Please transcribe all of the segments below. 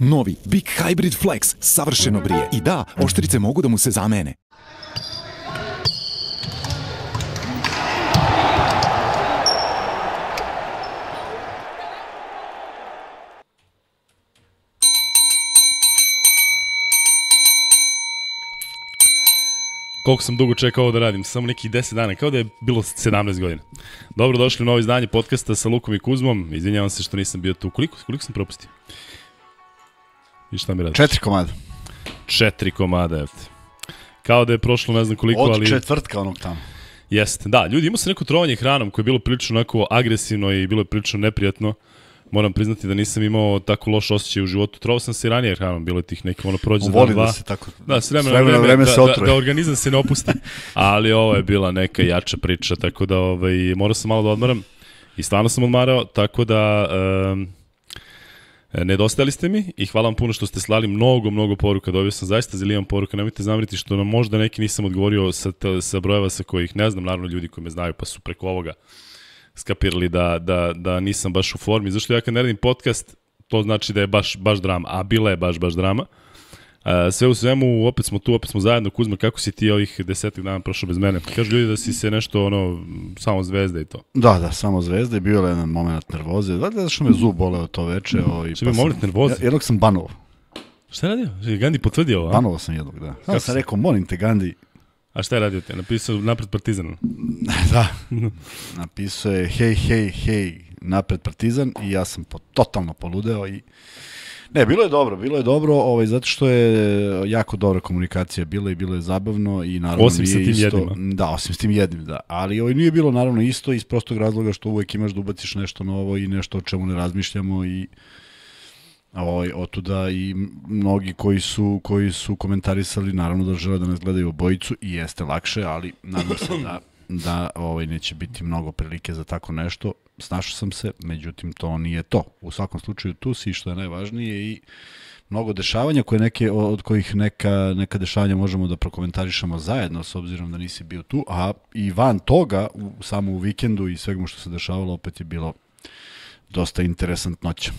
Novi Big Hybrid Flex savršeno brije. I da, oštrice mogu da mu se zamene. koliko sam dugo čekao ovo da radim, samo nekih 10 dana, kao da je bilo 17 godina. Dobro došli u novo izdanje podcasta sa Lukom i Kuzmom, izvinjavam se što nisam bio tu. Koliko, koliko sam propustio? I šta mi radiš? Četiri komada. Četiri komada, evo Kao da je prošlo ne znam koliko, Od ali... Od četvrtka onog tamo. Jeste, da, ljudi, imao se neko trovanje hranom koje je bilo prilično onako agresivno i bilo je prilično neprijatno. Moram priznati da nisam imao tako loš osjećaj u životu. Trovao sam se i ranije hranom, bilo je tih neki, ono prođe dan, dva. Voli da se tako, da, s vremena, vreme, vreme da, se da- otruje. Da, da, organizam se ne opusti. Ali ovo je bila neka jača priča, tako da ovaj, morao sam malo da odmaram. I stvarno sam odmarao, tako da... Um, E, Nedostali ste mi i hvala vam puno što ste slali mnogo, mnogo poruka. Dobio sam zaista zilijan poruka. Nemojte zamriti što nam možda neki nisam odgovorio sa, sa brojeva sa kojih ne znam. Naravno ljudi koji me znaju pa su preko ovoga skapirali da, da, da nisam baš u formi. Zašto ja kad ne radim podcast, to znači da je baš, baš drama. A bila je baš, baš drama. Uh, sve u svemu, opet smo tu, opet smo zajedno. Kuzma, kako si ti ovih desetih dana prošao bez mene? Kažu ljudi da si se nešto, ono, samo zvezda i to. Da, da, samo zvezda i bio je jedan moment nervoze. Da, da, što me zub boleo to veče. Mhm. Ovaj, pa moment nervoze? Ja, jednog sam banovo. Šta je radio? Gandhi potvrdio, a? Banovo sam jednog, da. Kako sam rekao, molim te, Gandhi, A šta je radio te? Napisao napred Partizan? da. Napisao je hej, hej, hej, napred Partizan i ja sam po, totalno poludeo i Ne, bilo je dobro, bilo je dobro, ovaj, zato što je jako dobra komunikacija bila i bilo je zabavno i naravno osim nije sa tim isto, jednima. Da, osim s tim jednim, da. Ali ovaj, nije bilo naravno isto iz prostog razloga što uvek imaš da ubaciš nešto novo i nešto o čemu ne razmišljamo i ovaj, otuda i mnogi koji su, koji su komentarisali naravno da žele da nas gledaju obojicu i jeste lakše, ali nadam se da da ovaj neće biti mnogo prilike za tako nešto snašao sam se, međutim to nije to. U svakom slučaju tu si što je najvažnije i mnogo dešavanja koje neke, od kojih neka, neka dešavanja možemo da prokomentarišemo zajedno s obzirom da nisi bio tu, a i van toga, u, samo u vikendu i svemu što se dešavalo opet je bilo dosta interesantnoća.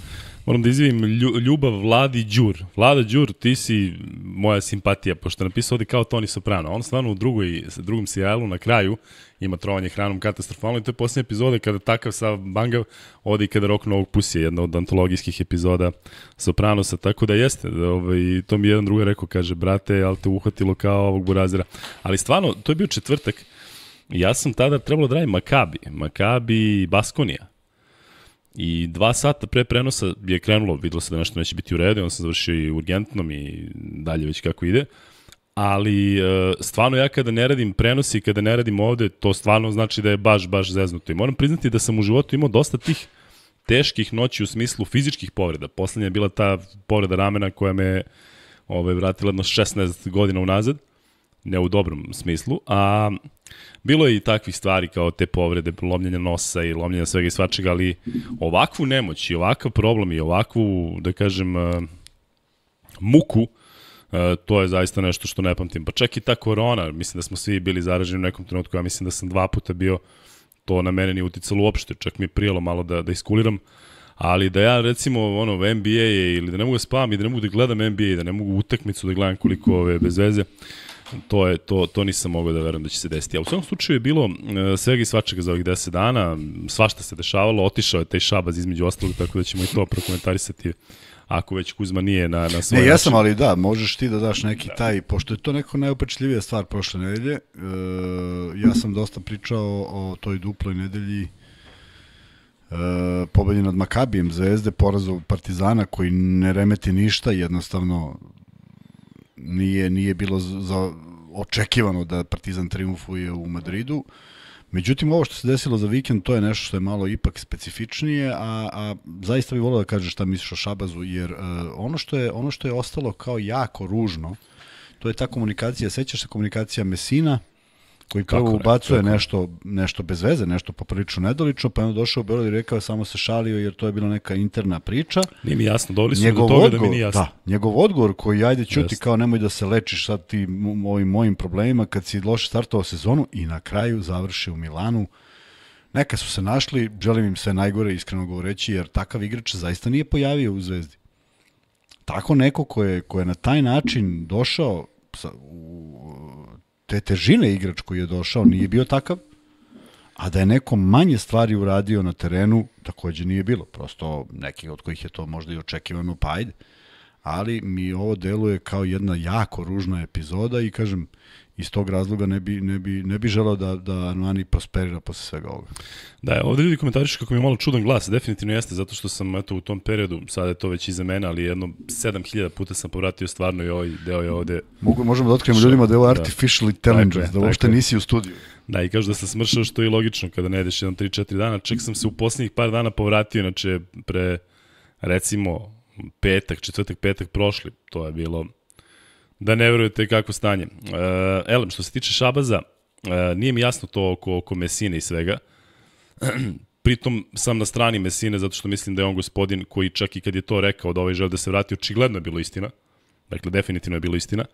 Moram da izvim ljubav Vladi Đur. Vlada Đur, ti si moja simpatija, pošto je napisao ovde kao Tony Soprano. On stvarno u drugoj, drugom serijalu na kraju ima trovanje hranom katastrofalno i to je posljednje epizoda kada takav sa Bangav ovde i kada Novog Pusi pusije, jedna od antologijskih epizoda Sopranosa, tako da jeste. Da, ovaj, to mi jedan drugi rekao, kaže, brate, ali te uhvatilo kao ovog burazira. Ali stvarno, to je bio četvrtak. Ja sam tada trebalo da radim Makabi, Makabi i Baskonija. I dva sata pre prenosa je krenulo, videlo se da nešto neće biti u redu, on se završio i urgentnom i dalje već kako ide. Ali e, stvarno ja kada ne radim prenosi i kada ne radim ovde, to stvarno znači da je baš, baš zeznuto. I moram priznati da sam u životu imao dosta tih teških noći u smislu fizičkih povreda. Poslednja je bila ta povreda ramena koja me ovaj, vratila jedno 16 godina unazad, ne u dobrom smislu, a Bilo je i takvih stvari kao te povrede, lomljenja nosa i lomljenja svega i svačega, ali ovakvu nemoć i ovakav problem i ovakvu, da kažem, e, muku, e, to je zaista nešto što ne pamtim. Pa čak i ta korona, mislim da smo svi bili zaraženi u nekom trenutku, ja mislim da sam dva puta bio, to na mene nije uticalo uopšte, čak mi je prijelo malo da, da iskuliram, ali da ja recimo ono NBA ili da ne mogu da spavam i da ne mogu da gledam NBA i da ne mogu utakmicu da gledam koliko ove bez veze, to, je, to, to nisam mogao da verujem da će se desiti. Al u svakom slučaju je bilo e, svega i svačega za ovih 10 dana, svašta se dešavalo, otišao je taj šabaz između ostalog, tako da ćemo i to prokomentarisati ako već Kuzma nije na, na svoj Ne, ja sam, ali da, možeš ti da daš neki da. taj, pošto je to neko najupečatljivija stvar prošle nedelje, e, ja sam dosta pričao o toj duploj nedelji e, pobedi nad Makabijem Zvezde, porazu Partizana koji ne remeti ništa, jednostavno nije, nije bilo za očekivano da Partizan triumfuje u Madridu. Međutim, ovo što se desilo za vikend, to je nešto što je malo ipak specifičnije, a, a zaista bih volio da kažeš šta misliš o Šabazu, jer uh, ono, što je, ono što je ostalo kao jako ružno, to je ta komunikacija, sećaš se komunikacija Mesina, uh, koji prvo ubacuje ne, nešto, nešto bez veze, nešto poprilično nedolično, pa je došao u Beograd i rekao samo se šalio jer to je bila neka interna priča. Nije mi jasno, doli su njegov do toga odgovor, da mi nije jasno. Da, njegov odgovor koji ajde ćuti kao nemoj da se lečiš sad ti ovim mojim problemima kad si loše startovao sezonu i na kraju završi u Milanu. Neka su se našli, želim im sve najgore iskreno govoreći, jer takav igrač zaista nije pojavio u Zvezdi. Tako neko ko je, ko je na taj način došao sa, u, te težine igrač koji je došao nije bio takav, a da je neko manje stvari uradio na terenu, takođe nije bilo. Prosto neki od kojih je to možda i očekivano, pa ajde. Ali mi ovo deluje kao jedna jako ružna epizoda i kažem, iz tog razloga ne bi, ne bi, ne bi želao da, da Armani prosperira posle svega ovoga. Da, ovde ljudi komentarišu kako mi je malo čudan glas, definitivno jeste, zato što sam eto, u tom periodu, sada je to već iza mene, ali jedno 7000 puta sam povratio stvarno i ovaj deo je ovde... Mogu, možemo da otkrijemo ljudima da je ovo da. artificial intelligence, da, da uopšte nisi u studiju. Da, i kažu da sam smršao, što je logično kada ne ideš jedan 3-4 dana. Ček sam se u posljednjih par dana povratio, znači pre, recimo, petak, četvrtak, petak prošli, to je bilo da ne verujete kako stanje. Uh, elem, što se tiče Šabaza, uh, nije mi jasno to oko, oko Mesine i svega. Pritom sam na strani Mesine zato što mislim da je on gospodin koji čak i kad je to rekao da ovaj želi da se vrati, očigledno je bilo istina. Dakle, definitivno je bilo istina.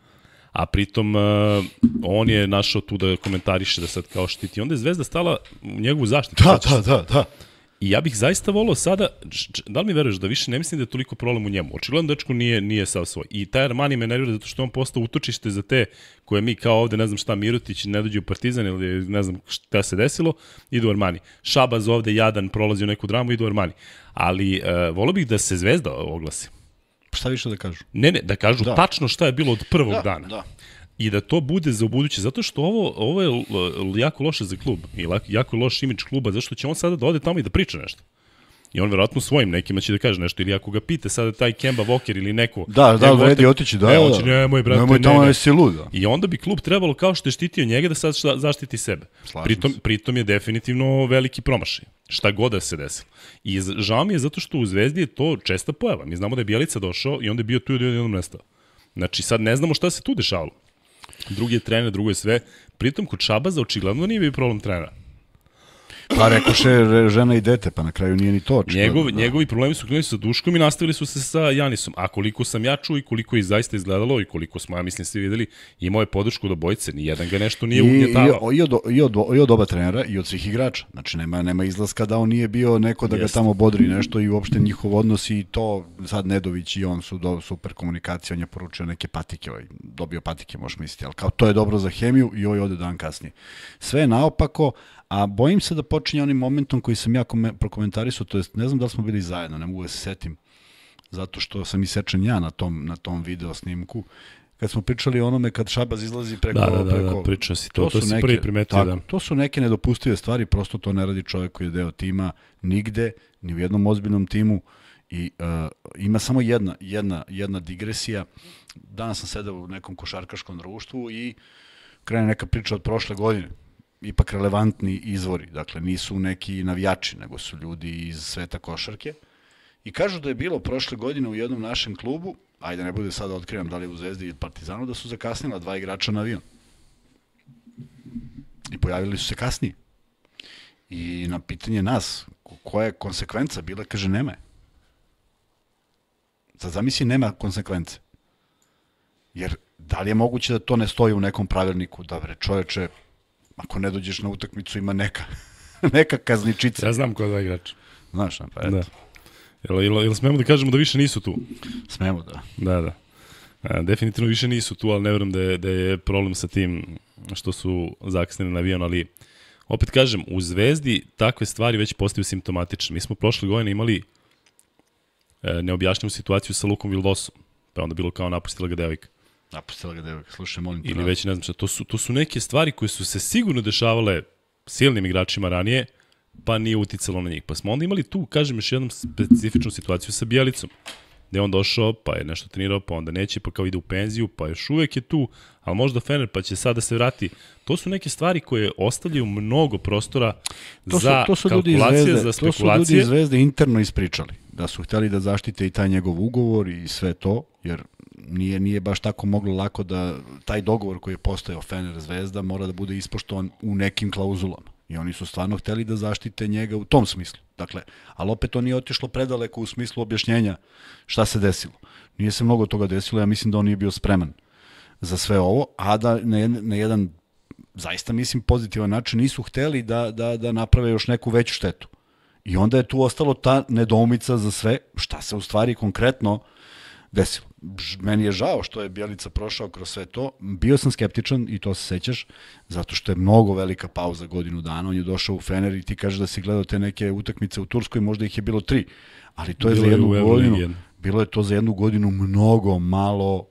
A pritom uh, on je našao tu da komentariše da sad kao štiti. Onda je Zvezda stala u njegovu zaštitu. Da, da, da, da, da. I ja bih zaista volao sada, da li mi veruješ da više ne mislim da je toliko problem u njemu? Očigledno dečko nije, nije sav svoj. I taj Armani me nervira zato što on postao utočište za te koje mi kao ovde, ne znam šta, Mirotić ne dođe u Partizan ili ne znam šta se desilo, idu Armani. Šabaz ovde jadan prolazi u neku dramu, idu Armani. Ali uh, volao bih da se Zvezda oglasi. Šta više da kažu? Ne, ne, da kažu da. tačno šta je bilo od prvog da, dana. Da i da to bude za buduće, zato što ovo, ovo je uh, jako loše za klub i jako loš imidž kluba, zašto će on sada da ode tamo i da priča nešto. I on verovatno svojim nekima će da kaže nešto ili ako ga pite sada taj Kemba Walker ili neko Da, da, vredi otići, da. Ne, da, on će, da. moj brate, nemoj tamo ne, ne. Da si luda. I onda bi klub trebalo kao što je štitio njega da sad šta, zaštiti sebe. Slažim pritom, se. pritom je definitivno veliki promašaj. Šta god da se desilo. I žao mi je zato što u Zvezdi je to česta pojava. Mi znamo da je Bjelica došao i onda je bio tu i odjednom nestao. Znači sad ne znamo šta se tu dešavalo. Drugi je trener, drugo je sve. Pritom kod Šabaza očigledno nije bio problem trenera. Pa rekoše žena i dete, pa na kraju nije ni to. Čekaj, Njegovi, da. njegovi problemi su krenuli sa Duškom i nastavili su se sa Janisom. A koliko sam ja čuo i koliko je zaista izgledalo i koliko smo, ja mislim, svi videli, imao je podršku do bojice, nijedan ga nešto nije ugnjetavao. I, i, od, i, od, I od oba trenera i od svih igrača. Znači, nema, nema izlaska da on nije bio neko da ga Jest. tamo bodri nešto i uopšte njihov odnos i to sad Nedović i on su do, super komunikacija, on je poručio neke patike, ovaj, dobio patike, možeš misliti, ali kao to je dobro za hemiju i ovaj ode dan kasnije. Sve naopako, A bojim se da počinje onim momentom koji sam ja prokomentarisao, to jest ne znam da li smo bili zajedno, ne mogu da se setim, zato što sam i sečen ja na tom, na tom video snimku, kad smo pričali o onome kad Šabaz izlazi preko... Da, da, da, preko, da pričao si to, to, to si neke, prvi primetio. Tako, da. To su neke nedopustive stvari, prosto to ne radi čovjek koji je deo tima, nigde, ni u jednom ozbiljnom timu. I uh, ima samo jedna, jedna, jedna digresija. Danas sam sedao u nekom košarkaškom društvu i krene neka priča od prošle godine ipak relevantni izvori, dakle nisu neki navijači, nego su ljudi iz sveta košarke. I kažu da je bilo prošle godine u jednom našem klubu, ajde ne bude sada da otkrivam da li je u Zvezdi ili Partizanu, da su zakasnila dva igrača na avion. I pojavili su se kasnije. I na pitanje nas, koja je konsekvenca bila, kaže nema je. Sad zamisli nema konsekvence. Jer da li je moguće da to ne stoji u nekom pravilniku, da bre čoveče, ako ne dođeš na utakmicu ima neka, neka kazničica. Ja znam ko je da igrač. Znaš, pa da. eto. Da. Jel, jel, jel smemo da kažemo da više nisu tu? Smemo da. Da, da. A, definitivno više nisu tu, ali ne verujem da je, da je problem sa tim što su zakasnili na avion, ali opet kažem, u Zvezdi takve stvari već postaju simptomatične. Mi smo prošle godine imali e, neobjašnjivu situaciju sa Lukom Vildosom, pa onda bilo kao napustila ga devojka. Napustila ga devojka, slušaj, molim te. Ili da. već ne znam šta, to su, to su neke stvari koje su se sigurno dešavale silnim igračima ranije, pa nije uticalo na njih. Pa smo onda imali tu, kažem, još jednom specifičnu situaciju sa Bjelicom, gde on došao, pa je nešto trenirao, pa onda neće, pa kao ide u penziju, pa još uvek je tu, ali možda Fener, pa će sada se vrati. To su neke stvari koje ostavljaju mnogo prostora to su, za to su kalkulacije, zvezde, za spekulacije. To su ljudi iz Zvezde interno ispričali, da su hteli da zaštite i taj njegov ugovor i sve to, jer nije, nije baš tako moglo lako da taj dogovor koji je postojao Fener Zvezda mora da bude ispoštovan u nekim klauzulama. I oni su stvarno hteli da zaštite njega u tom smislu. Dakle, ali opet to nije otišlo predaleko u smislu objašnjenja šta se desilo. Nije se mnogo toga desilo, ja mislim da on nije bio spreman za sve ovo, a da na, na jedan zaista mislim pozitivan način nisu hteli da, da, da naprave još neku veću štetu. I onda je tu ostalo ta nedoumica za sve šta se u stvari konkretno uh, desilo. Meni je žao što je Bjelica prošao kroz sve to. Bio sam skeptičan i to se sećaš, zato što je mnogo velika pauza godinu dana. On je došao u Fener i ti kažeš da si gledao te neke utakmice u Turskoj, možda ih je bilo tri. Ali to je bilo za jednu je godinu. Ligen. Bilo je to za jednu godinu mnogo malo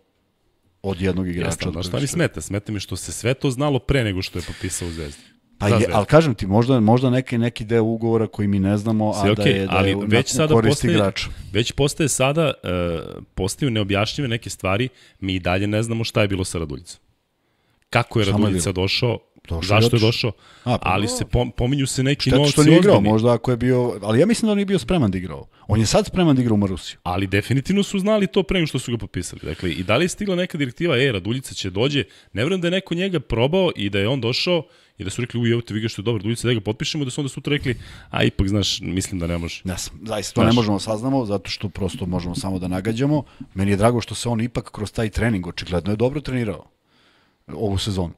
od jednog igrača. Jeste, znaš šta mi smeta? Smeta mi što se sve to znalo pre nego što je popisao u Zvezdi. Pa je, ali kažem ti, možda, možda neki, neki deo ugovora koji mi ne znamo, a a da, da je, da ali je već sada postaje, igrač. Već postaje sada, uh, postaju neobjašnjive neke stvari, mi i dalje ne znamo šta je bilo sa Raduljicom. Kako je Raduljica došao, došao zašto je došao, a, pa, ali se pominju se neki novci. što nije igrao, možda ako je bio, ali ja mislim da on nije bio spreman da igrao. On je sad spreman da igra u Marusiju. Ali definitivno su znali to pre što su ga potpisali. Dakle, i da li je stigla neka direktiva, e, Raduljica će da dođe, ne vjerujem da je neko njega probao i da je on došao, i da su rekli, uj, evo te vidiš što je dobar Dulica, da ga potpišemo, da su onda sutra rekli, a ipak, znaš, mislim da ne može. Jas, zaista, to znaš. ne možemo da saznamo, zato što prosto možemo samo da nagađamo. Meni je drago što se on ipak kroz taj trening, očigledno je dobro trenirao ovu sezonu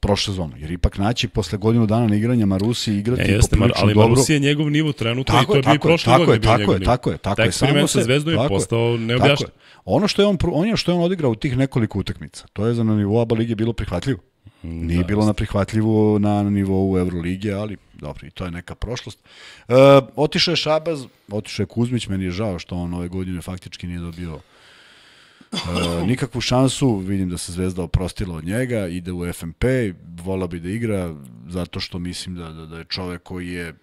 prošle sezonu, jer ipak naći posle godinu dana na igranja Marusi igrati e, jeste, Mar, ali dobro. Marusi je njegov nivo trenutno tako i to je, bio prošle tako godine. Tako je, tako je, tako je, tako je. Taj sa Zvezdom je postao neobjašnjen. Ono što je on, on je što je on odigrao u tih nekoliko utakmica, to je za na nivou ABA lige bilo prihvatljivo. Nije da, bilo na prihvatljivo na nivou Euroligije, ali dobro, i to je neka prošlost. E, otišao je Šabaz, otišao je Kuzmić, meni je žao što on ove godine faktički nije dobio e, nikakvu šansu, vidim da se Zvezda oprostila od njega, ide u FMP, vola bi da igra, zato što mislim da, da, da je čovek koji je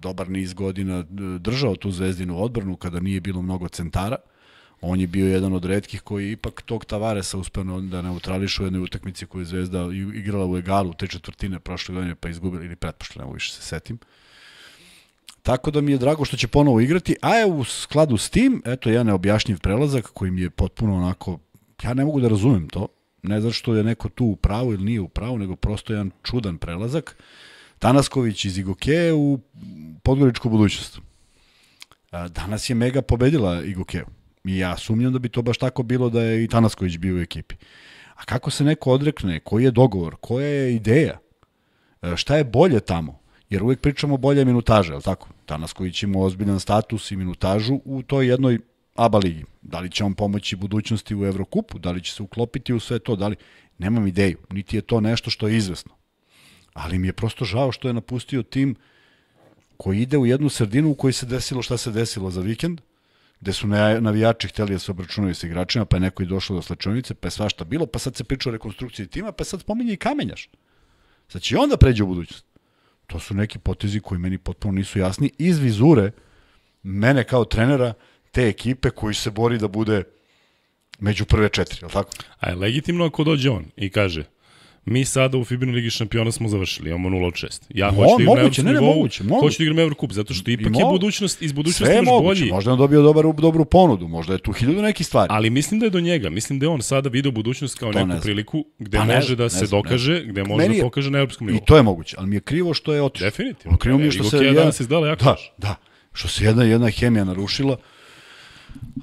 dobar niz godina e, držao tu zvezdinu odbranu kada nije bilo mnogo centara on je bio jedan od redkih koji ipak tog Tavaresa uspeo da neutrališu u jednoj utakmici koju je Zvezda igrala u egalu te četvrtine prošle godine pa izgubila ili pretpošle, ne više se setim. Tako da mi je drago što će ponovo igrati, a je u skladu s tim, eto ne neobjašnjiv prelazak koji mi je potpuno onako, ja ne mogu da razumem to, ne zato što je neko tu u pravu ili nije u pravu, nego prosto jedan čudan prelazak. Tanasković iz Igoke u Podgoričku budućnost. Danas je Mega pobedila Igokeu. I ja sumnjam da bi to baš tako bilo da je i Tanasković bio u ekipi. A kako se neko odrekne, koji je dogovor, koja je ideja, e, šta je bolje tamo? Jer uvek pričamo bolje minutaže, ali tako? Tanasković ima ozbiljan status i minutažu u toj jednoj ABA ligi. Da li će on pomoći budućnosti u Evrokupu, da li će se uklopiti u sve to, da li... Nemam ideju, niti je to nešto što je izvesno. Ali mi je prosto žao što je napustio tim koji ide u jednu sredinu u kojoj se desilo šta se desilo za vikend, gde su navijači hteli da se obračunaju sa igračima, pa je neko i došlo do slačonice, pa je svašta bilo, pa sad se priča o rekonstrukciji tima, pa sad spominje i kamenjaš. Sad će i onda pređe u budućnost. To su neki potezi koji meni potpuno nisu jasni iz vizure mene kao trenera te ekipe koji se bori da bude među prve četiri, je li tako? A je legitimno ako dođe on i kaže – mi sada u Fibinu Ligi šampiona smo završili, imamo 0 od 6. Ja Mo, hoću da igram moguće, ne, ne, nivou, moguće, moguće. Hoću da igram Eurocup, zato što ipak je budućnost, iz budućnosti još moguće. bolji. Možda je on dobio dobar, dobru ponudu, možda je tu hiljadu nekih stvari. Ali mislim da je do njega, mislim da je on sada vidio budućnost kao to neku ne priliku gde pa može da ne se ne, dokaže, ne. gde može da Meni da pokaže na evropskom nivou. I to je moguće, ali mi je krivo što je otišao. Definitivno. Krivo mi je što se... jedna... jako. Da, da. Što se jedna, jedna hemija narušila,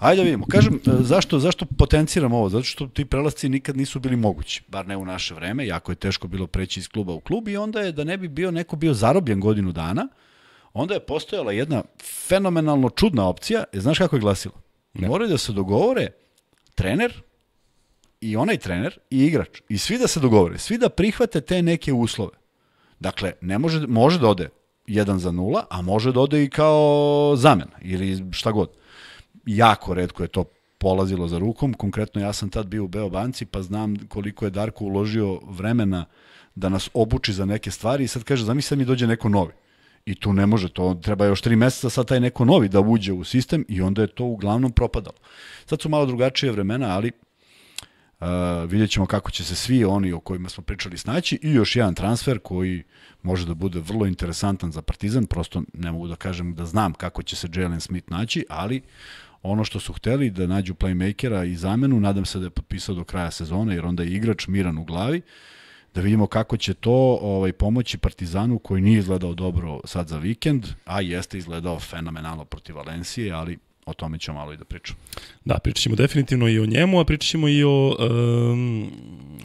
Hajde da vidimo. Kažem, e, zašto, zašto potenciram ovo? Zato što ti prelasci nikad nisu bili mogući, bar ne u naše vreme, jako je teško bilo preći iz kluba u klub i onda je, da ne bi bio neko bio zarobljen godinu dana, onda je postojala jedna fenomenalno čudna opcija, e, znaš kako je glasilo? Ne. Moraju da se dogovore trener i onaj trener i igrač. I svi da se dogovore, svi da prihvate te neke uslove. Dakle, ne može, može da ode jedan za nula, a može da ode i kao zamena ili šta god jako redko je to polazilo za rukom. Konkretno ja sam tad bio u Beobanci, pa znam koliko je Darko uložio vremena da nas obuči za neke stvari i sad kaže, zamisli da mi dođe neko novi. I tu ne može, to treba još tri meseca sad taj neko novi da uđe u sistem i onda je to uglavnom propadalo. Sad su malo drugačije vremena, ali Uh, vidjet ćemo kako će se svi oni o kojima smo pričali snaći i još jedan transfer koji može da bude vrlo interesantan za Partizan, prosto ne mogu da kažem da znam kako će se Jalen Smith naći, ali ono što su hteli da nađu playmakera i zamenu, nadam se da je potpisao do kraja sezone jer onda je igrač miran u glavi. Da vidimo kako će to ovaj pomoći Partizanu koji nije izgledao dobro sad za vikend, a jeste izgledao fenomenalno protiv Valencije, ali o tome ćemo malo i da pričamo. Da, pričat ćemo definitivno i o njemu, a pričat ćemo i o... Um,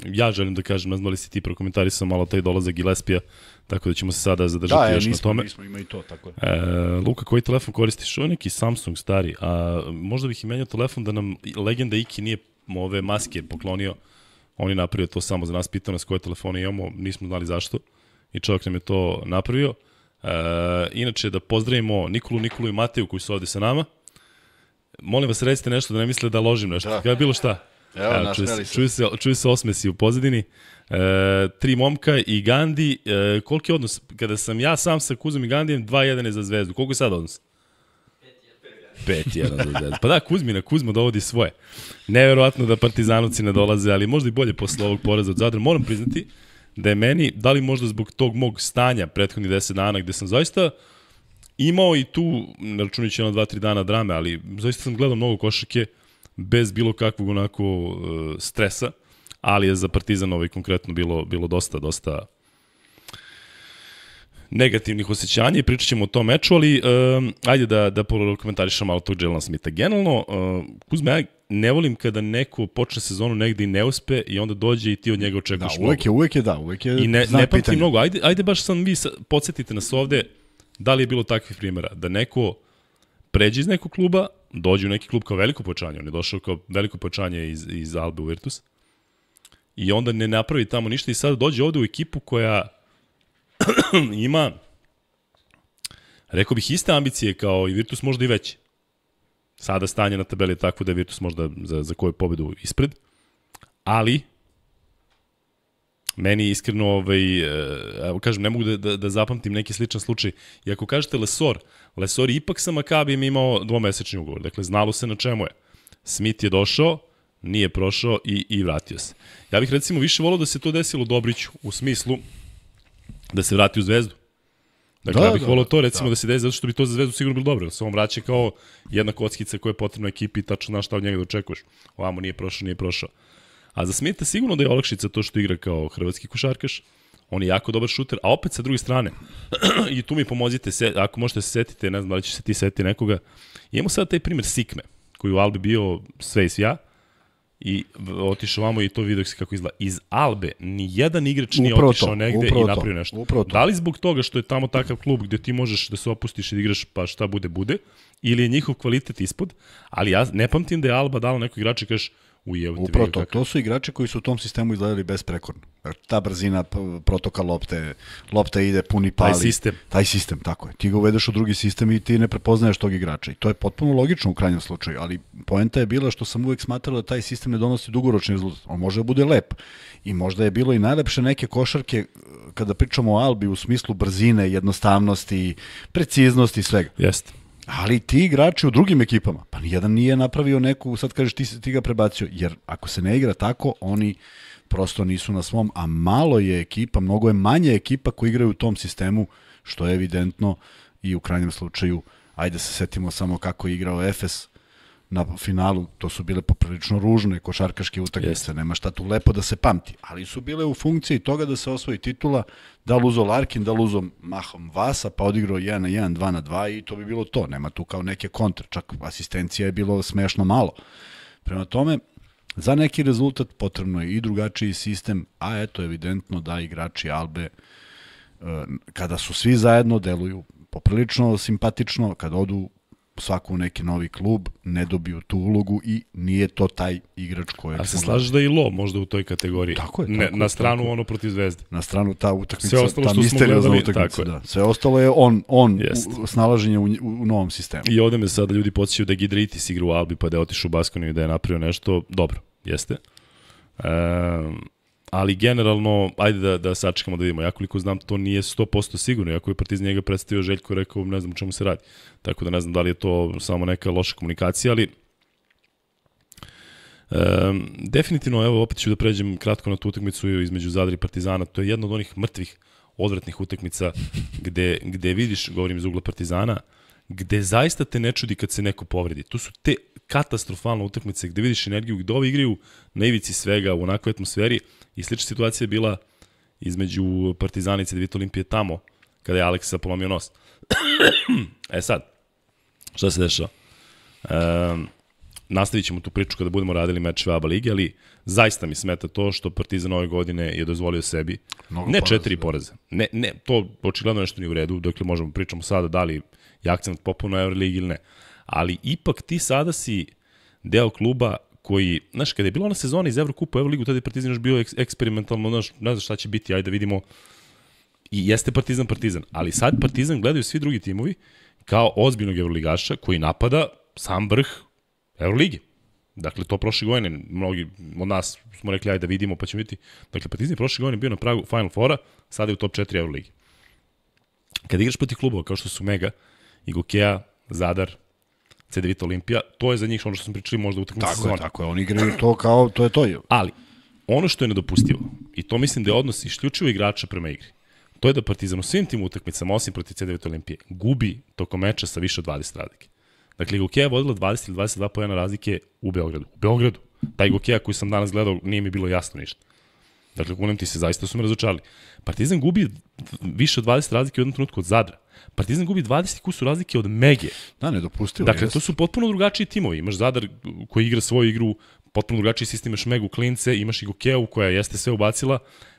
ja želim da kažem, ne znam da li si ti prokomentarisao malo taj dolazak Gillespie-a Tako da ćemo se sada zadržati da, još nismo, na tome. Da, nismo, ima i to, tako je. E, Luka, koji telefon koristiš? Ovo je neki Samsung stari, a možda bih i menjao telefon da nam legenda Iki nije ove maske poklonio. On je napravio to samo za nas, pitao nas koje telefone imamo, nismo znali zašto. I čovjek nam je to napravio. E, inače, da pozdravimo Nikolu, Nikolu i Mateju koji su ovde sa nama. Molim vas, recite nešto da ne misle da ložim nešto. Da. Kada bilo šta. Evo, Evo čuju, se, se, čuje se osmesi u pozadini. E, tri momka i Gandhi, e, koliki je odnos? Kada sam ja sam sa Kuzom i Gandijem, 2-1 je za zvezdu. Koliko je sad odnos? 5-1 za Zvezdu. Pa da, Kuzmina, Kuzma dovodi svoje. Neverovatno da Partizanovci ne dolaze, ali možda i bolje posle ovog poraza od Zadra. Moram priznati da je meni, da li možda zbog tog mog stanja prethodnih 10 dana, gde sam zaista imao i tu, računajući jedno, dva, tri dana drame, ali zaista sam gledao mnogo košake bez bilo kakvog onako e, stresa ali je za Partizan ovaj konkretno bilo, bilo dosta, dosta negativnih osjećanja i pričat ćemo o tom meču, ali um, ajde da, da komentarišam malo tog Jelena Smitha. Generalno, uh, Kuzme, ja ne volim kada neko počne sezonu negde i ne uspe i onda dođe i ti od njega očekuješ da, uvek je, uvek je, da, uvek je I ne, ne pamti mnogo. Ajde, ajde baš sam vi, podsjetite nas ovde, da li je bilo takvih primjera, da neko pređe iz nekog kluba, dođe u neki klub kao veliko počanje, on je došao kao veliko počanje iz, iz Albe u Virtus, i onda ne napravi tamo ništa i sad dođe ovde u ekipu koja ima rekao bih iste ambicije kao i Virtus možda i veće. Sada stanje na tabeli je takvo da je Virtus možda za, za koju pobedu ispred, ali meni iskreno, ovaj, eh, evo kažem, ne mogu da, da, da zapamtim neki sličan slučaj. I ako kažete Lesor, Lesor ipak sa Makabijem imao dvomesečni ugovor, dakle znalo se na čemu je. Smith je došao, nije prošao i, i vratio se. Ja bih recimo više volao da se to desilo Dobriću, u smislu da se vrati u zvezdu. Dakle, da, ja bih da, volao to da. recimo da. da se desi, zato što bi to za zvezdu sigurno bilo dobro, da se on vraća kao jedna kockica koja je potrebna ekipi i tačno znaš šta od njega da očekuješ. Ovamo nije prošao, nije prošao. A za Smita sigurno da je olakšica to što igra kao hrvatski košarkaš, on je jako dobar šuter, a opet sa druge strane, i tu mi pomozite, se, ako možete se setite, ne znam da li će se ti setiti nekoga, imamo sada taj primjer Sikme, koji u Albi bio sve i svi ja, i otišao vamo i to vidio se kako izgleda. Iz Albe ni jedan igrač nije upravo otišao to, negde i napravio nešto. To. da li zbog toga što je tamo takav klub gde ti možeš da se opustiš i da igraš pa šta bude, bude, ili je njihov kvalitet ispod, ali ja ne pamtim da je Alba dala nekoj igrača i kažeš u Upravo to, dakle. to su igrači koji su u tom sistemu izgledali besprekorno. Ta brzina protoka lopte, lopta ide puni pali. Taj sistem. Taj sistem, tako je. Ti ga uvedeš u drugi sistem i ti ne prepoznaješ tog igrača. I to je potpuno logično u krajnjem slučaju, ali poenta je bila što sam uvek smatrao da taj sistem ne donosi dugoročni rezultat. On može da bude lep. I možda je bilo i najlepše neke košarke e, kada pričamo o Albi u smislu brzine, jednostavnosti, preciznosti i svega. Jeste. Ali ti igrači u drugim ekipama, pa nijedan nije napravio neku, sad kažeš ti, ti ga prebacio, jer ako se ne igra tako, oni prosto nisu na svom, a malo je ekipa, mnogo je manje ekipa koji igraju u tom sistemu, što je evidentno i u krajnjem slučaju, ajde da se setimo samo kako je igrao Efes, na finalu, to su bile poprilično ružne košarkaške utakmice, yes. nema šta tu lepo da se pamti, ali su bile u funkciji toga da se osvoji titula, da uzo Larkin, da uzo Mahom Vasa, pa odigrao 1 na 1, 2 na 2 i to bi bilo to, nema tu kao neke kontra, čak asistencija je bilo smešno malo. Prema tome, za neki rezultat potrebno je i drugačiji sistem, a eto evidentno da igrači Albe eh, kada su svi zajedno deluju poprilično simpatično, kada odu svaku neki novi klub, ne dobiju tu ulogu i nije to taj igrač koji... A se slažeš da je i Lo možda u toj kategoriji. Tako je. Tako, ne, na stranu tako. ono protiv Zvezde. Na stranu ta utakmica, ta misteriozna utakmica. Da. Sve ostalo je on, on Jest. u, snalaženje u, u, novom sistemu. I ovde me sada ljudi podsjećaju da Gidritis igra u Albi pa da je otišao u Baskoniju i da je napravio nešto. Dobro, jeste. Um, ali generalno, ajde da, da sačekamo da vidimo. Ja koliko znam, to nije 100% sigurno. Iako je Partiz njega predstavio Željko, rekao, ne znam čemu se radi. Tako da ne znam da li je to samo neka loša komunikacija, ali Um, definitivno, evo, opet ću da pređem kratko na tu utakmicu između Zadra i Partizana. To je jedna od onih mrtvih, odvratnih utakmica gde, gde vidiš, govorim iz ugla Partizana, gde zaista te ne čudi kad se neko povredi. Tu su te katastrofalne utakmice gde vidiš energiju, gde ovi igraju na ivici svega u onakvoj atmosferi. I slična situacija je bila između Partizanice i Cedevita Olimpije tamo, kada je Aleksa polomio nos. e sad, šta se dešava? E, nastavit ćemo tu priču kada budemo radili mečeve ABA lige, ali zaista mi smeta to što Partizan ove godine je dozvolio sebi Mnogo ne poraze, četiri da. poraze. Ne, ne, to očigledno nešto nije u redu, dokle možemo da pričamo sada da li je akcent popuno na Euroligi ili ne. Ali ipak ti sada si deo kluba koji, znaš, kada je bila ona sezona iz Evrokupa Evroligu, tada je Partizan još bio eks, eksperimentalno, znaš, ne znaš šta će biti, ajde da vidimo. I jeste Partizan Partizan, ali sad Partizan gledaju svi drugi timovi kao ozbiljnog Evroligaša koji napada sam vrh Evroligi. Dakle, to prošle godine, mnogi od nas smo rekli, ajde da vidimo, pa ćemo vidjeti. Dakle, Partizan je prošle godine bio na pragu Final Fora, sada je u top 4 Evrolige. Kada igraš protiv klubova kao što su Mega, Igokea, Zadar, CD Vita Olimpija, to je za njih ono što smo pričali možda utakmica sezone. Tako sezone. je, tako je, oni igraju to kao, to je to. Ali, ono što je nedopustivo, i to mislim da je odnos isključivo igrača prema igri, to je da Partizan u svim tim utakmicama, osim protiv C9 Olimpije, gubi tokom meča sa više od 20 radike. Dakle, Gokeja je vodila 20 ili 22 pojena razlike u Beogradu. U Beogradu. Taj Gokea koji sam danas gledao, nije mi bilo jasno ništa. Dakle, kunem ti se, zaista su me razočarali. Partizan gubi više od 20 razlike u jednom trenutku od Zadra. Partizan gubi 20 kusu razlike od Mege. Da, ne nedopustilo. Dakle, jest. to su potpuno drugačiji timovi. Imaš Zadar koji igra svoju igru, potpuno drugačiji sistem, imaš Megu Klince, imaš i Gokeu koja jeste sve ubacila.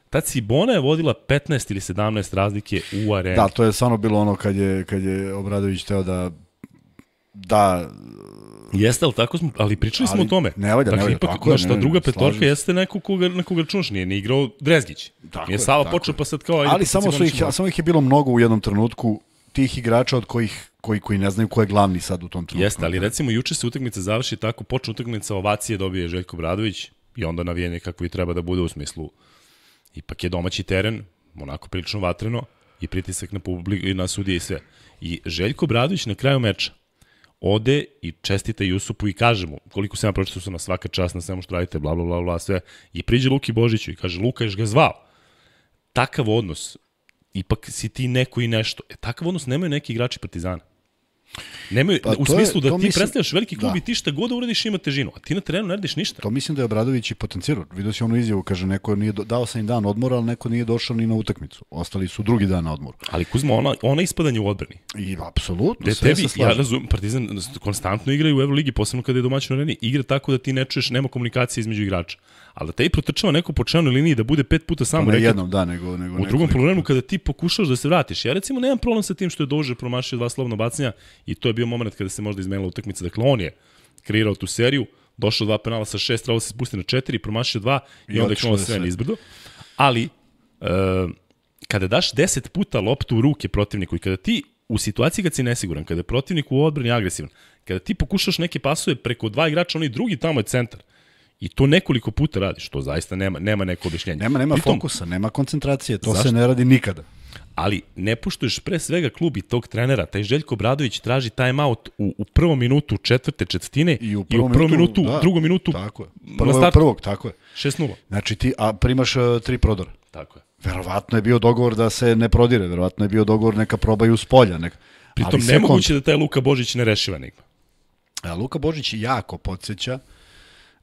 Ta Cibona je vodila 15 ili 17 razlike u areni. Da, to je samo bilo ono kad je, kad je Obradović teo da da Jeste, ali tako smo, ali pričali ali, smo o tome. Ne valja, dakle, ne valja. Ipak, tako, znaš, ta druga petorka jeste neko koga, na koga računaš, nije ni igrao Drezgić. Tako nije Sava počeo pa sad kao... Ajde, ali samo, su ih, samo ih je bilo mnogo u jednom trenutku tih igrača od kojih koji koji ne znaju ko je glavni sad u tom trenutku. Jeste, ali recimo juče se utakmica završi tako, počne utakmica ovacije dobije Željko Bradović i onda navijanje kako i treba da bude u smislu ipak je domaći teren, onako prilično vatreno i pritisak na publiku i na sudije i sve. I Željko Bradović na kraju meča ode i čestite Jusupu i kaže mu koliko se ja pročitao su na svaka čast na svemu što radite, bla, bla, bla, bla, sve. I priđe Luki Božiću i kaže, Luka, ješ ga zvao. Takav odnos Ipak si ti neko i nešto. E, takav odnos nemaju neki igrači Partizana. Nemaju, pa, u smislu je, da ti mislim, predstavljaš veliki klub da. i ti šta god da uradiš ima težinu, a ti na terenu ne radiš ništa. To mislim da je Obradović i potencirao. Vidio si onu izjavu, kaže, neko nije, do, dao sam im dan odmora, ali neko nije došao ni na utakmicu. Ostali su drugi dan na odmor. Ali Kuzmo, ona, ona ispadanje u odbrani. I, apsolutno, sve tebi, se slažem. Ja razum, Partizan konstantno igra u Euroligi, posebno kada je domaćin u igra tako da ti ne čuješ, nema komunikacije između igrača ali da taj protrčava neko po čelnoj liniji da bude pet puta samo pa reket. jednom, da, nego, nego u drugom poluvremenu kada ti pokušaš da se vratiš. Ja recimo nemam problem sa tim što je dođe promašio dva slobodna bacanja i to je bio momenat kada se možda izmenila utakmica. Dakle, on je kreirao tu seriju, došao dva penala sa šest, trebalo da se spustio na četiri, promašio dva i, I onda je krenuo sve izbrdu. Ali, e, kada daš 10 puta loptu u ruke protivniku i kada ti u situaciji kad si nesiguran, kada je protivnik u odbrani agresivan, kada ti pokušaš neke pasove preko dva igrača, oni drugi tamo je centar, I to nekoliko puta radiš, to zaista nema, nema neko objašnjenje. Nema, nema Pritom, fokusa, nema koncentracije, to zašto? se ne radi nikada. Ali ne poštuješ pre svega klub i tog trenera. Taj Željko Bradović traži timeout u, u prvom minutu četvrte četvrtine i u prvom, i u prvom minutu, minutu da, drugom minutu tako je. Prvo, na startu. Prvog, tako je. 6-0. Znači ti a, primaš uh, tri prodora. Tako je. Verovatno je bio dogovor da se ne prodire, verovatno je bio dogovor neka probaju s polja. Neka... Pritom nemoguće da taj Luka Božić ne rešiva enigma. A Luka Božić jako podsjeća uh,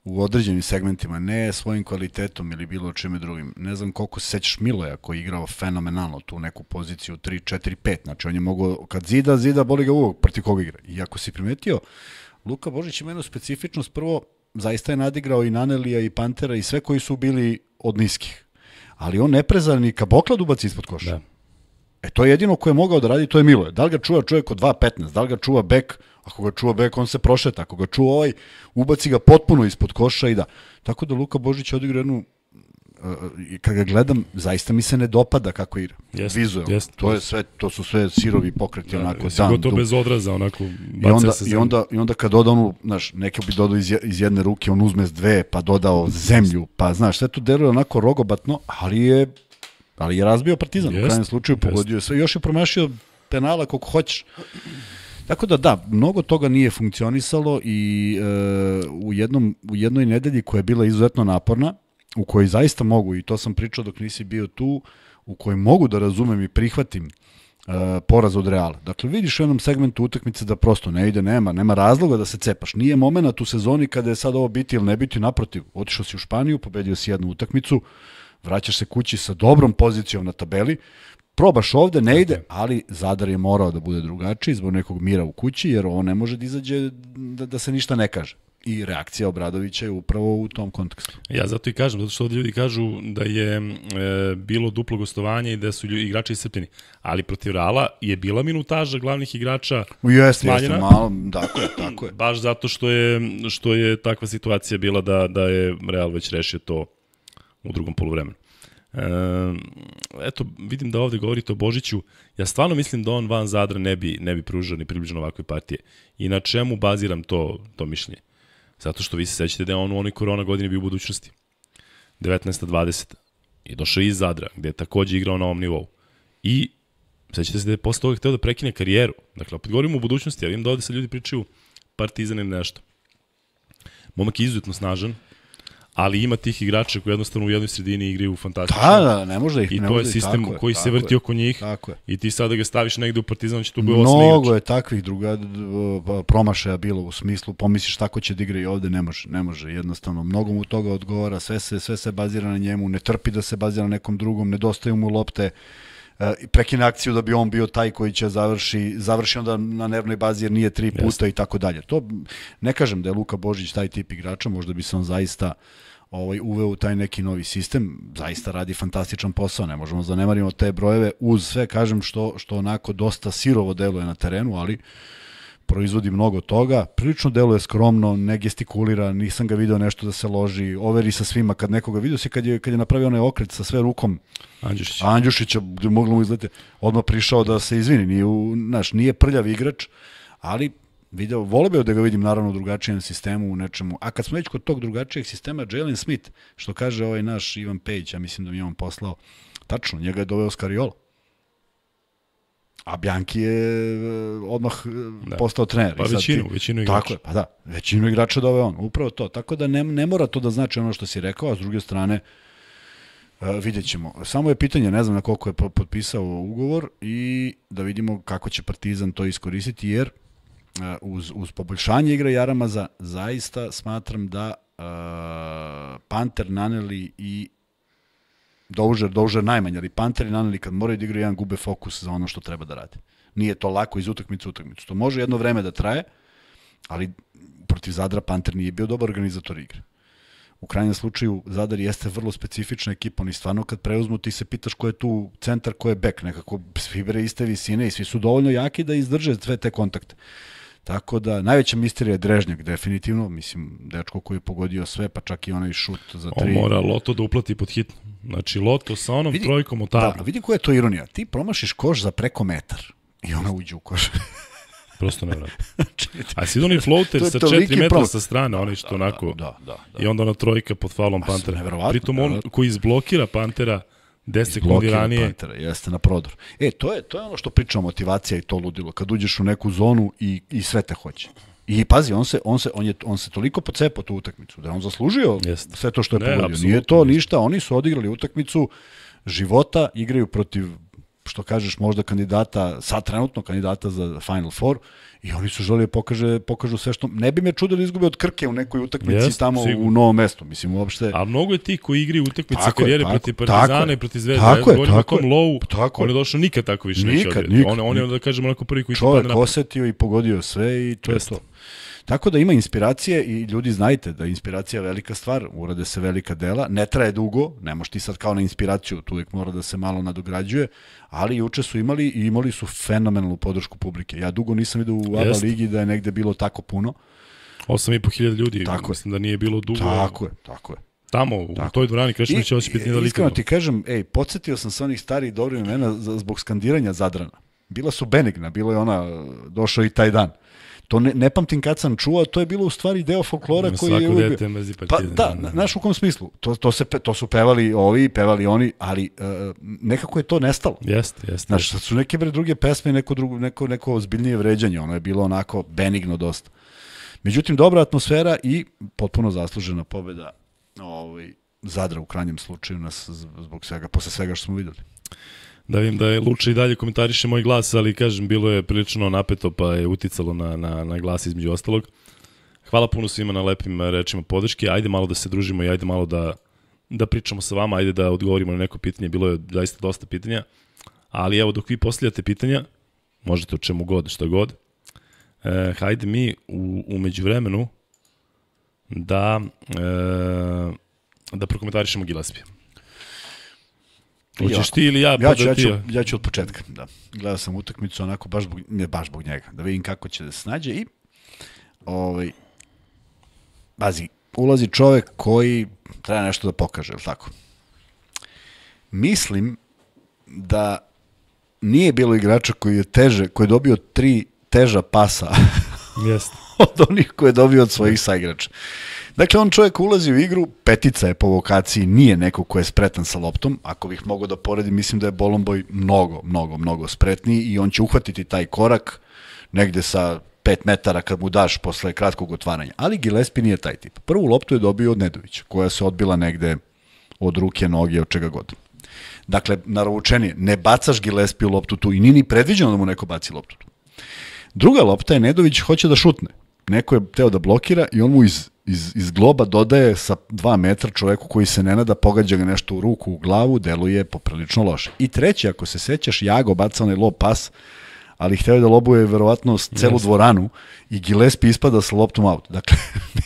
u određenim segmentima, ne svojim kvalitetom ili bilo čime drugim. Ne znam koliko se sećaš Miloja koji je igrao fenomenalno tu neku poziciju 3, 4, 5. Znači on je mogao, kad zida, zida, boli ga uvog protiv koga igra. I ako si primetio, Luka Božić ima jednu specifičnost. Prvo, zaista je nadigrao i Nanelija i Pantera i sve koji su bili od niskih. Ali on ne preza ni ka boklad ubaci ispod koša. Da. E to je jedino koje je mogao da radi, to je Miloje. Da li ga čuva čovjek od 2.15, da li ga čuva bek Ako ga čuva bek, on se prošeta. Ako ga čuva ovaj, ubaci ga potpuno ispod koša i da. Tako da Luka Božić odigra jednu i e, e, kad ga gledam, zaista mi se ne dopada kako igra. Jest, Vizualno. Jest, to je sve, to su sve sirovi pokreti da, onako dan. Gotovo bez odraza onako. I onda, i onda, i onda kad doda onu, znaš, neke bi dodao iz, iz jedne ruke, on uzme s dve, pa dodao zemlju, pa znaš, sve to deluje onako rogobatno, ali je ali je razbio Partizan. Jest, u krajnjem slučaju pogodio je sve. Još je promašio penala koliko hoćeš. Tako da da, mnogo toga nije funkcionisalo i e, u, jednom, u jednoj nedelji koja je bila izuzetno naporna, u kojoj zaista mogu, i to sam pričao dok nisi bio tu, u kojoj mogu da razumem i prihvatim e, poraz od Reala. Dakle, vidiš u jednom segmentu utakmice da prosto ne ide, nema, nema razloga da se cepaš. Nije moment u sezoni kada je sad ovo biti ili ne biti, naprotiv, otišao si u Španiju, pobedio si jednu utakmicu, vraćaš se kući sa dobrom pozicijom na tabeli, probaš ovde, ne ide, ali Zadar je morao da bude drugačiji zbog nekog mira u kući, jer on ne može da izađe da, da se ništa ne kaže. I reakcija Obradovića je upravo u tom kontekstu. Ja zato i kažem, zato što ovde ljudi kažu da je e, bilo duplo gostovanje i da su ljudi, igrači iscrpljeni. Ali protiv Rala je bila minutaža glavnih igrača jeste, smanjena. Jeste, malo, je, tako je. Baš zato što je, što je takva situacija bila da, da je Real već rešio to u drugom poluvremenu. Ehm, eto, vidim da ovde govorite o Božiću. Ja stvarno mislim da on van Zadra ne bi, ne bi pružao ni približno ovakve partije. I na čemu baziram to, to mišljenje? Zato što vi se sećate da je on u onoj korona godini bio u budućnosti. 19.20. I došao iz Zadra, gde je takođe igrao na ovom nivou. I sećate se da je posle toga hteo da prekine karijeru. Dakle, opet govorimo o budućnosti, ja vidim da ovde sad ljudi pričaju ili nešto. Momak je izuzetno snažan, ali ima tih igrača koji jednostavno u jednoj sredini igraju fantastično. Da, da, ne može da ih I ne to je sistem tako koji je, se vrti je, oko njih. Tako je. I ti sada da ga staviš negde u Partizan će tu biti osam Mnogo je takvih druga promašaja bilo u smislu pomisliš tako će da igra i ovde ne može, ne može jednostavno. Mnogo mu toga odgovara, sve se sve se bazira na njemu, ne trpi da se bazira na nekom drugom, nedostaju mu lopte e, prekine akciju da bi on bio taj koji će završi, završi onda na nervnoj bazi jer nije tri puta i tako dalje. To ne kažem da je Luka Božić taj tip igrača, možda bi se on zaista uh, ovaj, uveo u taj neki novi sistem, zaista radi fantastičan posao, ne možemo da zanemarimo te brojeve, uz sve, kažem, što, što onako dosta sirovo deluje na terenu, ali proizvodi mnogo toga, prilično deluje skromno, ne gestikulira, nisam ga video nešto da se loži, overi sa svima, kad nekoga vidio se kad je, kad je napravio onaj okret sa sve rukom Andjušića, Andjušića gde moglo mu izleti, odmah prišao da se izvini, nije, u, naš, nije prljav igrač, ali video, vole bih da ga vidim naravno u drugačijem sistemu, u nečemu. A kad smo već kod tog drugačijeg sistema, Jalen Smith, što kaže ovaj naš Ivan Pejić, ja mislim da mi je on poslao, tačno, njega je doveo Skariola. A Bjanki je eh, odmah eh, da. postao trener. Pa većinu, ti, većinu igrača. Tako je, pa da, većinu igrača doveo on, upravo to. Tako da ne, ne mora to da znači ono što si rekao, a s druge strane, Uh, vidjet ćemo. Samo je pitanje, ne znam na koliko je potpisao ugovor i da vidimo kako će Partizan to iskoristiti, jer E, uz, uz poboljšanje igre Jaramaza, zaista smatram da uh, Panter naneli i Dožer, Dožer najmanje, ali Panter i naneli kad moraju da igraju jedan gube fokus za ono što treba da rade. Nije to lako iz utakmice u utakmicu. To može jedno vreme da traje, ali protiv Zadra Panter nije bio dobar organizator igre. U krajnjem slučaju Zadar jeste vrlo specifična ekipa, oni stvarno kad preuzmu ti se pitaš ko je tu centar, ko je bek, nekako svi bre iste visine i svi su dovoljno jaki da izdrže sve te kontakte. Uh, Tako da, najveća misterija je Drežnjak, definitivno. Mislim, dečko koji je pogodio sve, pa čak i onaj šut za tri. On mora Loto da uplati pod hitno. Znači, Loto sa onom vidi, trojkom u tabla. Da, vidi koja je to ironija. Ti promašiš koš za preko metar i ona uđe u koš. Prosto nevratno. Znači, A si onaj floater sa 4 metra pro... sa strane, onaj što da, da, onako... Da, da, da, da. I onda ona trojka pod falom Pantera. Pritom on koji izblokira Pantera 10 sekundi ranije. Pantera, jeste na prodor. E, to je, to je ono što pričamo, motivacija i to ludilo. Kad uđeš u neku zonu i, i sve te hoće. I pazi, on se, on se, on je, on se toliko pocepao tu utakmicu, da on zaslužio jeste. sve to što je pogodio. Nije to ništa, oni su odigrali utakmicu života, igraju protiv što kažeš, možda kandidata, sad trenutno kandidata za Final Four i oni su želi da pokaže, pokažu sve što... Ne bi me čudo da izgube od Krke u nekoj utakmici Jest, tamo sigur. u novom mestu, mislim uopšte... A mnogo je tih koji igri utakmice tako karijere tako, protiv Partizana i protiv Zvezda. Tako ja je, tako je. Low, tako on je došao nikad tako više nikad, neće odjeti. Nikad, on, on je, da kažemo, onako prvi koji Čovjek padne napad. osjetio i pogodio sve i to Jest. je to. Tako da ima inspiracije i ljudi znajte da je inspiracija velika stvar, urade se velika dela, ne traje dugo, ne možeš ti sad kao na inspiraciju, tu uvijek mora da se malo nadograđuje, ali juče su imali i imali su fenomenalnu podršku publike. Ja dugo nisam vidio u ABA ligi da je negde bilo tako puno. 8.500 ljudi, tako mislim je. da nije bilo dugo. Tako je, tako je. Tamo, u Tako. toj dvorani će hoće biti nedaleko. Iskreno ti kažem, ej, podsjetio sam se onih starih dobrih imena zbog skandiranja Zadrana. Bila su benigna, bila je ona, došao i taj dan. To ne, ne pamtim kad sam čuo, to je bilo u stvari deo folklora koji je ubio. Dete pa, pa da, da, znaš u kom smislu? To, to, se, to su pevali ovi, pevali oni, ali uh, nekako je to nestalo. Jeste, jeste. Znaš, sad su neke bre druge pesme, neko, drugo, neko, neko ozbiljnije vređanje, ono je bilo onako benigno dosta. Međutim, dobra atmosfera i potpuno zaslužena pobeda ovaj, Zadra u krajnjem slučaju nas zbog svega, posle svega što smo videli. Da vidim da je Luča i dalje komentariše moj glas, ali kažem, bilo je prilično napeto pa je uticalo na, na, na glas između ostalog. Hvala puno svima na lepim eh, rečima podrške. Ajde malo da se družimo i ajde malo da, da pričamo sa vama, ajde da odgovorimo na neko pitanje. Bilo je zaista dosta pitanja, ali evo dok vi postavljate pitanja, možete o čemu god, šta god, e, hajde mi u, umeđu vremenu da, e, da prokomentarišemo Gillespie. Hoćeš ti ili ja? Ja ću, ja, ću, ja ću od početka, da. Gledao sam utakmicu onako baš zbog, ne baš zbog njega, da vidim kako će da se snađe i ovaj, bazi, ulazi čovek koji treba nešto da pokaže, ili tako? Mislim da nije bilo igrača koji je teže, koji je dobio tri teža pasa Jeste. od onih koje je dobio od svojih saigrača. Dakle, on čovjek ulazi u igru, petica je po vokaciji, nije neko ko je spretan sa loptom. Ako bih mogao da poredim, mislim da je Bolomboj mnogo, mnogo, mnogo spretniji i on će uhvatiti taj korak negde sa 5 metara kad mu daš posle kratkog otvaranja. Ali Gillespie nije taj tip. Prvu loptu je dobio od Nedovića, koja se odbila negde od ruke, noge, od čega god. Dakle, naručenje, ne bacaš Gillespie u loptu tu i nini predviđeno da mu neko baci loptu tu. Druga lopta je Nedović hoće da šutne. Neko je teo da blokira i on mu iz iz, iz globa dodaje sa dva metra čoveku koji se ne nada, pogađa ga nešto u ruku, u glavu, deluje poprilično loše. I treći, ako se sećaš, Jago bacao onaj lob pas, ali hteo je da lobuje verovatno celu yes. dvoranu i Gillespie ispada sa loptom out. Dakle,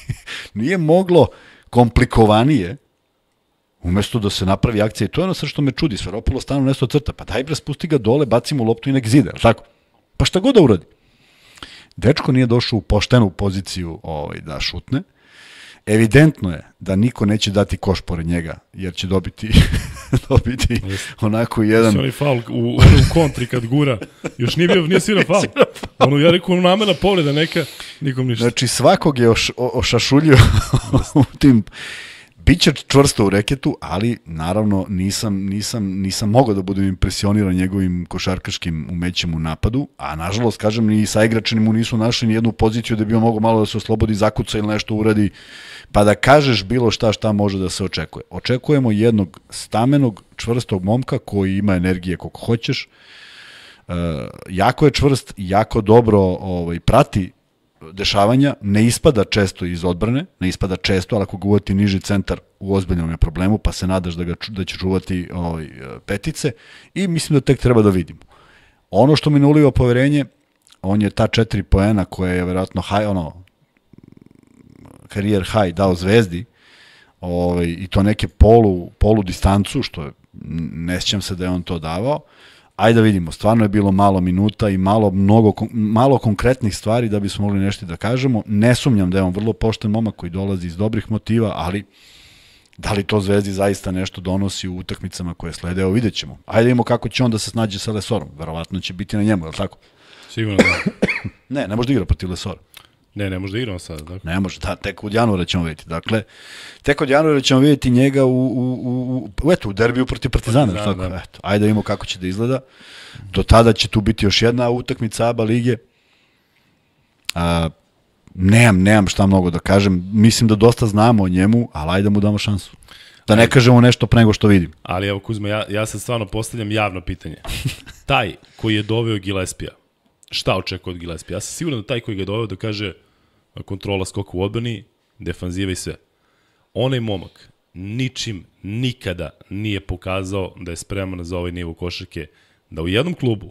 nije moglo komplikovanije umesto da se napravi akcija i to je ono sve što me čudi, Sveropolo stanu nešto crta, pa daj bre, spusti ga dole, bacimo loptu i nek zide, tako? Pa šta god da uradi. Dečko nije došao u poštenu poziciju ovaj, da šutne, Evidentno je da niko neće dati koš pored njega, jer će dobiti, dobiti onako jedan... Mislim, faul u, u kontri kad gura, još nije bio, nije svira faul. Ono, ja rekao, namena povreda neka, nikom ništa. Znači, svakog je oš, o, ošašuljio u tim... Biće čvrsto u reketu, ali naravno nisam, nisam, nisam mogao da budem impresioniran njegovim košarkaškim umećem u napadu, a nažalost, kažem, ni sa igračanim mu nisu našli ni jednu poziciju da bi on mogao malo da se oslobodi zakuca ili nešto uradi pa da kažeš bilo šta šta može da se očekuje. Očekujemo jednog stamenog, čvrstog momka koji ima energije koliko hoćeš, Uh, jako je čvrst, jako dobro ovaj, prati dešavanja, ne ispada često iz odbrane, ne ispada često, ali ako ga uvati niži centar u ozbiljnom je problemu, pa se nadaš da, ga, da će čuvati ovaj, petice i mislim da tek treba da vidimo. Ono što mi ne uliva poverenje, on je ta četiri poena koja je verovatno high, ono, karijer high dao Zvezdi, ovaj, i to neke polu, polu distancu, što je, ne sjećam se da je on to davao. Ajde da vidimo, stvarno je bilo malo minuta i malo, mnogo, malo konkretnih stvari da bismo mogli nešto da kažemo. Ne sumnjam da je on vrlo pošten momak koji dolazi iz dobrih motiva, ali da li to Zvezdi zaista nešto donosi u utakmicama koje slede, evo vidjet ćemo. Ajde da vidimo kako će on da se snađe sa Lesorom, verovatno će biti na njemu, je li tako? Sigurno da. ne, ne može da igra protiv Lesora. Ne, ne može da igramo sada. Dakle. Ne može, da, tek od januara ćemo vidjeti. Dakle, tek od januara ćemo vidjeti njega u, u, u, u eto, u derbiju protiv Partizana. Da, tako, da. Eto, ajde da imamo kako će da izgleda. Do tada će tu biti još jedna utakmica ABA lige. A, nemam, nemam šta mnogo da kažem. Mislim da dosta znamo o njemu, ali ajde da mu damo šansu. Da ne kažemo nešto pre nego što vidim. Ali evo Kuzma, ja, ja sad stvarno postavljam javno pitanje. Taj koji je doveo Gillespija, šta očekuje od Gillespija? Ja sam siguran da taj koji ga je doveo da kaže kontrola skoka u odbrani, defanziva i sve. Onaj momak ničim nikada nije pokazao da je spreman za ovaj nivo košarke, da u jednom klubu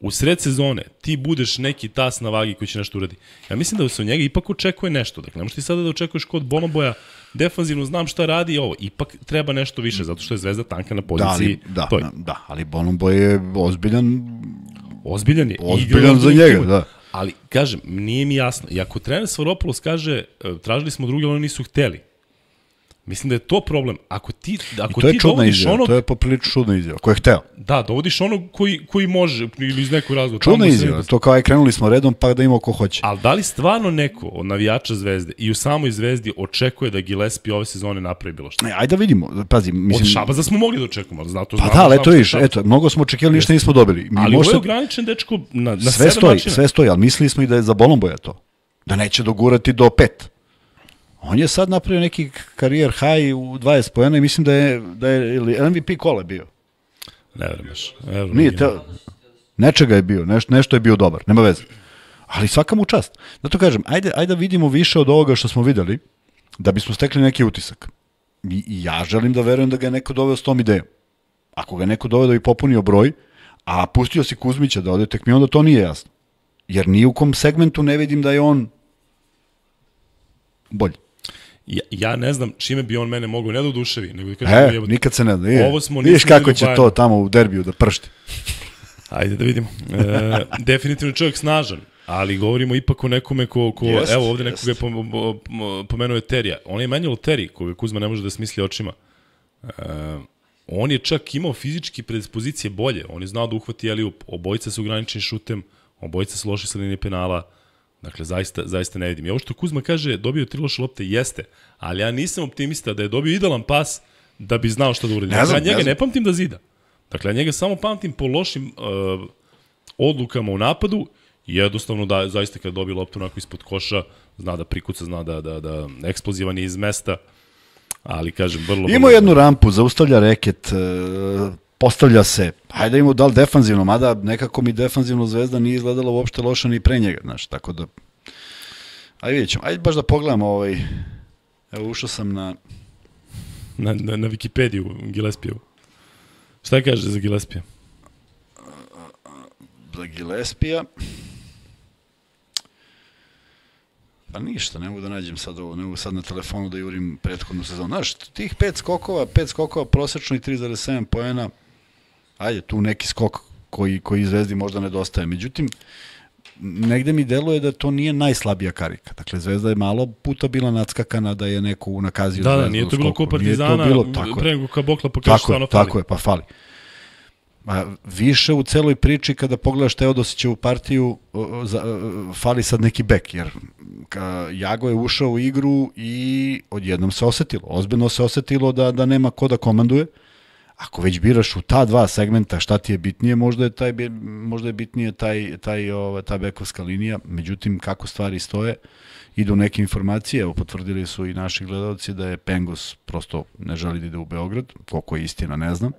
u sred sezone ti budeš neki tas na vagi koji će nešto uradi. Ja mislim da se od njega ipak očekuje nešto. Dakle, ne možeš ti sada da očekuješ kod Bonoboja defanzivno znam šta radi ovo. Ipak treba nešto više, zato što je Zvezda tanka na da, poziciji. Da, ali, da, da, ali Bonoboj je ozbiljan Ozbiljan je. Ozbiljan za njega, da. Ali, kažem, nije mi jasno. I ako trener Svaropoulos kaže, e, tražili smo drugi, ali oni nisu hteli. Mislim da je to problem. Ako ti, ako I to je ti čudna izjava, onog... to je poprilično čudna izjava, ko je hteo. Da, dovodiš onog koji, koji može ili iz nekog razloga. Čudna izjava, da... to kao je krenuli smo redom pa da ima ko hoće. Ali da li stvarno neko od navijača Zvezde i u samoj Zvezdi očekuje da Gillespi ove sezone napravi bilo šta? Ajde da vidimo, da, pazi. Mislim... Od Šabaza da smo mogli da očekujemo, ali zato pa znamo. Pa da, leto eto eto, mnogo smo očekivali, ništa nismo dobili. Mi ali možda... ovo je ograničen dečko na, na sve stoji, načina. Sve stoji, ali mislili smo i da je za Bolomboja to. Da neće dogurati do pet. On je sad napravio neki karijer high u 20 pojena i mislim da je, da je ili MVP kola bio. Ne vremeš. Da nije, te, nečega je bio, neš, nešto je bio dobar, nema veze. Ali svaka mu čast. Zato kažem, ajde, ajde da vidimo više od ovoga što smo videli, da bismo stekli neki utisak. I, i ja želim da verujem da ga je neko doveo s tom idejom. Ako ga je neko doveo da bi popunio broj, a pustio si Kuzmića da ode, tek mi onda to nije jasno. Jer ni u kom segmentu ne vidim da je on bolji ja, ja ne znam čime bi on mene mogao, ne da uduševi, nego da kažem... E, jebati, nikad se ne zna, je. Ovo smo Vidiš kako će to tamo u derbiju da pršti. Ajde da vidimo. E, definitivno čovjek snažan, ali govorimo ipak o nekome ko, ko jest, evo ovde nekoga je pomenuo je Terija. On je menjalo Teri, koga Kuzma ne može da smisli očima. E, on je čak imao fizički predispozicije bolje. On je znao da uhvati Eliup. Obojica su ograničeni šutem, obojica su loši sa linije penala. Dakle, zaista, zaista ne vidim. I ovo što Kuzma kaže, dobio je tri loše lopte, jeste. Ali ja nisam optimista da je dobio idealan pas da bi znao šta da uradi. Ne dakle, znam, ja njega ne, znam. ne pamtim da zida. Dakle, ja njega samo pamtim po lošim uh, odlukama u napadu i jednostavno da, zaista kad dobije loptu onako ispod koša, zna da prikuca, zna da, da, da eksplozivan je iz mesta ali kažem vrlo... Ima jednu rampu, zaustavlja reket, uh, postavlja se, hajde da imamo da li defanzivno, mada nekako mi defanzivno zvezda nije izgledala uopšte loša ni pre njega, znaš, tako da, ajde vidjet ćemo, ajde baš da pogledamo ovaj, evo ušao sam na... Na, na, na Wikipediju Gilespijevu. Šta kaže za Gillespija? Za Gillespija... Pa ništa, ne mogu da nađem sad ovo, ne mogu sad na telefonu da jurim prethodnu sezonu. Znaš, tih pet skokova, pet skokova prosečno i 3,7 poena, ajde, tu neki skok koji, koji Zvezdi možda nedostaje. Međutim, negde mi deluje da to nije najslabija karika. Dakle, Zvezda je malo puta bila nadskakana da je neko unakazio da, da, Zvezdu. Da, nije to bilo ko zana, bilo, tako pre nego ka Bokla pokaže što ono fali. Tako je, pa fali. A više u celoj priči kada pogledaš u partiju za, fali sad neki bek, jer ka, Jago je ušao u igru i odjednom se osetilo, ozbiljno se osetilo da, da nema ko da komanduje. Uh, ako već biraš u ta dva segmenta šta ti je bitnije, možda je, taj, možda je bitnije taj, taj, ova, ta bekovska linija, međutim kako stvari stoje, idu neke informacije, evo potvrdili su i naši gledalci da je Pengos prosto ne želi da ide u Beograd, koliko je istina ne znam.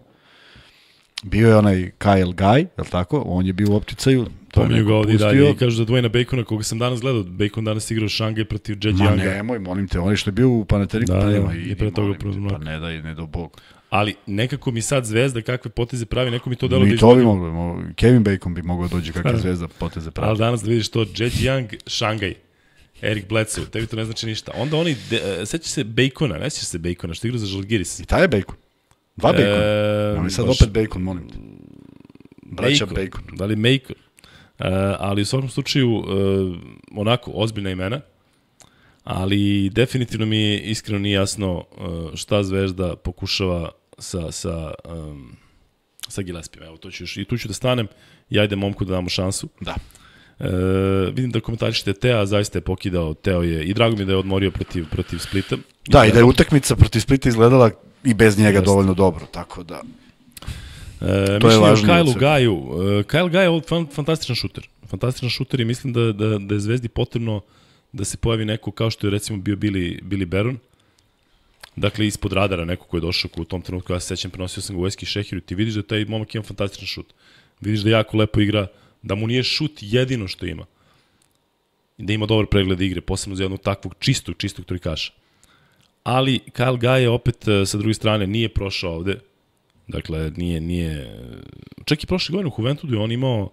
Bio je onaj Kyle Guy, je li tako? On je bio u opticaju. To je ga ovdje dalje i kažu da Dwayna Bacona, koga sam danas gledao, Bacon danas igrao Šangaj protiv Džeđi Janga. Ma nemoj, molim te, on je što je bio u Panateriku da, da, i, i pre toga te, pa ne daj, ne do Bog ali nekako mi sad zvezda kakve poteze pravi, neko mi to delo da izgleda. to bi mogli, Kevin Bacon bi mogao dođe kakve zvezda poteze pravi. Ali danas da vidiš to, Jet Young, Šangaj, Erik Bledsoe, tebi to ne znači ništa. Onda oni, e, seća se Bacona, ne seća se Bacona, što igra za Žalgiris. I taj je Bacon. Dva Bacon. E, ali sad opet Bacon, molim te. Braća Bacon. Bacon. Da li Bacon? E, ali u svakom slučaju, e, onako, ozbiljna imena, ali definitivno mi iskreno nije jasno e, šta Zvezda pokušava sa, sa, um, sa Gillespijem. Evo, to ću još, i tu ću da stanem Ja ajde momku da damo šansu. Da. E, vidim da komentarište Tea, zaista je pokidao, Teo je, i drago mi da je odmorio protiv, protiv Splita. Da, i da je utakmica protiv Splita izgledala i bez njega jeste. dovoljno dobro, tako da... E, to je važno. E, Kyle Gaju. Kyle Gaj je fan, fantastičan šuter. Fantastičan šuter i mislim da, da, da je Zvezdi potrebno da se pojavi neko kao što je recimo bio Billy, Billy Baron dakle, ispod radara neko ko je došao ko u tom trenutku, ja se sećam, prenosio sam ga u Eski Šehiru, ti vidiš da taj momak ima fantastičan šut. Vidiš da jako lepo igra, da mu nije šut jedino što ima. Da ima dobar pregled igre, posebno za jednog takvog čistog, čistog trojkaša. Ali Kyle Guy je opet e, sa druge strane nije prošao ovde. Dakle, nije, nije... Čak i prošle godine u Juventudu je on imao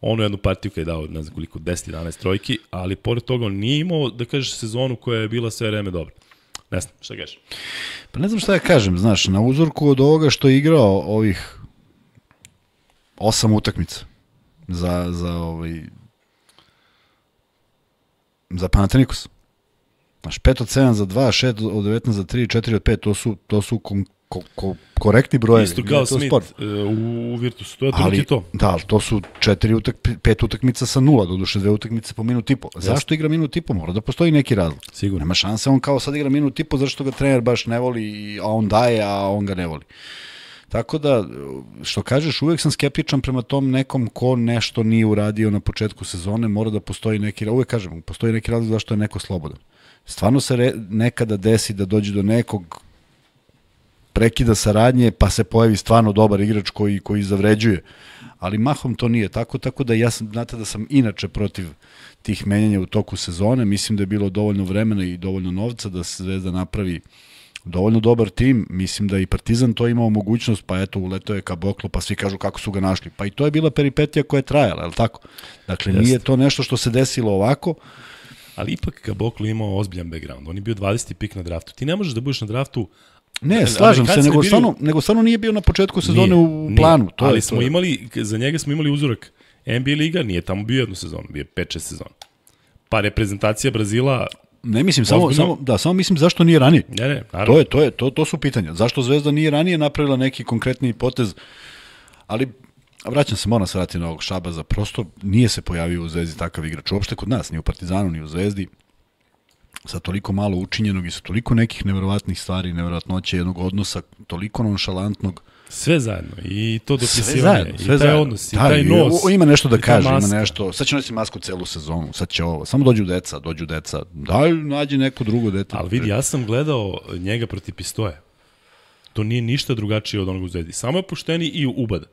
onu jednu partiju kada je dao, ne znam koliko, 10-11 trojki, ali pored toga on nije imao, da kažeš, sezonu koja je bila sve vreme dobra. Ne znam, šta kažeš? Pa ne znam šta ja kažem, znaš, na uzorku od ovoga što je igrao ovih osam utakmica za, za ovaj za Panathinaikos. Znaš, 5 od 7 za 2, 6 od 19 za 3, 4 od 5, to su, to su kon, ko, ko, korektni brojevi. Isto kao Smith sport. E, u Virtusu, to je ali, to. Da, ali to su četiri utak, pet utakmica sa nula, doduše dve utakmice po minut i po. Zašto igra minut i po? Mora da postoji neki razlog. Sigurno. Nema šanse, on kao sad igra minut i po, zašto ga trener baš ne voli, a on daje, a on ga ne voli. Tako da, što kažeš, uvek sam skeptičan prema tom nekom ko nešto nije uradio na početku sezone, mora da postoji neki, uvek kažem, postoji neki razlog zašto je neko slobodan. Stvarno se re, nekada desi da dođe do nekog prekida saradnje, pa se pojavi stvarno dobar igrač koji, koji zavređuje. Ali mahom to nije tako, tako da ja sam, znate da sam inače protiv tih menjanja u toku sezone. Mislim da je bilo dovoljno vremena i dovoljno novca da se Zvezda napravi dovoljno dobar tim, mislim da i Partizan to imao mogućnost, pa eto, uleto je ka pa svi kažu kako su ga našli. Pa i to je bila peripetija koja je trajala, je li tako? Dakle, Jeste. nije to nešto što se desilo ovako, Ali ipak Kaboklu imao ozbiljan background. On je bio 20. pik na draftu. Ti ne možeš da budeš na draftu Ne, slažem se, nego, bili... stvarno, nego stvarno nije bio na početku sezone nije, u planu. Nije, to ali je, smo to. imali, za njega smo imali uzorak. NBA liga nije tamo bio jednu sezonu, bio 5-6 sezona. Pa reprezentacija Brazila Ne mislim samo samo da samo mislim zašto nije ranije. Ne, ne, naravno. To je to je to to su pitanja. Zašto Zvezda nije ranije napravila neki konkretni potez? Ali vraćam se, moram se vratiti na ovog Šabaza, prosto nije se pojavio u Zvezdi takav igrač uopšte kod nas, ni u Partizanu, ni u Zvezdi sa toliko malo učinjenog i sa toliko nekih neverovatnih stvari, neverovatnoće jednog odnosa toliko nonšalantnog Sve zajedno. I to dopisivanje. Sve zajedno. Sve I taj zajedno. odnos. Da, I taj nos. O, ima nešto da kaže. Ima nešto. Sad će nositi masku celu sezonu. Sad će ovo. Samo dođu deca. Dođu deca. Daj, nađi neko drugo dete. Ali vidi, ja sam gledao njega protiv pistoje. To nije ništa drugačije od onog u Zvezdi. Samo je pošteni i ubada.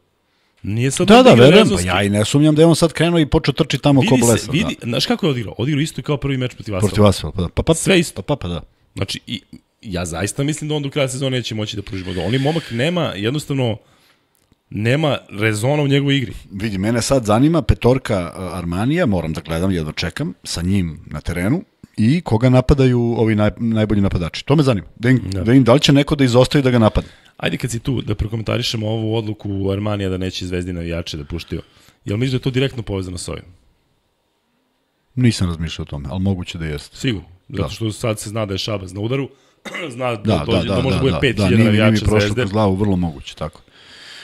Nije sad da, da, verujem, pa ja i ne sumnjam da je on sad krenuo i počeo trči tamo vidi ko blesa. Se, da. vidi, da. znaš kako je odigrao? Odigrao isto kao prvi meč protiv Vasova. Protiv Vasova, pa da. Pa, pa, Sve isto. Pa, pa, pa, da. Znači, i, ja zaista mislim da on do kraja sezone neće moći da pruži bodo. Oni momak nema, jednostavno, nema rezona u njegovoj igri. Vidi, mene sad zanima petorka eh, Armanija, moram da gledam, jedno čekam, sa njim na terenu i koga napadaju ovi naj, najbolji napadači. To me zanima. Da im, da. da im da li će neko da izostaje da ga napadne. Ajde kad si tu, da prokomentarišemo ovu odluku Armanija da neće zvezdi navijače da puštio. Jel misliš da je to direktno povezano s ovim? Nisam razmišljao o tome, ali moguće da jeste. Sigurno, da. zato što sad se zna da je Šabas na udaru, zna da, da, dođe, da, da, da, može da, bude 5000 da, da, navijača zvezde. Da, prošlo kroz glavu, vrlo moguće, tako.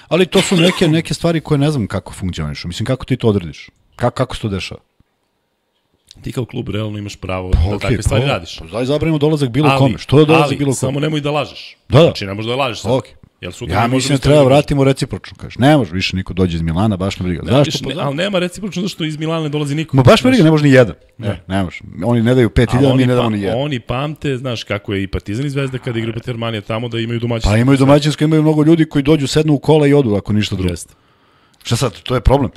Ali to su neke, neke stvari koje ne znam kako funkcionišu. Mislim, kako ti to odrediš? Kako, kako se to dešava? ti kao klub realno imaš pravo pa, da okay, takve stvari pa, radiš. Pa, daj zabranimo dolazak bilo ali, kome. Što je da dolazak ali, bilo kome? samo nemoj da lažeš. Da, da. Znači, ne možeš da lažeš sad. Okay. Jel su ja mislim da treba da vratimo recipročno, kažeš. Ne može više niko dođe iz Milana, baš me briga. Ne, Zašto? Više, ne, ali nema recipročno zato što iz Milana ne dolazi niko. Ma baš me briga, ne može ni jedan. Ne, ne, ne može. Oni ne daju 5000, mi ne damo pa- ni jedan. Oni pamte, znaš kako je i Partizan i Zvezda kada igra protiv Armanija tamo da imaju domaćinsko. Pa imaju domaćinsko, imaju mnogo ljudi koji dođu, sednu u kola i odu ako ništa drugo. Jeste. Šta sad, to je problem.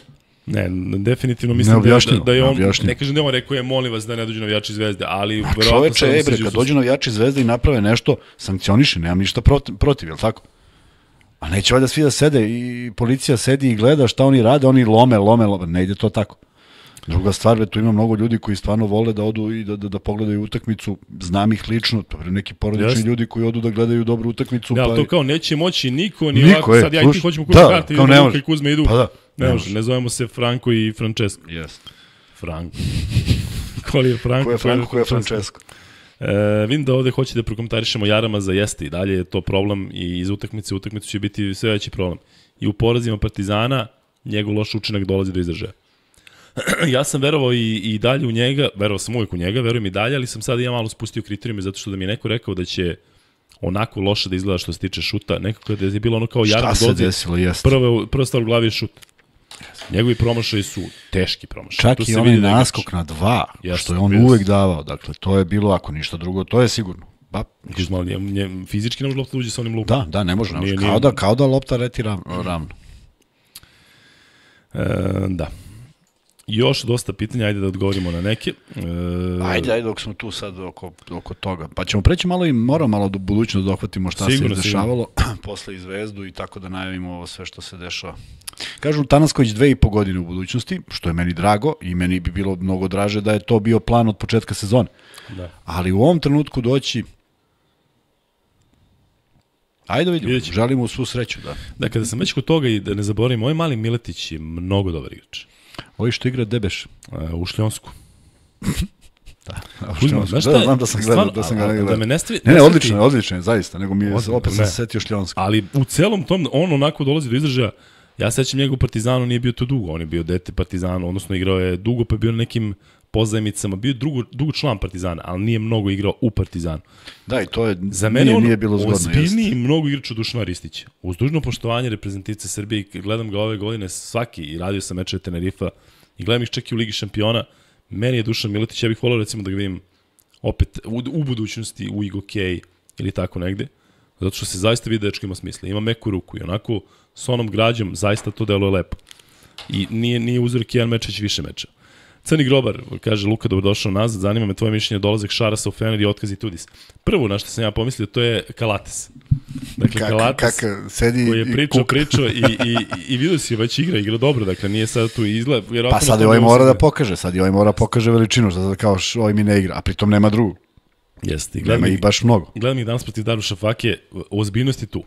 Ne, definitivno mislim da- neobjašnjivo, da, da je on, ne, ne kažem da je on rekao je molim vas da ne dođu navijači zvezde, ali pa, čoveče, ej bre, kad dođu navijači zvezde i naprave nešto, sankcioniše, nemam ništa protiv, protiv je li tako? A neće valjda svi da sede i policija sedi i gleda šta oni rade, oni lome, lome, lome, ne ide to tako. Druga stvar, tu ima mnogo ljudi koji stvarno vole da odu i da, da, da pogledaju utakmicu, znam ih lično, to je neki porodični Jasne. ljudi koji odu da gledaju dobru utakmicu. ja, da, pa to kao neće moći niko, ni niko, ovako, je, sad ja i ti hoćemo kući da, karte, kao i i Kuzme idu. Pa da. Ne ne, ne zovemo se Franko i Francesco. Jeste. Franko. Koli je Franko? Ko je Franko, ko je Francesco? E, vidim da ovde hoće da prokomentarišemo Jarama za jeste i dalje je to problem i iz utakmice u utakmicu će biti sve veći problem. I u porazima Partizana njegov loš učinak dolazi do izražaja. ja sam verovao i, i dalje u njega, verovao sam uvijek u njega, verujem i dalje, ali sam sad ja malo spustio kriterijume zato što da mi je neko rekao da će onako loše da izgleda što se tiče šuta, nekako da je bilo ono kao Jaram Dozi. Šta desilo, Prva, stvar u glavi je šut. Njegovi promašaji su teški promašaji. Čak i onaj naskok na dva, Jasno, što je on uvek davao. Dakle, to je bilo, ako ništa drugo, to je sigurno. Ba, Kuzma, Nije, nije, fizički ne može lopta da uđe sa onim lupom. Da, da, ne može. Ne može. Nije, kao, nije... da, kao da lopta reti ravno. ravno. E, da još dosta pitanja, ajde da odgovorimo na neke. E... Ajde, ajde, dok smo tu sad oko, oko toga. Pa ćemo preći malo i moramo malo do budućnosti da ohvatimo šta sigurno, se dešavalo sigurno. posle izvezdu i tako da najavimo ovo sve što se dešava. Kažu Tanasković dve i po godine u budućnosti, što je meni drago i meni bi bilo mnogo draže da je to bio plan od početka sezone. Da. Ali u ovom trenutku doći Ajde da vidimo, Vidjet želimo svu sreću, da. Da, kada sam već kod toga i da ne zaboravim, ovaj mali Miletić je mnogo dobar igrač. Ovi što igra Debeš? E, u Šljonsku. Da. da, znaš da, znam da sam gledao, da sam gledao. Da me ne stavi, ne, ne, odlično je, odlično je, zaista, nego mi je, Od, opet sam se setio Šljonsku. Ali u celom tom, on onako dolazi do izražaja, ja sećam njega u Partizanu, nije bio to dugo, on je bio dete Partizanu, odnosno igrao je dugo, pa je bio na nekim pozajmicama, bio drugo, drugo član Partizana, ali nije mnogo igrao u Partizanu. Da, i to je, Za mene nije, on, nije bilo zgodno. Ozbiljniji jest. mnogo igrač od Dušana Ristića. Uz dužno poštovanje reprezentativce Srbije, gledam ga ove godine svaki i radio sam meče Tenerifa i gledam ih čak i u Ligi šampiona. Meni je Dušan Miletić, ja bih volao recimo da ga vidim opet u, u budućnosti u Igo Kej ili tako negde. Zato što se zaista vidi dečko ima smisla. Ima meku ruku i onako s onom građom zaista to deluje lepo. I nije, nije uzor kijan meč, više meča. Crni grobar, kaže Luka, dobrodošao nazad, zanima me tvoje mišljenje dolazak Šarasa u Fener i otkazi Tudis. Prvo na što sam ja pomislio, to je Kalates. Dakle, kak, Kalates kak, sedi koji je pričao, pričao i, i, i vidio si već igra, igra dobro, dakle nije sad tu izgled. Pa sad je ovaj, da ovaj mora da pokaže, sad je ovaj mora pokaže veličinu, sad kao š, ovaj mi ne igra, a pritom nema drugu. Jeste, i gledam i baš mnogo. Gledam ih danas protiv Daruša Fake, ozbiljnost je tu.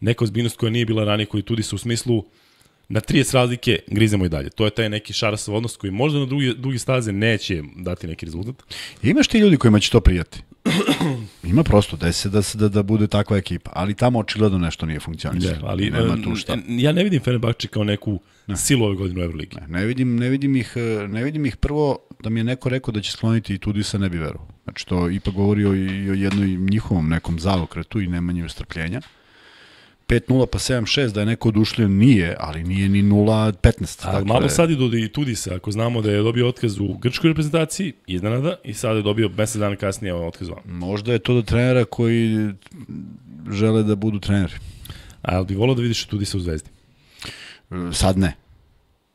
Neka ozbiljnost koja nije bila ranije koji Tudis u smislu uh, na 30 razlike grizemo i dalje. To je taj neki šarasov odnos koji možda na drugi, dugi staze neće dati neki rezultat. Imaš ti ljudi kojima će to prijati. Ima prosto, desi da se da, da bude takva ekipa, ali tamo očigledno nešto nije funkcionisalo. Da, ali nema e, tu šta. Ja ne vidim Fenerbahče kao neku ne. Da. silu ove godine u Evroligi. Ne, ne, vidim, ne, vidim ih, e, ne vidim ih prvo da mi je neko rekao da će skloniti i Tudisa ne bi verovao. Znači to ipak govori o, i o jednoj njihovom nekom zaokretu i nemanju strpljenja. 5-0 pa 7-6 da je neko odušljen, nije, ali nije ni 0-15. dakle... malo da sad je do i Tudisa, ako znamo da je dobio otkaz u grčkoj reprezentaciji, iznenada, i sad je dobio mesec dana kasnije otkaz vam. Možda je to do trenera koji žele da budu treneri. A jel bi volao da vidiš Tudisa u Zvezdi? Sad ne.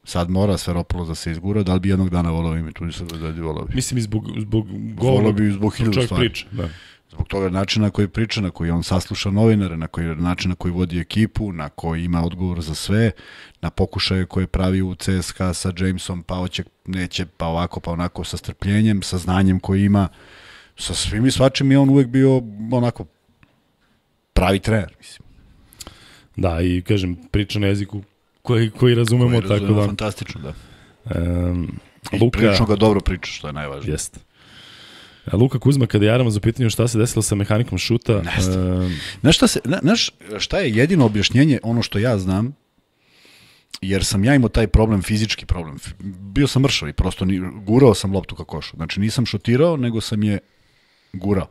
Sad mora Sferopolo da se izgura, da li bi jednog dana volao ime Tudisa u da Zvezdi volao bi? Mislim i zbog, zbog govora. Volao bi zbog hiljadu stvari. Priča, da zbog toga načina na koji priča, na koji on sasluša novinare, na koji način na koji vodi ekipu, na koji ima odgovor za sve, na pokušaje koje pravi u CSKA sa Jamesom, pa oće, neće, pa ovako, pa onako, sa strpljenjem, sa znanjem koje ima, sa svim i svačim je on uvek bio onako pravi trener, mislim. Da, i kažem, priča na jeziku koji, koji razumemo, koji razumemo tako da. Fantastično, da. Um, Luka, I prilično ga dobro priča, što je najvažnije. Jeste. Luka Kuzma, kada jaramo za pitanje šta se desilo sa mehanikom šuta... Ne znam. Znaš, šta se, na, znaš šta je jedino objašnjenje, ono što ja znam, jer sam ja imao taj problem, fizički problem. Bio sam mršav i prosto ni, gurao sam loptu ka košu. Znači nisam šutirao, nego sam je gurao.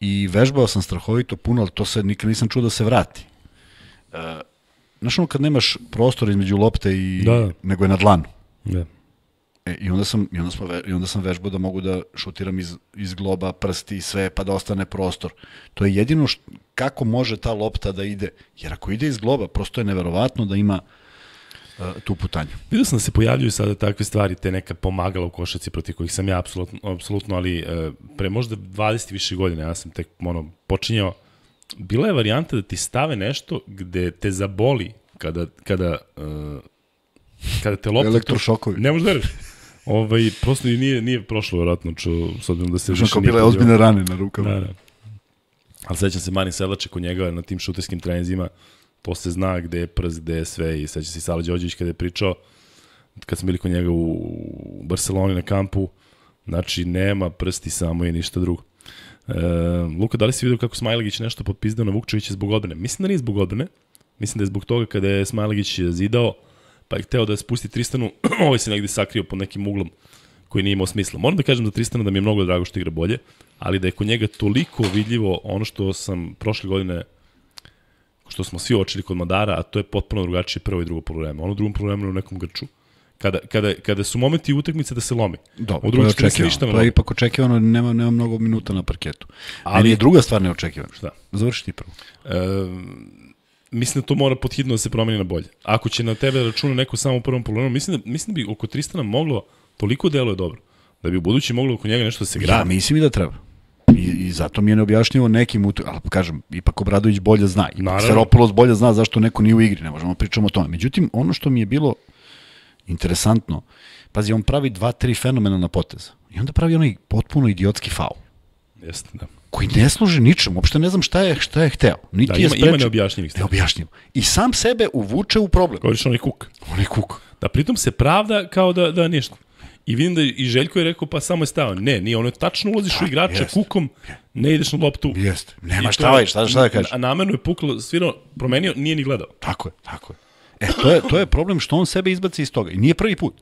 I vežbao sam strahovito puno, ali to se nikad nisam čuo da se vrati. uh, znaš ono kad nemaš prostor između lopte i, da, da. nego je na dlanu. Da. E, i, onda sam, i, onda smo, I onda sam vežbao da mogu da šutiram iz, iz globa, prsti i sve, pa da ostane prostor. To je jedino št, kako može ta lopta da ide. Jer ako ide iz globa, prosto je neverovatno da ima uh, tu putanju. Vidio sam da se pojavljuju sada takve stvari, te neka pomagala u košaci protiv kojih sam ja apsolutno, apsolutno ali uh, pre možda 20 više godina, ja sam tek ono, počinjao, bila je varijanta da ti stave nešto gde te zaboli kada, kada uh, kada te lopta... Elektrošokovi. Ne možeš da veriš. Ovaj, prosto i nije, nije prošlo, vjerojatno, ču, s obzirom da se više nije... bile ozbiljne rane na rukama. Da, da. Ali sećam se Mani Selače kod njega na tim šuterskim trenizima, to se zna gde je prst, gde je sve i sećam se Sala Đorđević kada je pričao, kad smo bili kod njega u Barceloni na kampu, znači nema prsti samo i ništa drugo. E, Luka, da li si vidio kako Smajlegić nešto potpisao na Vukčevića zbog odbrane? Mislim da nije zbog odbrane, mislim da je zbog toga kada je Smajlegić zidao, pa je hteo da je spusti Tristanu, ovaj se negde sakrio pod nekim uglom koji nije imao smisla. Moram da kažem za da Tristana da mi je mnogo drago što igra bolje, ali da je kod njega toliko vidljivo ono što sam prošle godine što smo svi očili kod Madara, a to je potpuno drugačije prvo i drugo poluvreme. Ono drugom problemu je u nekom grču. Kada, kada, kada su momenti utakmice da se lomi. Dobro, da, u drugom to je očekivano. To pa je ipak očekivano, nema, nema mnogo minuta na parketu. Ali Meni je druga stvar neočekivana. Šta? Završi ti prvo. E, mislim da to mora podhitno da se promeni na bolje. Ako će na tebe računa neko samo u prvom polovremenu, mislim da, mislim da bi oko 300 moglo, toliko delo je dobro, da bi u budući moglo oko njega nešto da se gradi. Ja mislim i da treba. I, i zato mi je neobjašnjivo nekim, utru... ali kažem, ipak Obradović bolje zna, i Seropolos bolje zna zašto neko nije u igri, ne možemo da pričamo o tome. Međutim, ono što mi je bilo interesantno, pazi, on pravi dva, tri fenomena na poteza i onda pravi onaj potpuno idiotski faul. Jeste, da koji ne služi ničemu, uopšte ne znam šta je, šta je hteo. Niti da, ima, je sprečen, ima neobjašnjivih stvari. Neobjašnjiv. I sam sebe uvuče u problem. on je kuk. je kuk. Da pritom se pravda kao da, da ništa. I vidim da i Željko je rekao, pa samo je stao. Ne, nije, ono je tačno ulaziš da, u igrača jest. kukom, ne ideš na loptu. Jeste, nema šta je, šta, šta da kažeš. A namerno je puklo, svirao, promenio, nije ni gledao. Tako je, tako je. E, to je, to je problem što on sebe izbaci iz toga. I nije prvi put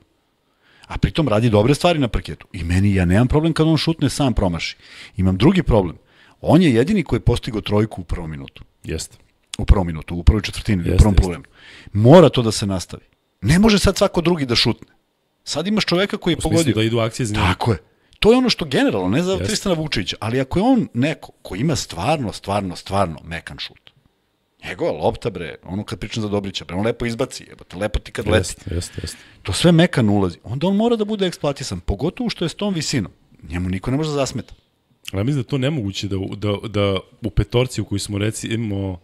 a pritom radi dobre stvari na parketu. I meni, ja nemam problem kad on šutne, sam promaši. Imam drugi problem. On je jedini koji je postigao trojku u prvom minutu. Jeste. U prvom minutu, u prvoj četvrtini, jest, u prvom poluvremenu. Mora to da se nastavi. Ne može sad svako drugi da šutne. Sad imaš čoveka koji je pogodio. da idu akcije iz Tako je. To je ono što generalno, ne za Jeste. Tristana Vučevića, ali ako je on neko koji ima stvarno, stvarno, stvarno mekan šut, Njegova lopta, bre, ono kad pričam za Dobrića, bre, on lepo izbaci, jebote, lepo ti kad leti. Jest, jest, To sve mekan ulazi. Onda on mora da bude eksploatisan, pogotovo što je s tom visinom. Njemu niko ne može da zasmeta. Ali ja mislim da to nemoguće da, da, da u petorci u kojoj smo recimo,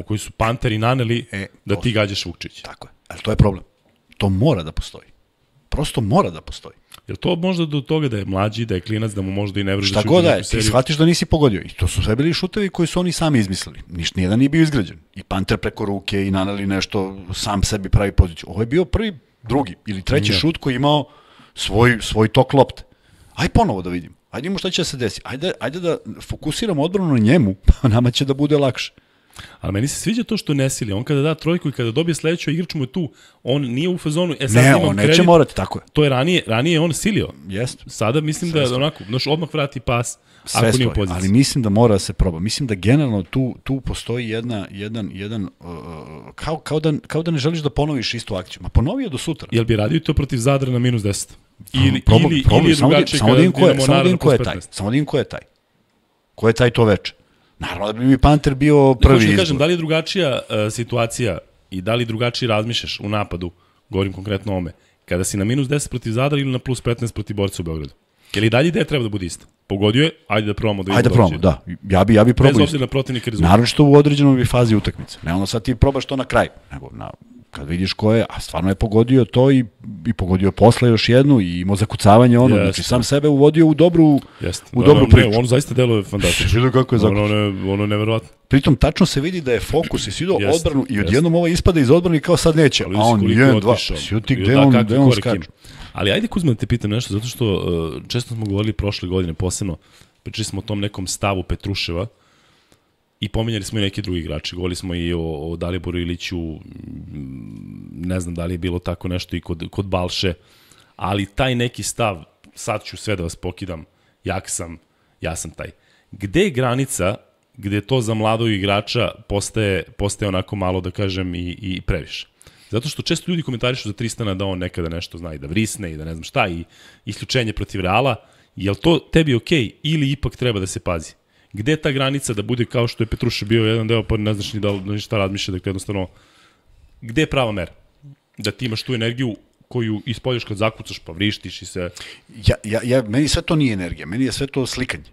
u kojoj su Panteri naneli, e, da ti gađaš Vukčić. Tako je, ali to je problem. To mora da postoji. Prosto mora da postoji. Jel to možda do toga da je mlađi, da je klinac, da mu možda i ne vrži Šta da god da je, ti shvatiš da nisi pogodio. I to su sve bili šutevi koji su oni sami izmislili. Niš, nijedan nije bio izgrađen. I panter preko ruke i nanali nešto, sam sebi pravi poziciju. Ovo je bio prvi, drugi ili treći ne. Da. šut koji imao svoj, svoj tok lopte. Aj ponovo da vidim. Ajde imamo šta će da se desi. Ajde, ajde da fokusiramo odbranu na njemu, pa nama će da bude lakše. Ali meni se sviđa to što ne sili. On kada da trojku i kada dobije sledeću igrač mu je tu. On nije u fazonu. E, sad ne, on neće kredit. morati, tako je. To je ranije, ranije on silio. Jest. Sada mislim da Sve da stoji. onako, noš odmah vrati pas Sve ako nije u poziciji. Ali mislim da mora da se proba. Mislim da generalno tu, tu postoji jedna, jedan, jedan uh, uh kao, kao, da, kao da ne želiš da ponoviš istu akciju. Ma ponovi je do sutra. Jel bi radio to protiv Zadra na minus 10? Ili, ili, ili je drugačije kada Samo da im da ko je da taj. Samo da im ko je taj. Ko je taj to veče? Naravno da bi mi Panter bio da prvi ne, Da kažem, da li je drugačija uh, situacija i da li drugačije razmišljaš u napadu, govorim konkretno o ome, kada si na minus 10 protiv Zadra ili na plus 15 protiv borca u Beogradu? Je li dalje ideja treba da bude ista? Pogodio je, ajde da probamo da vidimo. Ajde da probamo, da. Ja bi, ja bi probao isto. Bez obzira na protivnike rezultata. Naravno što u određenoj fazi utakmice. Ne ono sad ti probaš to na kraj, nego na kad vidiš ko je, a stvarno je pogodio to i, i pogodio posle još jednu i imao zakucavanje ono, Jest. znači sam sebe uvodio u dobru, Jest. u da, dobru da, ne, priču. Ne, on zaista deluje fantastično. Vidio kako je zakucao. Ono, ne, ono neverovatno. Pritom tačno se vidi da je fokus i si odbranu i odjednom ovaj ispada iz odbrane kao sad neće, Ali a on je dva, si ti da, gde on, gde on skače. Ali ajde Kuzma da te pitam nešto, zato što e, često smo govorili prošle godine posebno, pričali smo o tom nekom stavu Petruševa, uh, i pominjali smo i neke drugi igrače. Govorili smo i o, o Daliboru Iliću, mm, ne znam da li je bilo tako nešto i kod, kod Balše, ali taj neki stav, sad ću sve da vas pokidam, jak sam, ja sam taj. Gde je granica gde to za mladog igrača postaje, postaje onako malo, da kažem, i, i previše? Zato što često ljudi komentarišu za Tristana da on nekada nešto zna i da vrisne i da ne znam šta i isključenje protiv Reala. Je li to tebi okej okay, ili ipak treba da se pazi? Gde ta granica da bude kao što je Petruša bio jedan deo, pa ne znaš ni da, li ništa razmišlja, dakle jednostavno, gde je prava mera? Da ti imaš tu energiju koju ispolješ kad zakucaš pa vrištiš i se... Ja, ja, ja, meni sve to nije energija, meni je sve to slikanje.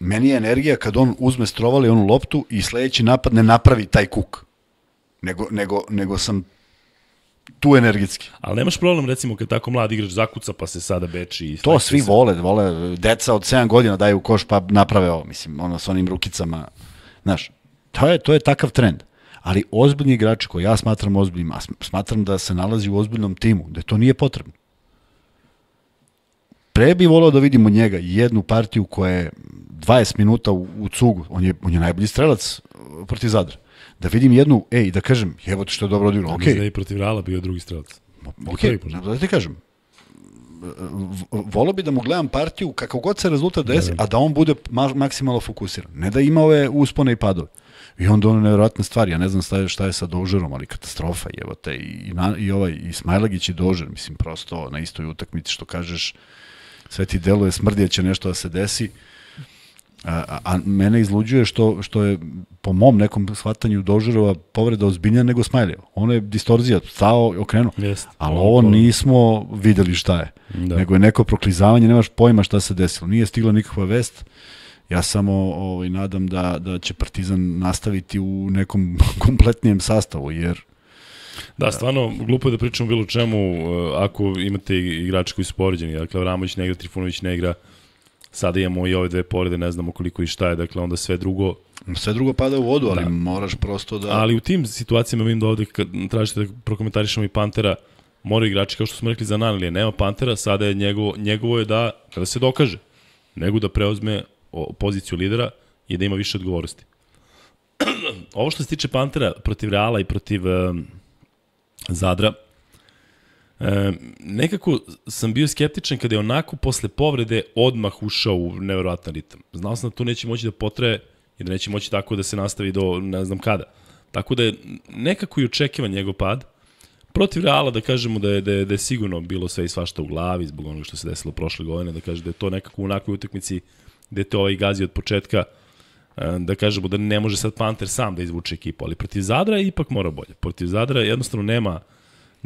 Meni je energija kad on uzme strovali onu loptu i sledeći napad ne napravi taj kuk. Nego, nego, nego sam tu energetski. Ali nemaš problem recimo kad tako mlad igrač zakuca pa se sada beči. I to svi se. vole, vole, deca od 7 godina daju u koš pa naprave ovo, mislim, ono sa onim rukicama, znaš, to je, to je takav trend. Ali ozbiljni igrači koji ja smatram ozbiljnim, a smatram da se nalazi u ozbiljnom timu, da to nije potrebno. Pre bi volao da vidimo njega jednu partiju koja je 20 minuta u, u cugu, on je, on je najbolji strelac uh, protiv Zadra da vidim jednu, ej, da kažem, evo što je dobro odigrao, okej. Okay. Da je i protiv Rala bio drugi strelac. Okej, okay, da, da ti kažem, volo bi da mu gledam partiju kako god se rezultat desi, da, da. a da on bude maksimalno fokusiran. Ne da ima ove uspone i padove. I onda ono nevjerojatne stvari, ja ne znam šta je, šta je sa Dožerom, ali katastrofa je, te, i, i, i ovaj, i Smajlagić i Dožer, mislim, prosto na istoj utakmici, što kažeš, sve ti deluje, smrdjeće nešto da se desi, A, a mene izluđuje što, što je po mom nekom shvatanju Dožerova povreda ozbiljnija nego Smajljeva. Ono je distorzija, stao, okrenuo. Yes. Ali ovo nismo videli šta je. Da. Nego je neko proklizavanje, nemaš pojma šta se desilo. Nije stigla nikakva vest. Ja samo ovaj, nadam da, da će Partizan nastaviti u nekom kompletnijem sastavu, jer Da, stvarno, glupo je da pričamo bilo čemu eh, ako imate igrače koji su povređeni. Dakle, Vramović ne igra, Trifunović ne igra, uh, Sada imamo i ove dve porede, ne znamo koliko i šta je, dakle onda sve drugo... Sve drugo pada u vodu, ali da. moraš prosto da... Ali u tim situacijama vidim da ovde kad tražite da prokomentarišemo i Pantera, moraju igrači, kao što smo rekli za Nanelije, nema Pantera, sada je njegovo, njegovo je da, kada se dokaže, nego da preozme poziciju lidera i da ima više odgovornosti. Ovo što se tiče Pantera protiv Reala i protiv um, Zadra, E, nekako sam bio skeptičan kada je onako posle povrede odmah ušao u neverovatan ritam. Znao sam da to neće moći da potraje i da neće moći tako da se nastavi do ne znam kada. Tako da je nekako i očekivan njegov pad. Protiv Reala da kažemo da je, da je, da je sigurno bilo sve i svašta u glavi zbog onoga što se desilo prošle godine, da kaže da je to nekako u onakvoj utakmici gde te ovaj gazi od početka, e, da kažemo da ne može sad Panter sam da izvuče ekipu, ali protiv Zadra je ipak mora bolje. Protiv Zadra jednostavno nema uh,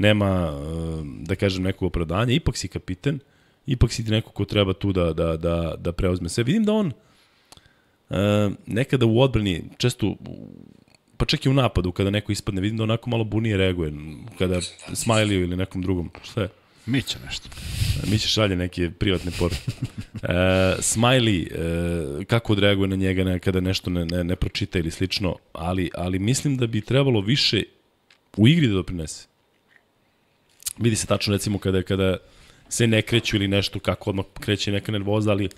nema, eh, da kažem, nekog opravdanja, ipak si kapiten, ipak si ti neko ko treba tu da, da, da, da preozme sve. Vidim da on eh, nekada u odbrani, često pa čak i u napadu kada neko ispadne, vidim da onako malo bunije reaguje, kada Smajliju ili nekom drugom, šta je? Miće nešto. Miće šalje neke privatne poruke. E, eh, Smiley, e, kako odreaguje na njega ne, kada nešto ne, ne, ne pročita ili slično, ali, ali mislim da bi trebalo više u igri da doprinese vidi se tačno recimo kada, kada se ne kreću ili nešto kako odmah kreće neka nervoza, ali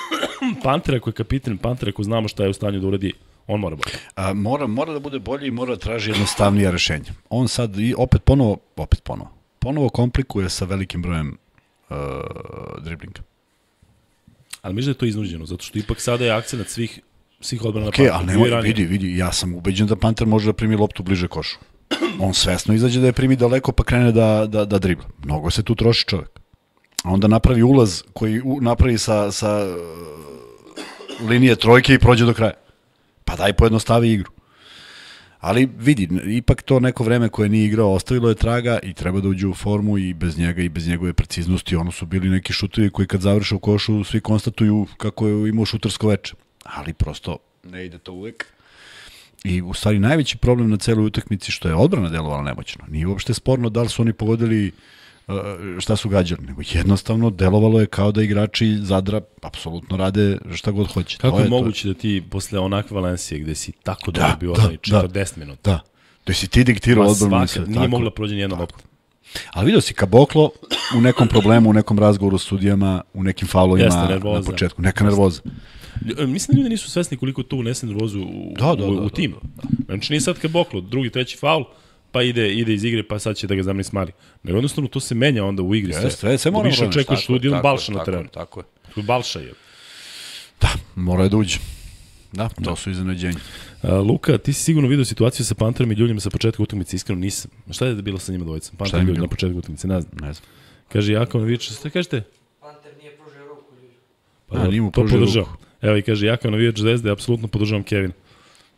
Pantera koji je kapitan, Pantera koji znamo šta je u stanju da uradi, on mora bolje. A, mora, mora da bude bolji i mora da traži jednostavnija rešenja. On sad i opet ponovo, opet ponovo, ponovo komplikuje sa velikim brojem uh, driblinga. Ali mišli da je to iznuđeno, zato što ipak sada je akcenat svih svih odbrana okay, na Panteru. ali nemoj, vidi, vidi, ja sam ubeđen da Panter može da primi loptu bliže košu on svesno izađe da je primi daleko pa krene da, da, da dribla. Mnogo se tu troši čovek. A onda napravi ulaz koji u, napravi sa, sa uh, linije trojke i prođe do kraja. Pa daj pojednostavi igru. Ali vidi, ipak to neko vreme koje nije igrao ostavilo je traga i treba da uđe u formu i bez njega i bez njegove preciznosti. Ono su bili neki šutevi koji kad završe u košu svi konstatuju kako je imao šutarsko veče. Ali prosto ne ide to uvek. I u stvari najveći problem na celoj utakmici što je odbrana delovala nemoćno. Nije uopšte sporno da li su oni pogodili uh, šta su gađali, nego jednostavno delovalo je kao da igrači Zadra apsolutno rade šta god hoće. Kako to je moguće to... da ti posle onakve Valencije gde si tako da, dobio bio da, odani, 40 da, minuta, da, da si ti diktirao odbranu sve. Nije tako, mogla prođen jedna lopta. Ali vidio si Kaboklo u nekom problemu, u nekom razgovoru s sudijama, u nekim faulovima na početku. Neka nervoza. Mislim da ljudi nisu svesni koliko to unese nervozu u, da, da, u, da, u da. tim. Da, da, da. Znači nije sad kad boklo, drugi, treći faul, pa ide, ide iz igre, pa sad će da ga zameni smari. Nego jednostavno to se menja onda u igri. Jeste, sve, sve moramo Više da očekuješ ljudi, on balša na terenu. Tako je. Tu balša je. Da, mora je da uđe. Da, to da. su iznenađenja. Luka, ti si sigurno video situaciju sa Panterom i Ljuljima sa početka utakmice, iskreno nisam. Šta je da bilo sa njima dvojicom? Panter i Ljulj na početku utakmice, ne znam. Ne znam. Kaže Jakovnović, šta kažete? Panter nije pružio ruku Ljulju. Pa, da, nije mu pružio ruku. Evo i kaže, jako navijač zvezde, apsolutno podržavam Kevin.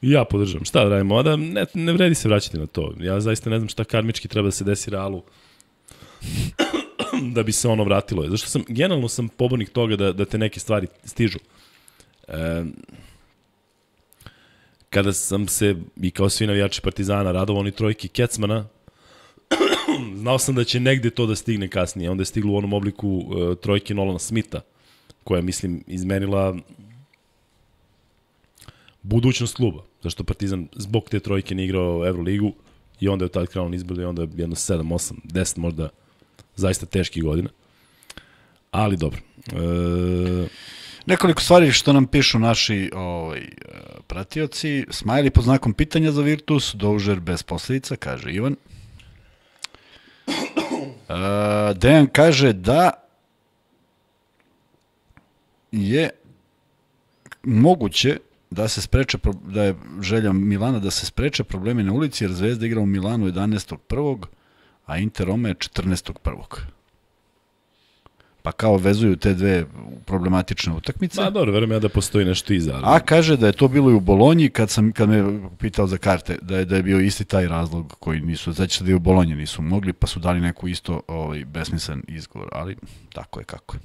I ja podržavam. Šta da radimo? Da ne, ne vredi se vraćati na to. Ja zaista ne znam šta karmički treba da se desi Realu da bi se ono vratilo. Zašto sam, generalno sam pobornik toga da, da te neke stvari stižu. E, kada sam se i kao svi navijači Partizana radovao oni trojki Kecmana, znao sam da će negde to da stigne kasnije. Onda je stiglo u onom obliku e, trojke Nolana Smitha, koja je, mislim, izmenila budućnost kluba. Zašto Partizan zbog te trojke ne igrao Euroligu i onda je tad krenuo nizbrdo da i onda je jedno 7, 8, 10 možda zaista teških godina. Ali dobro. E... Nekoliko stvari što nam pišu naši ovaj, pratioci. Smajli pod znakom pitanja za Virtus, Dožer bez posljedica, kaže Ivan. E, Dejan kaže da je moguće da se spreče, da je želja Milana da se spreče problemi na ulici, jer Zvezda igra u Milanu 11.1., a Inter Roma je 14.1. Pa kao vezuju te dve problematične utakmice. Ma dobro, verujem ja da postoji nešto iza. A kaže da je to bilo i u Bolonji kad sam kad me pitao za karte, da je da je bio isti taj razlog koji nisu, znači da i u Bolonji nisu mogli, pa su dali neku isto ovaj besmislen izgovor, ali tako je kako je.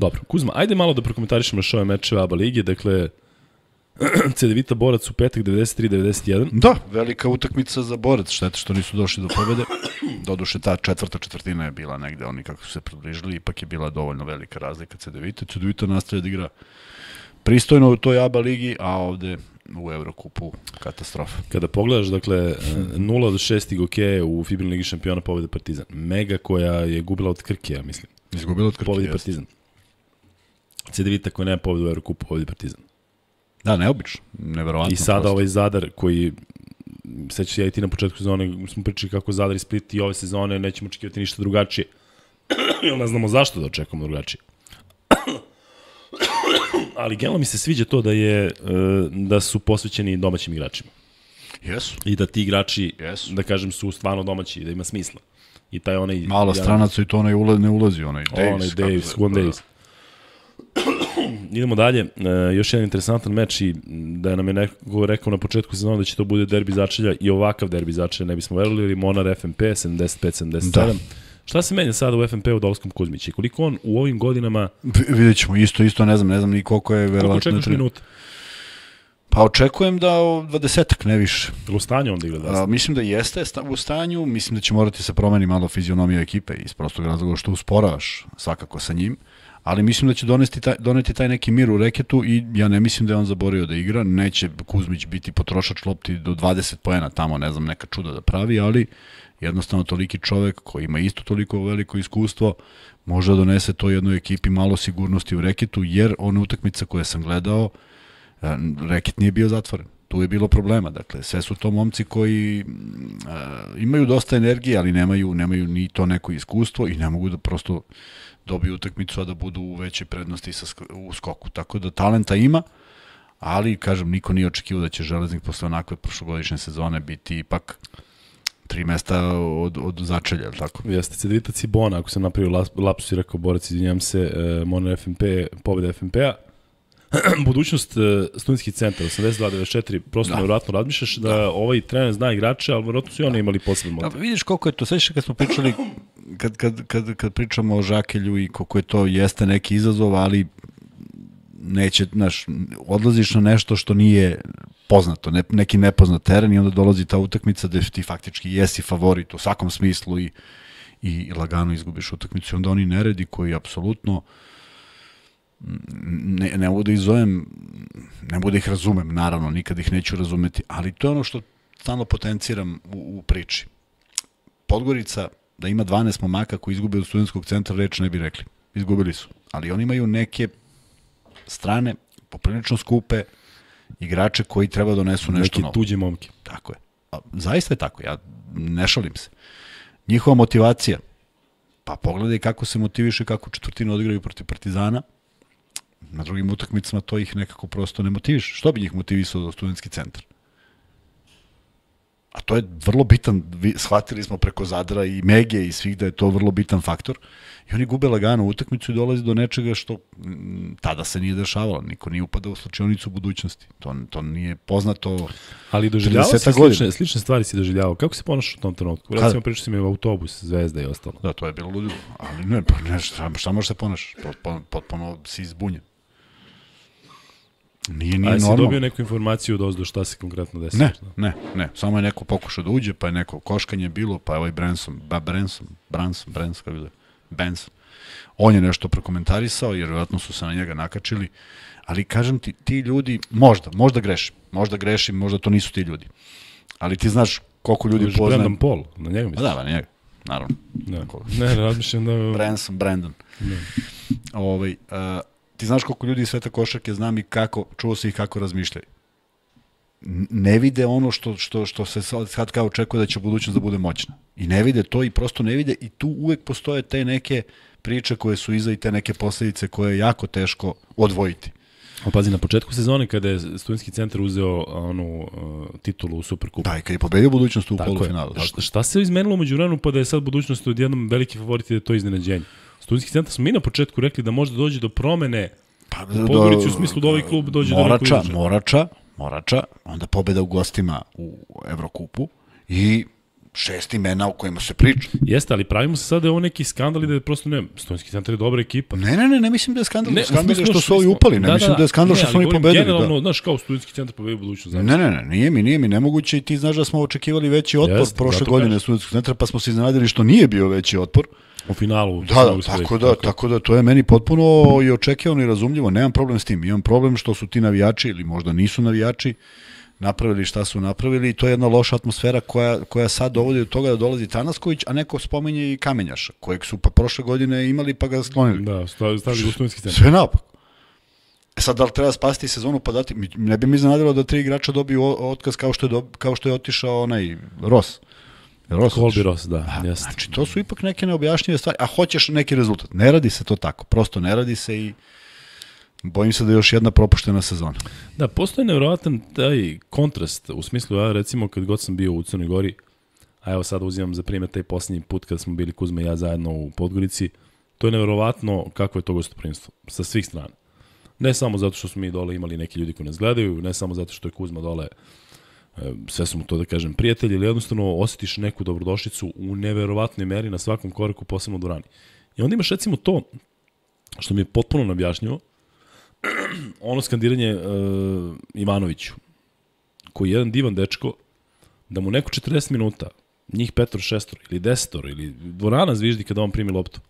Dobro, Kuzma, ajde malo da prokomentarišemo još ove mečeve ABA lige, dakle, Cedevita Borac u petak 93-91. Da, velika utakmica za Borac, šteta što nisu došli do pobede. Doduše ta četvrta četvrtina je bila negde, oni kako su se približili, ipak je bila dovoljno velika razlika Cedevita. Cedevita nastavlja da igra pristojno u toj ABA ligi, a ovde u Eurokupu katastrofa. Kada pogledaš, dakle, 0 do 6 gokeje u Fibrin Ligi šampiona pobede Partizan. Mega koja je gubila od Krke, ja mislim. Izgubila od Krke, Pobedi Partizan. Cedevita da koji nema pobedu u Eurokupu, ovdje Partizan. Da, neobično, neverovatno. I sada ovaj Zadar koji sećaš ja i ti na početku sezone smo pričali kako Zadar i Split i ove sezone nećemo očekivati ništa drugačije. Jel ne znamo zašto da očekujemo drugačije. Ali generalno mi se sviđa to da je e, da su posvećeni domaćim igračima. Jesu. I da ti igrači, yes. da kažem, su stvarno domaći, i da ima smisla. I taj onaj... Malo ja, stranaca i to onaj ulaz, ne ulazi, onaj Davis. Onaj Davis, Juan Davis. Idemo dalje, e, još jedan interesantan meč i da nam je neko rekao na početku sezona da će to bude derbi začelja i ovakav derbi začelja ne bismo verili, ili Monar FMP 75-77. Da. Šta se menja sada u FNP-u Dolskom Kuzmića? Koliko on u ovim godinama... Vidjet ćemo, isto, isto, ne znam, ne znam ni koliko je verovatno... Koliko očekuješ minuta? Pa očekujem da o 20 ne više. Jel u stanju onda igra A, mislim da jeste sta, u stanju, mislim da će morati se promeni malo fizionomija ekipe iz prostog razloga što usporavaš svakako sa njim ali mislim da će donesti taj, doneti taj neki mir u reketu i ja ne mislim da je on zaborio da igra, neće Kuzmić biti potrošač lopti do 20 poena tamo, ne znam, neka čuda da pravi, ali jednostavno toliki čovek koji ima isto toliko veliko iskustvo može da donese to jednoj ekipi malo sigurnosti u reketu, jer ona utakmica koje sam gledao, e, reket nije bio zatvoren tu je bilo problema. Dakle, sve su to momci koji uh, imaju dosta energije, ali nemaju, nemaju ni to neko iskustvo i ne mogu da prosto dobiju utakmicu, a da budu u većoj prednosti sa, u skoku. Tako da talenta ima, ali, kažem, niko nije očekivao da će Železnik posle onakve prošlogodišnje sezone biti ipak tri mesta od, od začelja, ili tako? Jeste, Cedrita Cibona, ako sam napravio lapsu lapsus i rekao borac, izvinjam se, e, Mono FMP, pobjeda FMP-a, budućnost e, studentski centara, 8294 prosto da. verovatno razmišljaš da, da. ovaj trener zna igrače, al verovatno su i oni da. imali poseban da, motiv. Da, pa vidiš koliko je to, sveće kad smo pričali, kad, kad, kad, kad pričamo o Žakelju i koliko je to, jeste neki izazov, ali neće, znaš, odlaziš na nešto što nije poznato, ne, neki nepoznat teren i onda dolazi ta utakmica da ti faktički jesi favorit u svakom smislu i, i lagano izgubiš utakmicu. I onda oni neredi koji apsolutno uh, ne, ne mogu da ih zovem, ne mogu da ih razumem, naravno, nikad ih neću razumeti, ali to je ono što stalno potenciram u, u priči. Podgorica, da ima 12 momaka koji izgube od studentskog centra, reč ne bi rekli. Izgubili su. Ali oni imaju neke strane, poprilično skupe, igrače koji treba da donesu nešto Neki novo. Neki tuđi momke. Tako je. A, zaista je tako, ja ne šalim se. Njihova motivacija, pa pogledaj kako se motiviše, kako četvrtinu odigraju protiv Partizana, na drugim utakmicama to ih nekako prosto ne motiviš. Što bi njih motivisao do studentski centar? A to je vrlo bitan, shvatili smo preko Zadra i Mege i svih da je to vrlo bitan faktor. I oni gube lagano utakmicu i dolazi do nečega što m, mm, tada se nije dešavalo. Niko nije upadao u slučajnicu budućnosti. To, to nije poznato Ali doživljavao si slične, slične stvari si doživljavao. Kako se ponašao u tom trenutku? Kada? Recimo pričao si mi autobus, zvezda i ostalo. Da, to je bilo ludilo. Ali ne, pa ne, šta, šta možeš da se ponašaš? Potpuno, potpuno si izbunjen. Nije, nije normalno. A jesi dobio neku informaciju od ozdo šta se konkretno desilo? Ne, ne, ne. Samo je neko pokušao da uđe, pa je neko koškanje bilo, pa je ovaj Branson, ba Branson, Branson, Branson, bilo je Benson. On je nešto prokomentarisao, jer vjerojatno su se na njega nakačili, ali kažem ti, ti ljudi, možda, možda grešim, možda grešim, možda to nisu ti ljudi. Ali ti znaš koliko ljudi poznajem. Brandon Paul, na njega misliš? Da, da, na njega, naravno. Da. Ne, ne, razmišljam da... Branson, Brandon. Ne. Da. Ovaj, uh, ti znaš koliko ljudi iz sveta košarke znam i kako, čuo se ih kako razmišljaju. Ne vide ono što, što, što se sad kao očekuje da će budućnost da bude moćna. I ne vide to i prosto ne vide i tu uvek postoje te neke priče koje su iza i te neke posledice koje je jako teško odvojiti. Pazi, na početku sezone kada je studentski centar uzeo onu uh, titulu u Superkupu. Da, i kada je pobedio budućnost u tako polufinalu. Tako. Šta se izmenilo među vremenu pa da je sad budućnost odjednom veliki favorit i da je to iznenađenje? Studijski centar smo mi na početku rekli da možda dođe do promene pa, u Podgorici u smislu da ovaj klub dođe morača, do nekog Morača, Morača, onda pobeda u gostima u Evrokupu i šest imena o kojima se priča. Jeste, ali pravimo se sada da je ovo neki skandal i da je prosto, ne, Stojinski centar je dobra ekipa. Ne, ne, ne, ne mislim da je skandal, ne, skandal je što su ovi upali, ne da, da, mislim da, da je skandal što su oni pobedili. Da. Generalno, da. znaš, kao Stojinski centar pobedio budućnost. Ne, ne, ne, nije mi, nije mi nemoguće i ti znaš da smo očekivali veći otpor Jeste, prošle godine Stojinskog centra, pa smo se iznenadili što nije bio veći otpor. Uh, u finalu. Da, da, tako da, tako. tako da to je meni potpuno i očekivano i razumljivo. Nemam problem s tim. Imam problem što su ti navijači ili možda nisu navijači napravili šta su napravili i to je jedna loša atmosfera koja, koja sad dovodi do toga da dolazi Tanasković, a neko spominje i Kamenjaša, kojeg su pa prošle godine imali pa ga sklonili. Da, stavili u studentski centar. Sve napak. E sad, da li treba spasiti sezonu pa dati, ne bi mi znadilo da tri igrača dobiju otkaz kao što je, do, kao što je otišao onaj Ross. Ross. Colby Ross, da. A, jeste. Znači, to su ipak neke neobjašnjive stvari, a hoćeš neki rezultat. Ne radi se to tako, prosto ne radi se i bojim se da je još jedna propuštena sezona. Da, postoji nevrovatan taj kontrast, u smislu ja recimo kad god sam bio u Crnoj Gori, a evo sad uzimam za primjer taj poslednji put kad smo bili Kuzma i ja zajedno u Podgorici, to je nevjerovatno kako je to gostoprimstvo, sa svih strana. Ne samo zato što smo mi dole imali neki ljudi koji nas gledaju, ne samo zato što je Kuzma dole uh, E, sve smo to da kažem prijatelj, ili jednostavno osetiš neku dobrodošlicu u neverovatnoj meri na svakom koraku, posebno do rani. I onda imaš recimo to, što mi je potpuno nabjašnjivo, ono skandiranje uh, Ivanoviću, koji je jedan divan dečko, da mu neko 40 minuta, njih petro, šestor, ili desetor, ili dvorana zviždi kada on primi loptu.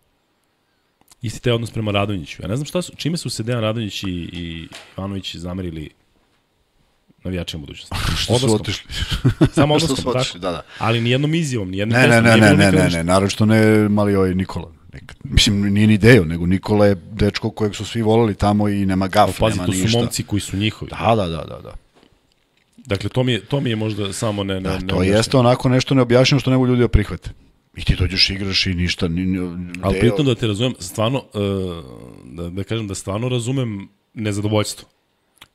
Isti taj odnos prema Radonjiću. Ja ne znam šta su, čime su se Dejan Radonjić i, i Ivanović zamerili navijačima budućnosti. što su otišli? Samo odlaskom, što su otišli, da, da. Ali nijednom izjavom, nijednom ne, ne, ne, ne, ne, ne, ne, naravno što ne mali ovaj Nikola. Nekad. Mislim, nije ni deo, nego Nikola je dečko kojeg su svi volali tamo i nema gaf, pa nema ništa. Pazi, to su momci koji su njihovi. Da, da, da, da. da. Dakle, to mi, je, to mi je možda samo ne... ne da, to ne jeste onako nešto neobjašnjeno što ne mogu ljudi da prihvate. I ti dođeš, igraš i ništa. Ni, ni, Ali pritom da te razumem, stvarno, e, da, da kažem da stvarno razumem nezadovoljstvo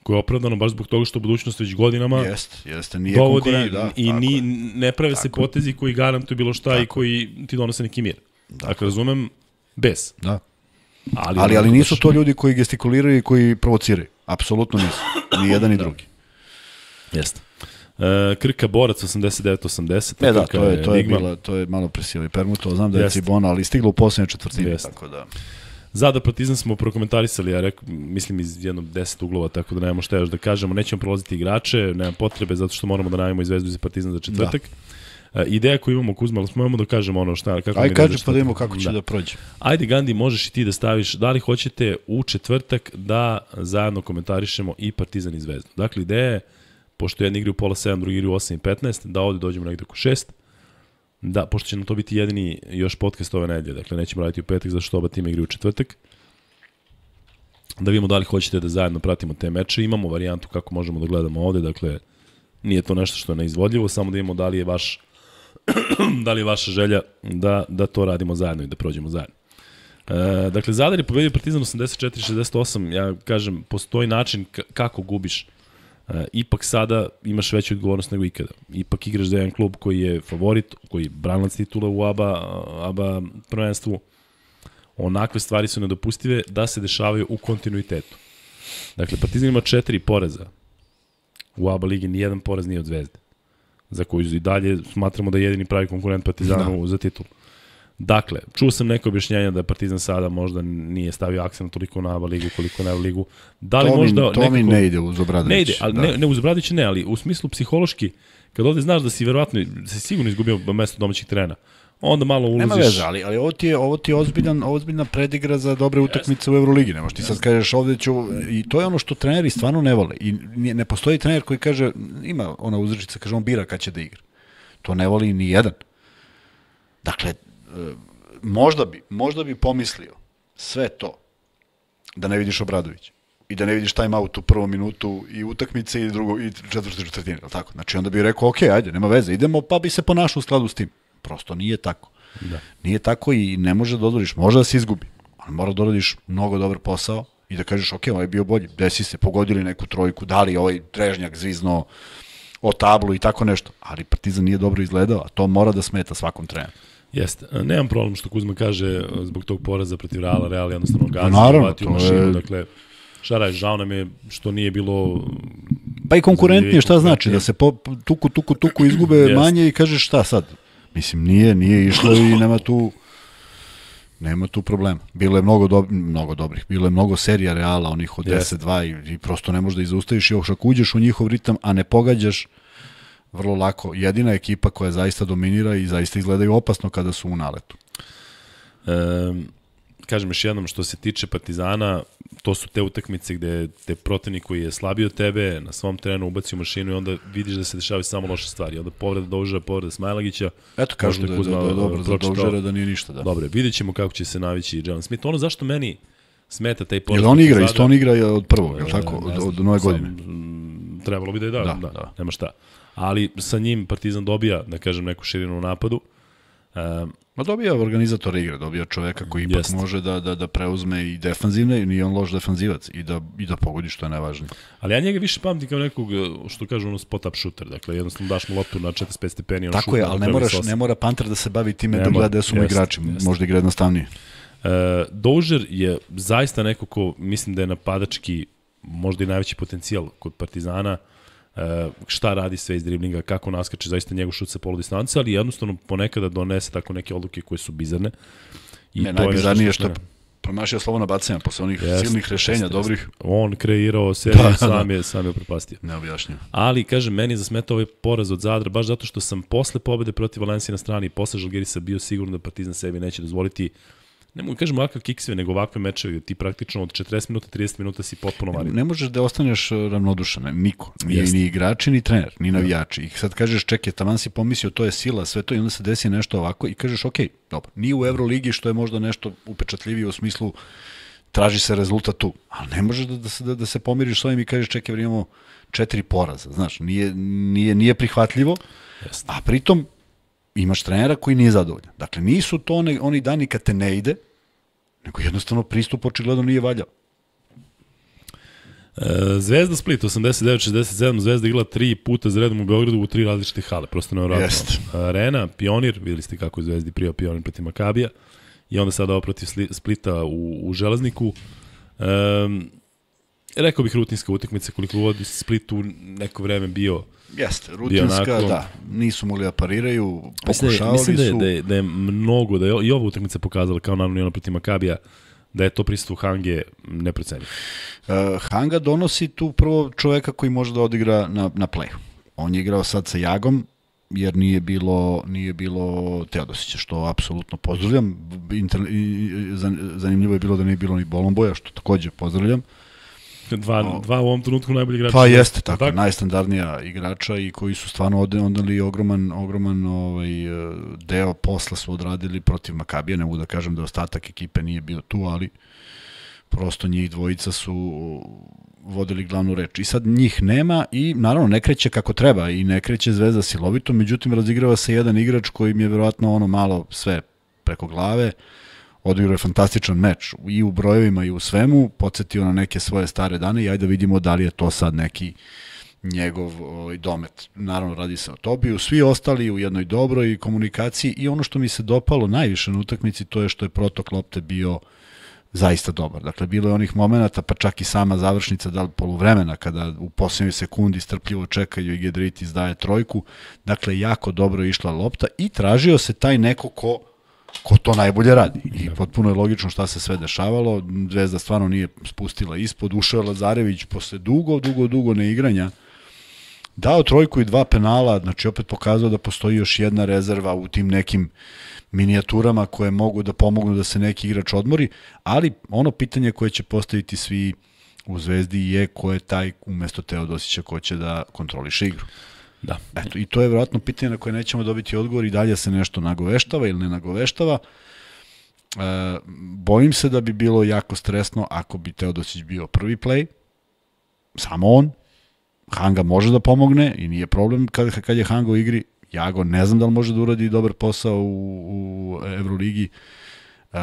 koje je opravdano baš zbog toga što budućnost već godinama jeste, jeste, nije dovodi da, i ni, ne prave tako. se potezi koji garantuju bilo šta tako. i koji ti donose neki mir. Dakle, dakle razumem, bez. Da. Ali, ali, ali nisu to ljudi koji gestikuliraju i koji provociraju. Apsolutno nisu. Ni jedan ni da. drugi. Jeste. Uh, Krka Borac 89-80. Ne, da, to je, to je, bila, to je malo i Permuto, Znam da je Cibona, ali stiglo u poslednje četvrtine. Tako da... Zada Partizan smo prokomentarisali, ja rek, mislim iz jednog deset uglova, tako da nemamo šta još da kažemo. Nećemo prolaziti igrače, nema potrebe, zato što moramo da najavimo i Zvezdu i Partizan za četvrtak. Da e, ideja koju imamo Kuzma, ali smemo da kažemo ono šta, kako Aj, mi kaže pa da imamo kako će da. da prođe. Ajde Gandi, možeš i ti da staviš, da li hoćete u četvrtak da zajedno komentarišemo i Partizan i Zvezdu. Dakle, ideja je, pošto jedni igri u pola 7, drugi igri u 8 i 15, da ovde dođemo negde oko 6, Da, pošto će nam to biti jedini još podcast ove nedelje, dakle nećemo raditi u petak, zato što oba tima igraju u četvrtak. Da vidimo da li hoćete da zajedno pratimo te meče, imamo varijantu kako možemo da gledamo ovde, dakle nije to nešto što je neizvodljivo, samo da imamo da li je vaš da li je vaša želja da, da to radimo zajedno i da prođemo zajedno. E, dakle, Zadar je pobedio Partizan 84-68, ja kažem, postoji način kako gubiš Eh, ipak sada imaš veću odgovornost nego ikada. Ipak igraš za jedan klub koji je favorit, koji je branlac titula u ABA, eh, ABA prvenstvu. Onakve stvari su nedopustive da se dešavaju u kontinuitetu. Dakle, Partizan ima četiri poreza. U ABA ligi nijedan porez nije od zvezde. Za koju i dalje smatramo da je jedini pravi konkurent Partizanu da. za titul. Dakle, čuo sam neko objašnjenje da je Partizan sada možda nije stavio akcent toliko na ABA ligu koliko na ABA ligu. Da li to možda mi, to nekako... mi ne ide uz Obradović. Ne ide, ali da. ne, ne uz Obradović ne, ali u smislu psihološki, kad ovde znaš da si verovatno, si sigurno izgubio mesto domaćih trena, onda malo uluziš. Nema veze, ali, ali ovo ti je, ovo ti je ozbiljan, ozbiljna predigra za dobre utakmice u Euroligi, Nemoš ti ti sad kažeš ovde ću, i to je ono što treneri stvarno ne vole, i ne postoji trener koji kaže, ima ona uzrečica, kaže on bira kad će da igra. To ne voli ni jedan. Dakle, možda bi, možda bi pomislio sve to da ne vidiš Obradović i da ne vidiš taj out u prvom minutu i utakmice i drugo i četvrte četvrtine, al tako. Znači onda bi rekao, okay, ajde, nema veze, idemo, pa bi se ponašao u skladu s tim. Prosto nije tako. Da. Nije tako i ne može da dodoriš, može da se izgubi. Ali mora da odrodiš mnogo dobar posao i da kažeš, okej, ovaj je bio bolji, desi se, pogodili neku trojku, dali ovaj trežnjak zvizno o tablu i tako nešto. Ali Partizan nije dobro izgledao, a to mora da smeta svakom treneru. Jeste. E, nemam problem što Kuzma kaže e, zbog tog poraza protiv Reala, Real jednostavno pa gazi, no, naravno, to mašinu, je... dakle, Šaraj, žao nam je što nije bilo... Pa i konkurentnije, šta znači? Da se po, tuku, tuku, tuku izgube Jeste. manje i kažeš šta sad? Mislim, nije, nije išlo i nema tu... Nema tu problema. Bilo je mnogo, dob, mnogo dobrih, bilo je mnogo serija Reala, onih od 10-2 i, i prosto ne možeš da izustaviš i još ako uđeš u njihov ritam, a ne pogađaš, vrlo lako jedina ekipa koja zaista dominira i zaista izgledaju opasno kada su u naletu. E, kažem još jednom, što se tiče Partizana, to su te utakmice gde te protivnik koji je slabio tebe, na svom terenu ubaci u mašinu i onda vidiš da se dešavaju samo loše stvari. Onda povreda Dožera, povreda Smajlagića. Eto kažu da, je, Kuzma, da, je dobro za Dožera da nije ništa. Da. Dobre, vidjet ćemo kako će se navići Jalen Smith. Ono zašto meni smeta taj povreda. Jel on igra, isto on igra od prvog, je tako? E, od, od nove godine. Sam, trebalo bi da je da, da, da, da, nema šta ali sa njim Partizan dobija, da kažem, neku širinu u napadu. Um, Ma dobija organizatora igre, dobija čoveka koji ipak jest. može da, da, da preuzme i defanzivne, i on loš defanzivac, i da, i da pogodi što je najvažnije. Ali ja njega više pamtim kao nekog, e, što kažu, ono spot-up shooter, dakle jednostavno daš mu loptu na 45 stepeni. On Tako šuter, je, ali ne, moraš, ne mora Panter da se bavi time da ne da gleda su mu igrači, jest. možda igra jednostavnije. Uh, e, Dožer je zaista neko ko mislim da je napadački možda i najveći potencijal kod Partizana, uh, Eh, šta radi sve iz driblinga, kako naskače zaista njegov šut sa polu distance, ali jednostavno ponekada donese tako neke odluke koje su bizarne. I ne, najbizarnije je što, što promašio na bacanja posle onih jest, silnih rešenja jest, dobrih. On kreirao se da, sam da. je sam je propastio. objašnjam. Ali kažem meni je zasmetao ovaj poraz od Zadra baš zato što sam posle pobede protiv Valencije na strani i posle Žalgirisa bio siguran da Partizan sebi neće dozvoliti uh, ne mogu da kažem ovakve kikseve, nego ovakve mečeve, ti praktično od 40 minuta, 30 minuta si potpuno varin. Ne, ne možeš da ostaneš uh, ravnodušan, niko, ni, Jeste. ni igrači, ni trener, ni da. navijači. I sad kažeš, čekaj, taman si pomislio, to je sila, sve to, i onda se desi nešto ovako i kažeš, ok, dobro, ni u Euroligi što je možda nešto upečatljivije u smislu traži se rezultat tu, ali ne možeš da, da, se, da, da se pomiriš s ovim i kažeš, čekaj, imamo četiri poraza, znaš, nije, nije, nije prihvatljivo, Jeste. a pritom imaš trenera koji nije zadovoljan. Dakle, nisu to one, oni dani kad te ne ide, nego jednostavno pristup očigledno nije valjao. E, Zvezda Split 89-67, Zvezda igla tri puta za redom u Beogradu u tri različite hale, prosto nevjerojatno. Jest. Arena, Pionir, videli ste kako je Zvezdi prijao Pionir protiv Makabija i onda sada oprotiv Splita u, u Železniku. Um, rekao bih rutinska utakmica koliko god Splitu neko vreme bio Jeste, rutinska, bio da. Nisu mogli da pariraju, da pokušavali mislim da je, Da je, da je mnogo, da je i ova utakmica pokazala, kao naravno i ona protiv Makabija, da je to pristup Hange neprocenjivo. Uh, Hanga donosi tu prvo čoveka koji može da odigra na, na play. On je igrao sad sa Jagom, jer nije bilo nije bilo Teodosića što apsolutno pozdravljam. Inter, zanimljivo je bilo da nije bilo ni Bolomboja što takođe pozdravljam. Uh, Dva, dva u ovom trenutku najbolji igrača. Pa jeste tako, tako, najstandardnija igrača i koji su stvarno odnali ogroman, ogroman ovaj, e, deo posla su odradili protiv Makabija, ne mogu da kažem da ostatak ekipe nije bio tu, ali prosto njih dvojica su vodili glavnu reč. I sad njih nema i naravno ne kreće kako treba i ne kreće Zvezda silovito, međutim razigrava se jedan igrač koji mi je verovatno ono malo sve preko glave. Uh, odigrao je fantastičan meč i u brojevima i u svemu, podsjetio na neke svoje stare dane i ajde vidimo da li je to sad neki njegov ovaj, domet. Naravno, radi se o Tobiju, svi ostali u jednoj dobroj komunikaciji i ono što mi se dopalo najviše na utakmici to je što je protok lopte bio zaista dobar. Dakle, bilo je onih momenata, pa čak i sama završnica da poluvremena, kada u posljednjoj sekundi strpljivo čekaju i Gedritis daje trojku. Dakle, jako dobro išla lopta i tražio se taj neko ko ko to najbolje radi. I da. potpuno je logično šta se sve dešavalo. Zvezda stvarno nije spustila ispod. Ušao je Lazarević posle dugo, dugo, dugo neigranja. Dao trojku i dva penala, znači opet pokazao da postoji još jedna rezerva u tim nekim minijaturama koje mogu da pomognu da se neki igrač odmori, ali ono pitanje koje će postaviti svi u Zvezdi je ko je taj umesto Teodosića ko će da kontroliše igru. Da. Eto, I to je vjerojatno pitanje na koje nećemo dobiti odgovor i dalje se nešto nagoveštava ili ne nagoveštava. E, bojim se da bi bilo jako stresno ako bi Teodosić bio prvi play, samo on, Hanga može da pomogne i nije problem kad, kad je Hanga u igri, ja go ne znam da li može da uradi dobar posao u, u Euroligi. Uh,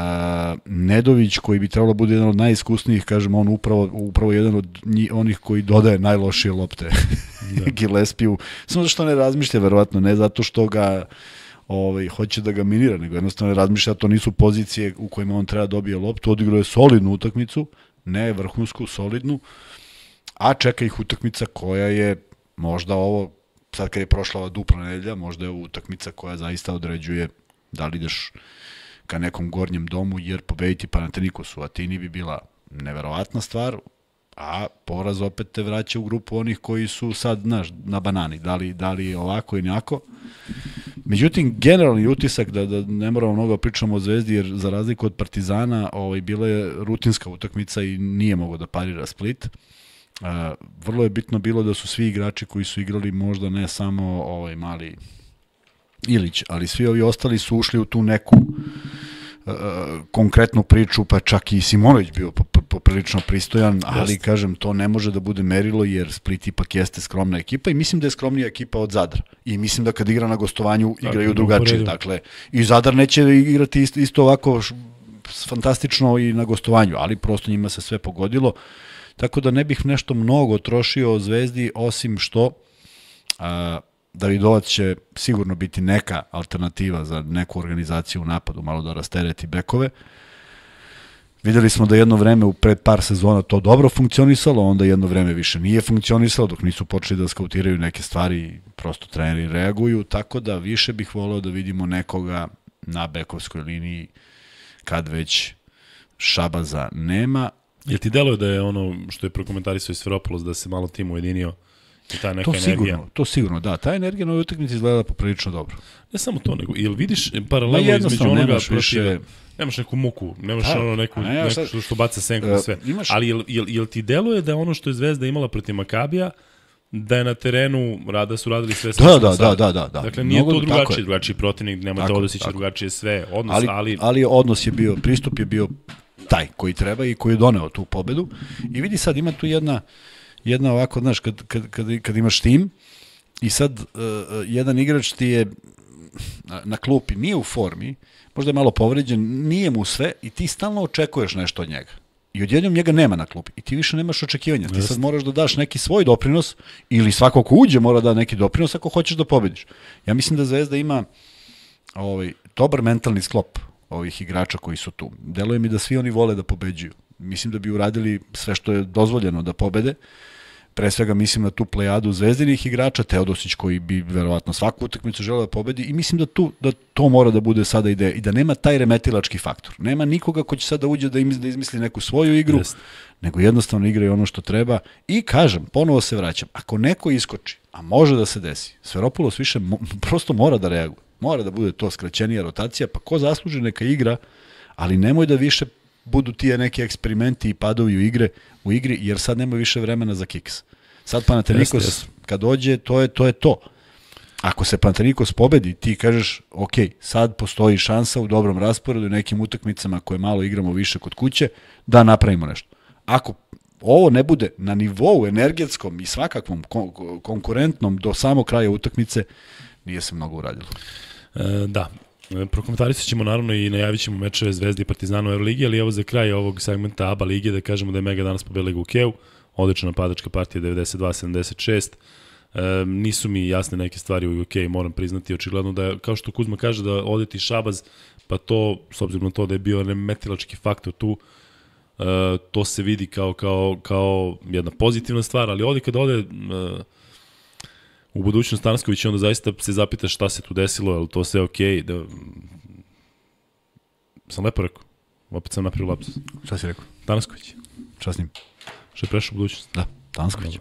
Nedović koji bi trebalo da bude jedan od najiskusnijih, kažem, on upravo, upravo jedan od njih, onih koji dodaje najlošije lopte da. Gillespiju. Samo što ne razmišlja, verovatno, ne zato što ga ovaj, hoće da ga minira, nego jednostavno ne razmišlja, to nisu pozicije u kojima on treba da dobije loptu, odigrao je solidnu utakmicu, ne vrhunsku, solidnu, a čeka ih utakmica koja je možda ovo, sad kad je prošla ova dupla nedelja, možda je ovo utakmica koja zaista određuje da li ideš ka nekom gornjem domu, jer pobediti Panatenikos u Atini bi bila neverovatna stvar, a poraz opet te vraća u grupu onih koji su sad, znaš, na banani, da li, da li ovako i nejako. Međutim, generalni utisak, da, da ne moramo mnogo da pričamo o Zvezdi, jer za razliku od Partizana, ovaj, bila je rutinska utakmica i nije mogo da parira Split. vrlo je bitno bilo da su svi igrači koji su igrali možda ne samo ovaj mali Ilić, ali svi ovi ostali su ušli u tu neku konkretnu priču, pa čak i Simonović bio poprilično pristojan, ali Just. kažem, to ne može da bude merilo, jer Split ipak jeste skromna ekipa i mislim da je skromnija ekipa od Zadra. I mislim da kad igra na gostovanju, dakle, igraju da, drugačije. Dakle, I Zadar neće igrati isto, isto ovako fantastično i na gostovanju, ali prosto njima se sve pogodilo. Tako da ne bih nešto mnogo trošio o Zvezdi, osim što a, Davidovac će sigurno biti neka alternativa za neku organizaciju u napadu, malo da rastereti bekove. Videli smo da jedno vreme u pred par sezona to dobro funkcionisalo, onda jedno vreme više nije funkcionisalo dok nisu počeli da skautiraju neke stvari, prosto treneri reaguju, tako da više bih voleo da vidimo nekoga na bekovskoj liniji kad već Šabaza nema. Jel ti deluje da je ono što je prokomentarisao Sferopolos da se malo tim ujedinio I ta neka to energija. sigurno, to sigurno, da. Ta energija na ovoj utakmici izgleda poprilično dobro. Ne samo to, nego, jel vidiš e, paralelu između onoga nemaš protiv... Više... Nemaš neku muku, nemaš da, ono neku, ne, neko što, što baca senku uh, sve. Imaš... Ali jel, jel, jel ti deluje da ono što je Zvezda imala protiv Makabija, da je na terenu rada su radili sve sve. Da, da, da, da, da, da. Dakle, nije Mnogo, to da- drugačije, je. drugačiji protivnik, nema tako, da odnosiće drugačije sve, odnos, ali, ali... Ali odnos je bio, pristup je bio taj koji treba i koji je doneo tu pobedu. I vidi sad, ima tu jedna, uh, jedna ovako, znaš, kad, kad, kad, kad imaš tim i sad uh, jedan igrač ti je na, na klupi, nije u formi, možda je malo povređen, nije mu sve i ti stalno očekuješ nešto od njega. I odjednom njega nema na klupi i ti više nemaš očekivanja. Ti sad moraš da daš neki svoj doprinos ili svako ko uđe mora da, da neki doprinos ako hoćeš da pobediš. Ja mislim da Zvezda ima ovaj, dobar mentalni sklop ovih igrača koji su tu. Deluje mi da svi oni vole da pobeđuju. Mislim da bi uradili sve što je dozvoljeno da pobede. Uh, Pre svega mislim na tu plejadu zvezdinih igrača, Teodosić koji bi verovatno svaku utakmicu želeo da pobedi i mislim da tu da to mora da bude sada ideja i da nema taj remetilački faktor. Nema nikoga ko će sada uđe da, im, da izmisli neku svoju igru, Just. nego jednostavno igraju ono što treba i kažem, ponovo se vraćam, ako neko iskoči, a može da se desi, Sveropulos više mo, prosto mora da reaguje. Mora da bude to skraćenija rotacija, pa ko zasluži neka igra, ali nemoj da više budu ti neki eksperimenti i padovi u igre u igri jer sad nema više vremena za kiks. Sad Panathinaikos kad dođe to je to je to. Ako se Panathinaikos pobedi, ti kažeš, ok, sad postoji šansa u dobrom rasporedu i nekim utakmicama koje malo igramo više kod kuće, da napravimo nešto. Ako ovo ne bude na nivou energetskom i svakakvom kon konkurentnom do samo kraja utakmice, nije se mnogo uradilo. E, da, Prokomentarisat ćemo naravno i najavit ćemo mečeve Zvezde i Partizana u Euroligi, ali evo za kraj ovog segmenta ABA lige da kažemo da je Mega danas pobedila Gukeu, odlična padačka partija 92-76, E, nisu mi jasne neke stvari u UK, moram priznati, očigledno da kao što Kuzma kaže, da odeti Šabaz, pa to, s obzirom na to da je bio remetilački faktor tu, e, to se vidi kao, kao, kao jedna pozitivna stvar, ali ovdje kada ode e, u budućnost i onda zaista se zapita šta se tu desilo, je li to sve ok? Okay, da... Sam lepo rekao. Opet sam napravio lapsus. Šta si rekao? Tansković. Šta s njim? Što je prešao u budućnost. Da, Tansković. e,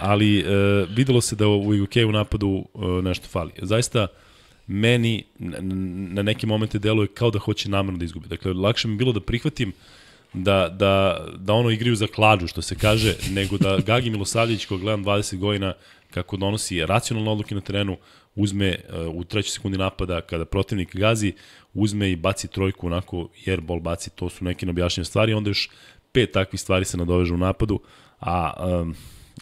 ali e, videlo se da u UK u napadu e, nešto fali. Zaista, meni na, na neke momente deluje kao da hoće namerno da izgubi. Dakle, lakše mi bilo da prihvatim uh, da, da, da ono igraju za kladu, što se kaže, nego da Gagi Milosavljević, koga gledam 20 godina, kako donosi racionalne odluke na terenu, uzme uh, u trećoj sekundi napada kada protivnik gazi, uzme i baci trojku onako jer bol baci, to su neke neobjašnjene stvari, onda još pet takvih stvari se nadoveže u napadu, a um,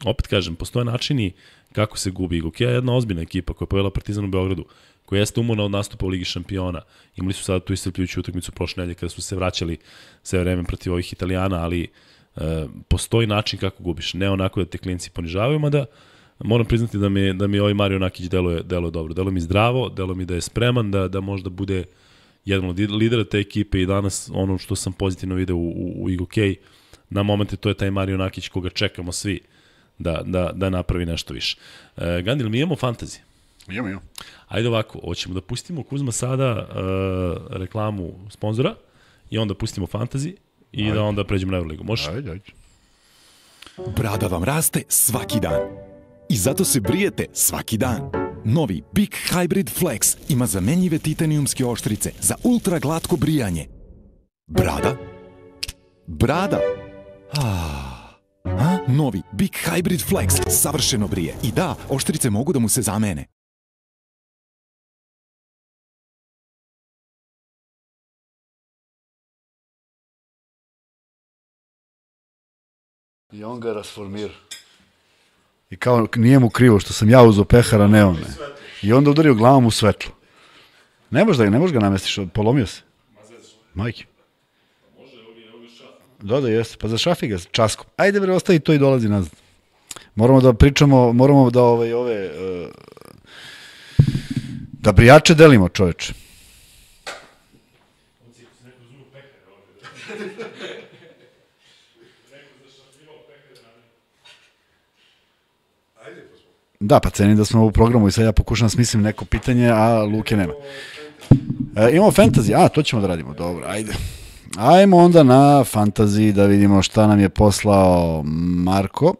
opet kažem, postoje načini kako se gubi Igok. jedna ozbiljna ekipa koja je povela Partizan u Beogradu, koji jeste umorna od nastupa u Ligi šampiona. Imali su sada tu iscrpljujuću utakmicu prošle nedelje kada su se vraćali sve vreme protiv ovih Italijana, ali e, postoji način kako gubiš. Ne onako da te klinci ponižavaju, mada moram priznati da mi, da mi ovaj Mario Nakić deluje, deluje dobro. Deluje mi zdravo, deluje mi da je spreman, da, da možda bude jedan od lidera te ekipe i danas ono što sam pozitivno video u, u, u IGK, na momente to je taj Mario Nakić koga čekamo svi da, da, da napravi nešto više. E, Gandil, mi imamo fantazije. Imamo, imamo. Ajde ovako, hoćemo da pustimo Kuzma sada uh, reklamu sponzora i onda pustimo fantasy i da ajde. da onda pređemo na Euroligu. Možeš? Ajde, ajde. Brada vam raste svaki dan. I zato se brijete svaki dan. Novi Big Hybrid Flex ima zamenjive titanijumske oštrice za ultra glatko brijanje. Brada? Brada? Ah. A? Novi Big Hybrid Flex savršeno brije. I da, oštrice mogu da mu se zamene. I on ga rasformira. I kao, nije mu krivo što sam ja uzo pehara, ne on. Ne. I onda udario glavom u svetlo. Ne možeš da ga, ne možeš ga namestiš, polomio se. Majke. Da, da, jeste. Pa za šafi ga časkom. Ajde bre, ostavi to i dolazi nazad. Moramo da pričamo, moramo da ovaj, ove, ove... Eh, da brijače delimo, čoveče. Da, pa cenim da smo u programu i sad ja pokušam da smislim neko pitanje, a Luke nema. E, imamo fantasy, a to ćemo da radimo, dobro, ajde. Ajmo onda na fantasy da vidimo šta nam je poslao Marko.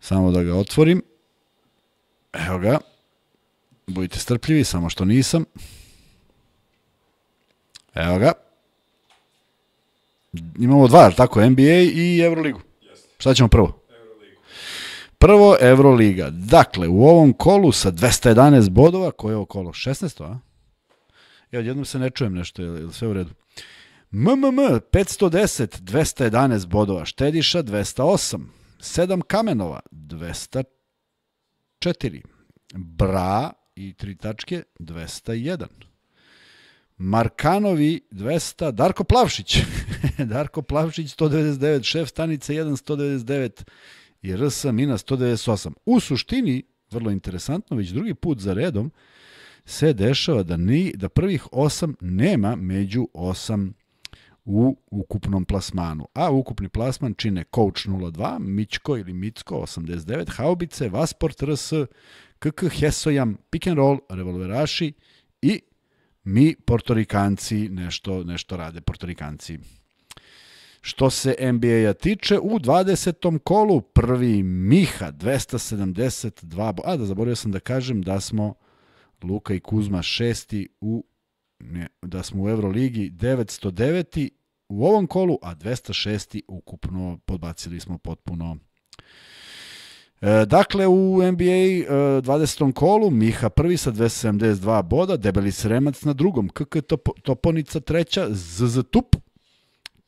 Samo da ga otvorim. Evo ga. Budite strpljivi, samo što nisam. Evo ga. Imamo dva, tako, NBA i Euroligu. Šta ćemo prvo? Prvo Evroliga. Dakle, u ovom kolu sa 211 bodova, koje je ovo kolo? 16, a? Ja e, odjednom se ne čujem nešto, je li sve u redu? MMM 510, 211 bodova. Štediša 208. 7 kamenova, 204. Bra i tri tačke, 201. Markanovi 200, Darko Plavšić. Darko Plavšić 199, šef stanice 1, 199 je RS minus 198. U suštini, vrlo interesantno, već drugi put za redom se dešava da, ni, da prvih 8 nema među 8 u ukupnom plasmanu. A ukupni plasman čine Coach 02, Mičko ili Micko 89, Haubice, Vasport RS, KK Hesojam, Pick and Roll, Revolveraši i mi Portorikanci nešto, nešto rade, Portorikanci. Što se NBA-a tiče, u 20. kolu prvi Miha 272 bo. A da zaboravio sam da kažem da smo Luka i Kuzma šesti u ne, da smo u Euroligi 909 u ovom kolu, a 206 ukupno podbacili smo potpuno e, Dakle, u NBA 20. E, kolu Miha prvi sa 272 boda, Debeli Sremac na drugom, KK Toponica treća, ZZ Tup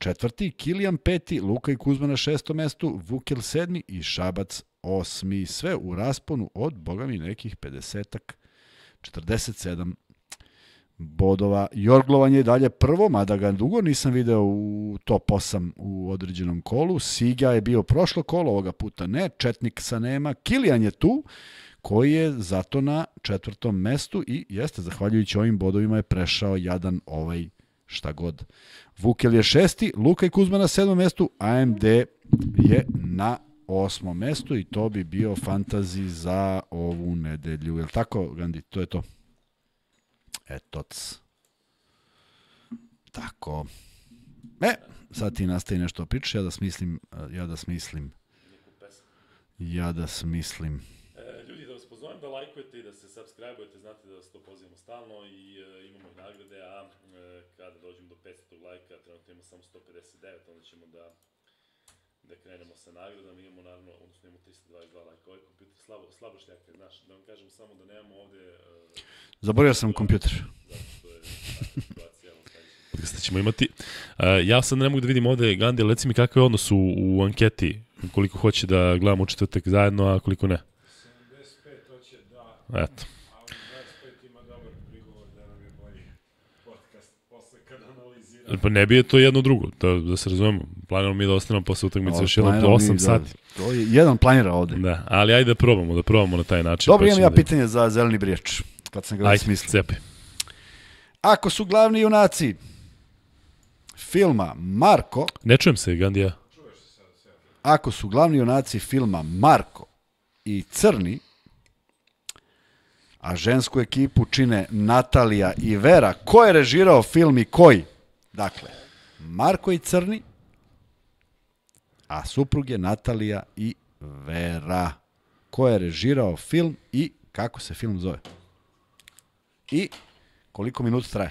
četvrti, Kilijan peti, Luka i Kuzma na šestom mestu, Vukel sedmi i Šabac osmi. Sve u rasponu od, boga mi, nekih 50 47 bodova. Jorglovan je dalje prvo, mada ga dugo nisam video u top 8 u određenom kolu. Siga je bio prošlo kolo, ovoga puta ne. Četnik sa nema. Kilijan je tu, koji je zato na četvrtom mestu i jeste, zahvaljujući ovim bodovima je prešao jadan ovaj šta god. Vukel je šesti, Luka i Kuzma na sedmom mestu, AMD je na osmom mestu i to bi bio fantazi za ovu nedelju. Je tako, Gandhi? To je to. Etoc. Tako. E, sad ti nastavi nešto da priča, ja da smislim, ja da smislim. Ja da smislim. E, ljudi, da vas pozovem da lajkujete i da se subscribe-ujete, znate da vas to pozivamo stalno i e, imamo i nagrade, a kada dođemo do 500 lajka, trenutno imamo samo 159, onda ćemo da da krenemo sa nagradama, imamo naravno, odnosno imamo 322 lajka, ovaj kompjuter slabo, slabo šljaka, znaš, da vam kažem samo da nemamo ovde... Uh, Zaboravio sam kompjuter. Zato što je takva situacija, Podcast ćemo imati. Uh, ja sad ne mogu da vidim ovde, Gandhi, reci mi kakav je odnos u, u anketi, koliko hoće da gledamo u četvrtak zajedno, a koliko ne. 75 hoće da... Eto. Pa ne bi je to jedno drugo, da, da se razumemo. Planiramo mi da ostanemo posle utakmice još jedno do 8 da, sati. to je jedan planira ovde. Da, ali ajde da probamo, da probamo na taj način. Dobro, pa imam ja da... pitanje za zeleni brijač, kad sam ga ajde, smislio. Cepi. Ako su glavni junaci filma Marko... Ne čujem se, Gandija. Ako su glavni junaci filma Marko i Crni, a žensku ekipu čine Natalija i Vera, ko je režirao film i koji? Dakle, Marko i Crni, a suprug je Natalija i Vera, koja je režirao film i kako se film zove. I koliko minuta traje?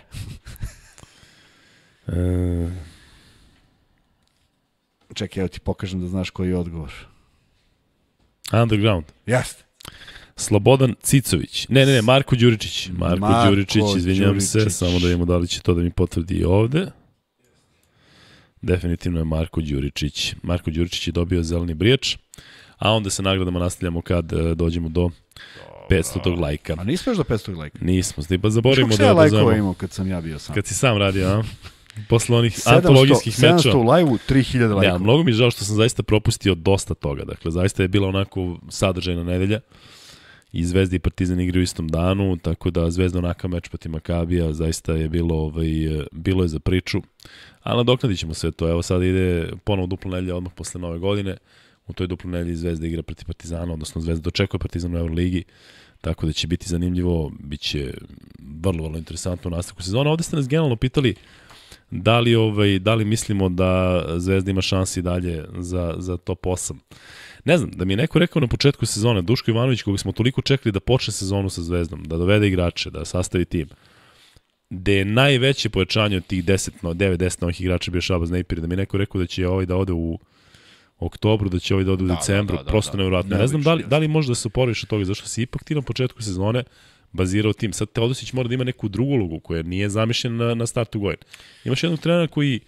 e... Čekaj, evo ti pokažem da znaš koji je odgovor. Underground. Jeste. Slobodan Cicović. Ne, ne, ne, Marko Đuričić. Marko, Marko Đuričić, izvinjam Đuričić. se, samo da vidimo da li će to da mi potvrdi i ovde. Definitivno je Marko Đuričić. Marko Đuričić je dobio zeleni brijač, a onda se nagradama nastavljamo kad e, dođemo do 500. tog lajka. A nismo još do 500. lajka? Nismo, znači pa zaborimo da... Kako da lajkova imao kad sam ja bio sam? Kad si sam radio, a? Posle onih 700, antologijskih meča. 700 u lajvu, 3000 lajkova. Ja, mnogo mi je žao što sam zaista propustio dosta toga. Dakle, zaista je bila onako sadržajna nedelja i Zvezda i Partizan igraju u istom danu, tako da Zvezda onaka meč proti Makabija zaista je bilo, ovaj, bilo je za priču. A nadoknadit ćemo sve to. Evo sad ide ponovo duplo nedelje odmah posle nove godine. U toj duplo nedelji Zvezda igra proti Partizana, odnosno Zvezda dočekuje Partizan u Euroligi. Tako da će biti zanimljivo, bit će vrlo, vrlo interesantno u nastavku sezona. Ovde ste nas generalno pitali da li, ovaj, da li mislimo da Zvezda ima šansi dalje za, za top 8. Ne znam, da mi je neko rekao na početku sezone, Duško Ivanović, koga smo toliko čekali da počne sezonu sa Zvezdom, da dovede igrače, da sastavi tim, gde je najveće pojačanje od tih 10, no, 9, 10 novih igrača bio Šabaz Nejpir, da mi je neko rekao da će ovaj da ode u oktobru, da će ovaj da ode u da, da decembru, da, da, prosto da, da, nevjerojatno. Ne, ne, znam da li, da li možeš da se oporiš od toga, zašto si ipak ti na početku sezone bazirao tim. Sad Teodosić mora da ima neku drugu logu koja nije zamišljena na, na startu godine. Imaš jednog trenera koji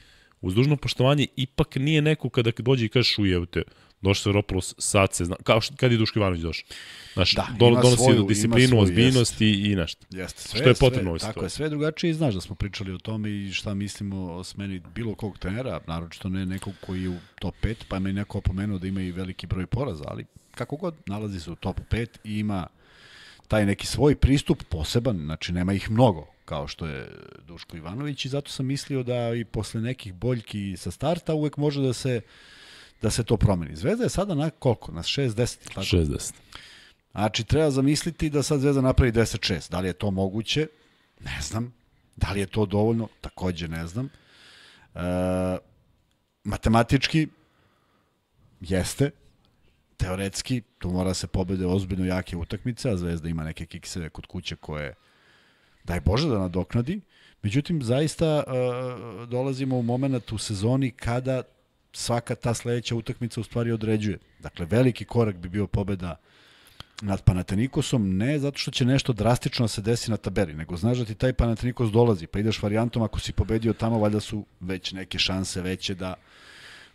uz dužno poštovanje ipak nije neko kada dođe i kažeš ujevte, te, došao se sad se zna, kao što, kad je Duško Ivanović došao. Znaš, da, do, donosi svoju, do disciplinu, ozbiljnost i, i nešto. Jeste, sve, što je potrebno sve, Tako je, sve drugačije i znaš da smo pričali o tome i šta mislimo o smeni bilo kog trenera, naročito ne nekog koji je u top 5, pa me neko opomenuo da ima i veliki broj poraza, ali kako god nalazi se u top 5 i ima taj neki svoj pristup poseban, znači nema ih mnogo, kao što je Duško Ivanović i zato sam mislio da i posle nekih boljki sa starta uvek može da se uh, da se to promeni. Zvezda je sada na koliko? Na 60, tako? 60. Znači, treba zamisliti da sad Zvezda napravi 10-6. Da li je to moguće? Ne znam. Da li je to dovoljno? Takođe ne znam. E, matematički jeste. Teoretski, tu mora se pobede ozbiljno jake utakmice, a Zvezda ima neke kikseve kod kuće koje, daj Bože da nadoknadi. Međutim, zaista e, dolazimo u moment u sezoni kada svaka ta sledeća utakmica u stvari određuje. Dakle, veliki korak bi bio pobeda nad Panatenikosom, ne zato što će nešto drastično da se desi na tabeli, nego znaš da ti taj Panatenikos dolazi, pa ideš varijantom ako si pobedio tamo, valjda su već neke šanse veće da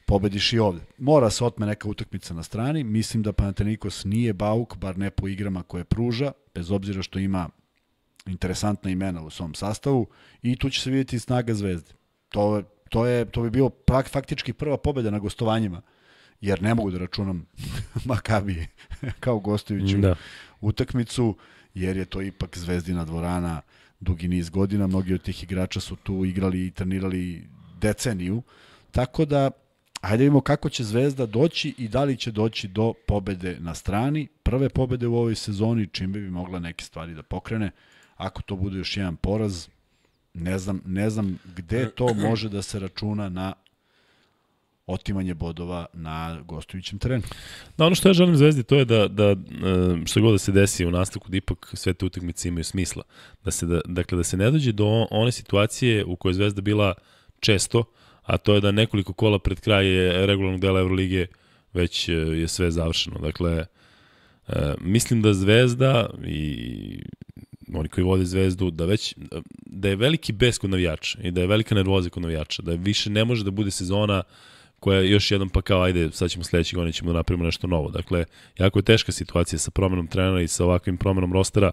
pobediš i ovde. Mora se otme neka utakmica na strani, mislim da Panatenikos nije bauk, bar ne po igrama koje pruža, bez obzira što ima interesantna imena u svom sastavu i tu će se vidjeti snaga zvezde. To je to, je, to bi bio prak, faktički prva pobeda na gostovanjima, jer ne mogu da računam Makabi kao gostujuću da. utakmicu, jer je to ipak zvezdina dvorana dugi niz godina, mnogi od tih igrača su tu igrali i trenirali deceniju, tako da Hajde vidimo kako će Zvezda doći i da li će doći do pobede na strani, prve pobede u ovoj sezoni, čim bi mogla neke stvari da pokrene. Ako to bude još jedan poraz, Ne znam, ne znam gde to može da se računa na otimanje bodova na gostujućem terenu. Da, ono što ja želim Zvezdi to je da, da e, što god da se desi u nastavku, da ipak sve te utakmice imaju smisla. Da se, da, dakle, da se ne dođe do one situacije u kojoj Zvezda bila često, a to je da nekoliko kola pred kraj je regularnog dela Evrolige već e, je sve završeno. Dakle, e, mislim da Zvezda i oni koji vode zvezdu, da već da je veliki bes kod navijača i da je velika nervoza kod navijača, da više ne može da bude sezona koja je još jednom pa kao ajde sad ćemo sledećeg godine ćemo da napravimo nešto novo. Dakle, jako je teška situacija sa promenom trenera i sa ovakvim promenom rostera.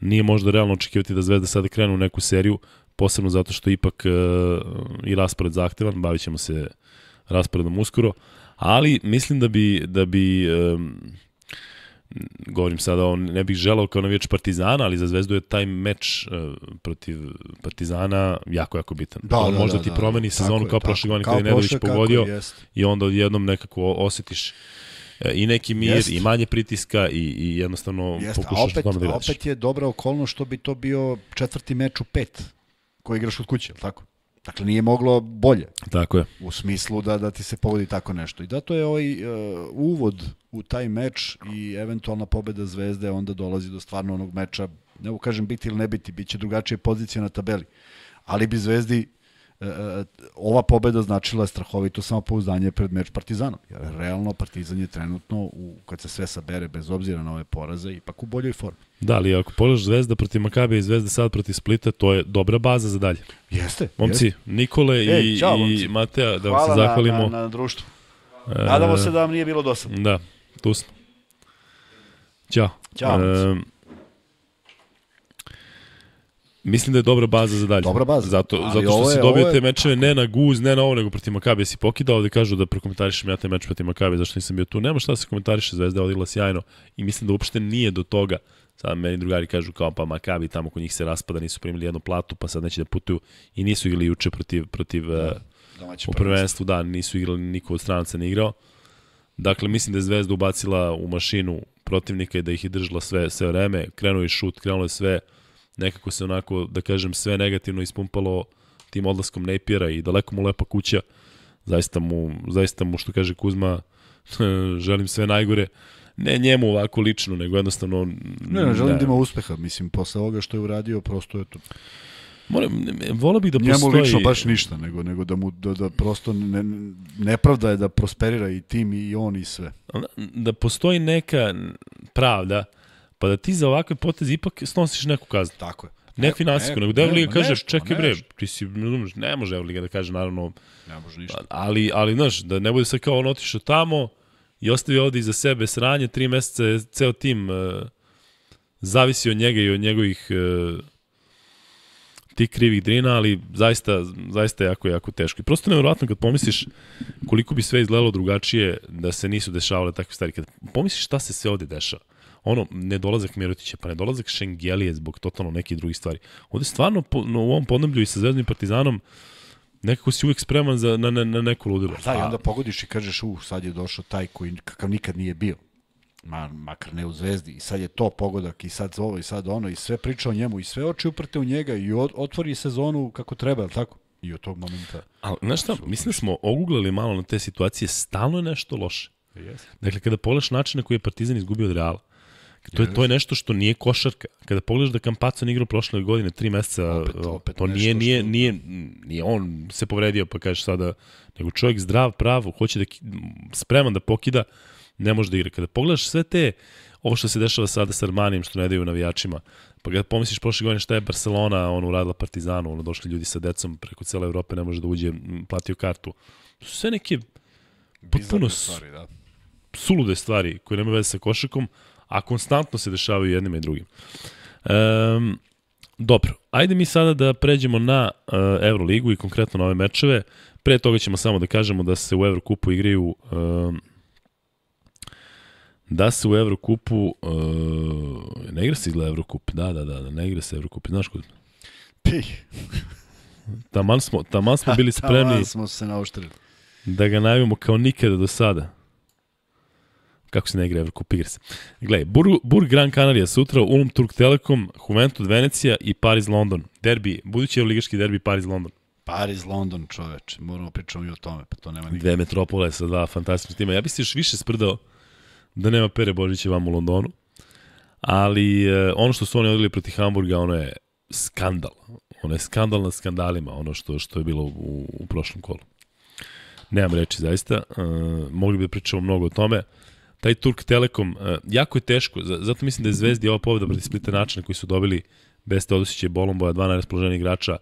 Nije možda realno očekivati da Zvezda sada krenu u neku seriju, posebno zato što ipak e, i raspored zahtevan, bavit ćemo se rasporedom uskoro, ali mislim da bi, da bi e, govorim sada, on ne bih želao kao navijač Partizana, ali za Zvezdu je taj meč uh, protiv Partizana jako, jako bitan. Da, on da, možda da, ti da. promeni da, sezonu kao prošle godine kada je Nedović pogodio i onda odjednom nekako osetiš e, i neki mir Jest. i manje pritiska i, i jednostavno Jest. pokušaš da opet, da igraš. Opet je dobra okolnost što bi to bio četvrti meč u pet koji igraš od kuće, tako? Dakle, nije moglo bolje. Tako je. U smislu da, da ti se pogodi tako nešto. I da to je ovaj uh, uvod u taj meč i eventualna pobeda Zvezde onda dolazi do stvarno onog meča, ne kažem biti ili ne biti, bit će drugačije pozicije na tabeli. Ali bi Zvezdi ova pobeda značila je strahovito samopouzdanje pred meč Partizanom. Jer realno Partizan je trenutno, u, kad se sve sabere bez obzira na ove poraze, ipak u boljoj formi. Da, ali ako pogledaš Zvezda protiv Makabija i Zvezda sad protiv Splita, to je dobra baza za dalje. Jeste. Momci, jeste. Nikole i, i, čao, momci. i Mateja, da vam se zahvalimo. Hvala na, na, na društvu. E, Nadamo se da vam nije bilo dosadno. Da, tu smo. Ćao. Ćao. E, Mislim da je dobra baza za dalje. Dobra baza. Zato, Ali zato što se dobio je... te mečeve ne na guz, ne na ovo, nego protiv Makabe si pokidao. Ovde kažu da prokomentarišem ja te meč protiv Makabe, zašto nisam bio tu. Nema šta da se komentariše, Zvezda odigla sjajno. I mislim da uopšte nije do toga. Sad meni drugari kažu kao pa Makabi tamo kod njih se raspada, nisu primili jednu platu, pa sad neće da putuju. I nisu igrali juče protiv, protiv da, eh, u prvenstvu, da, nisu igrali, niko od stranaca ne igrao. Dakle, mislim da je Zvezda ubacila u mašinu protivnika i da ih je držala sve, sve vreme. Krenuo je šut, krenulo je sve nekako se onako, da kažem, sve negativno ispumpalo tim odlaskom Napiera i daleko mu lepa kuća. Zaista mu, zaista mu što kaže Kuzma, želim sve najgore. Ne njemu ovako lično, nego jednostavno... Ne, ne želim da, da ima uspeha, mislim, posle ovoga što je uradio, prosto je to... Moram, volao bih da postoji... Njemu lično baš ništa, nego, nego da mu da, da prosto ne, nepravda je da prosperira i tim i on i sve. Da, da postoji neka pravda pa da ti za ovakve poteze ipak snosiš neku kaznu. Tako je. Ne, ne nego Devil Liga kažeš, čekaj bre, ti si, ne može Devil Liga da kaže, naravno, ne može ništa. Ali, ali, znaš, da ne bude sad kao on otišao tamo i ostavi ovde iza sebe sranje, tri meseca je ceo tim uh, e, zavisi od njega i od njegovih uh, tih krivih drina, ali zaista, zaista jako, jako teško. I prosto nevjerojatno kad pomisliš koliko bi sve izgledalo drugačije da se nisu dešavale takve stvari. Kad pomisliš šta se sve ovde dešava, ono, nedolazak Mirotića, pa nedolazak Šengelije zbog totalno neke druge stvari. Ovde stvarno po, no, u ovom podneblju i sa Zvezdanim Partizanom nekako si uvek spreman za, na, na, na neko ludilo. Da, i pa- onda pogodiš i kažeš, uh, sad je došao taj koji kakav nikad nije bio ma, makar ne u zvezdi, i sad je to pogodak, i sad ovo, i sad ono, i sve priča o njemu, i sve oči uprte u njega, i od, otvori sezonu kako treba, ali tako? I od tog momenta. Ali, znaš šta, mislim da smo oguglali malo na te situacije, stalno je nešto loše. Yes. Dakle, kada pogledaš način na koji je Partizan izgubio od Reala, To je, to je nešto što nije košarka. Kada pogledaš da Kampaco nije igrao prošle godine, tri meseca, opet, opet to nije, što... nije, nije, nije, on se povredio pa kaže sada, nego čovjek zdrav, pravo, hoće da, spreman da pokida, ne može da igra. Kada pogledaš sve te, ovo što se dešava sada sa Armanijem, što ne daju navijačima, pa kada pomisliš prošle godine šta je Barcelona, on uradila Partizanu, ono, došli ljudi sa decom preko cele Evrope, ne može da uđe, platio kartu. To su sve neke potpuno stvari, da. sulude stvari koje nema veze sa košarkom, a konstantno se dešavaju jednim i drugim. Um, dobro, ajde mi sada da pređemo na uh, Euroligu i konkretno na ove mečeve. Pre toga ćemo samo da kažemo da se u Eurokupu igraju um, da se u Evrokupu uh, ne igra se izgleda Evrokup, da, da, da, da, ne igra se Evrokup, znaš kod? Pi. taman smo, taman smo bili spremni. taman smo se naoštrili. Da ga najavimo kao nikada do sada kako se ne igra Evropa igra se. Gle, Burg, Burg Gran Canaria sutra, Ulm Turk Telekom, Juventud Venecija i Paris London. Derbi, budući ligaški derbi Paris London. Paris London, čoveče, moramo pričamo i o tome, pa to nema nikada. Dve metropole sa dva fantastične tima. Ja bih se još više sprdao da nema Pere Božića vam u Londonu, ali eh, ono što su oni odili protiv Hamburga, ono je skandal. Ono je skandal na skandalima, ono što, što je bilo u, u prošlom kolu. Nemam reči zaista, e, mogli bi da pričamo mnogo o tome taj Turk Telekom, e, jako je teško, zato mislim da je Zvezdi ova pobjeda proti Splita načina koji su dobili bez Teodosića i Bolomboja, dva najraspoloženih igrača,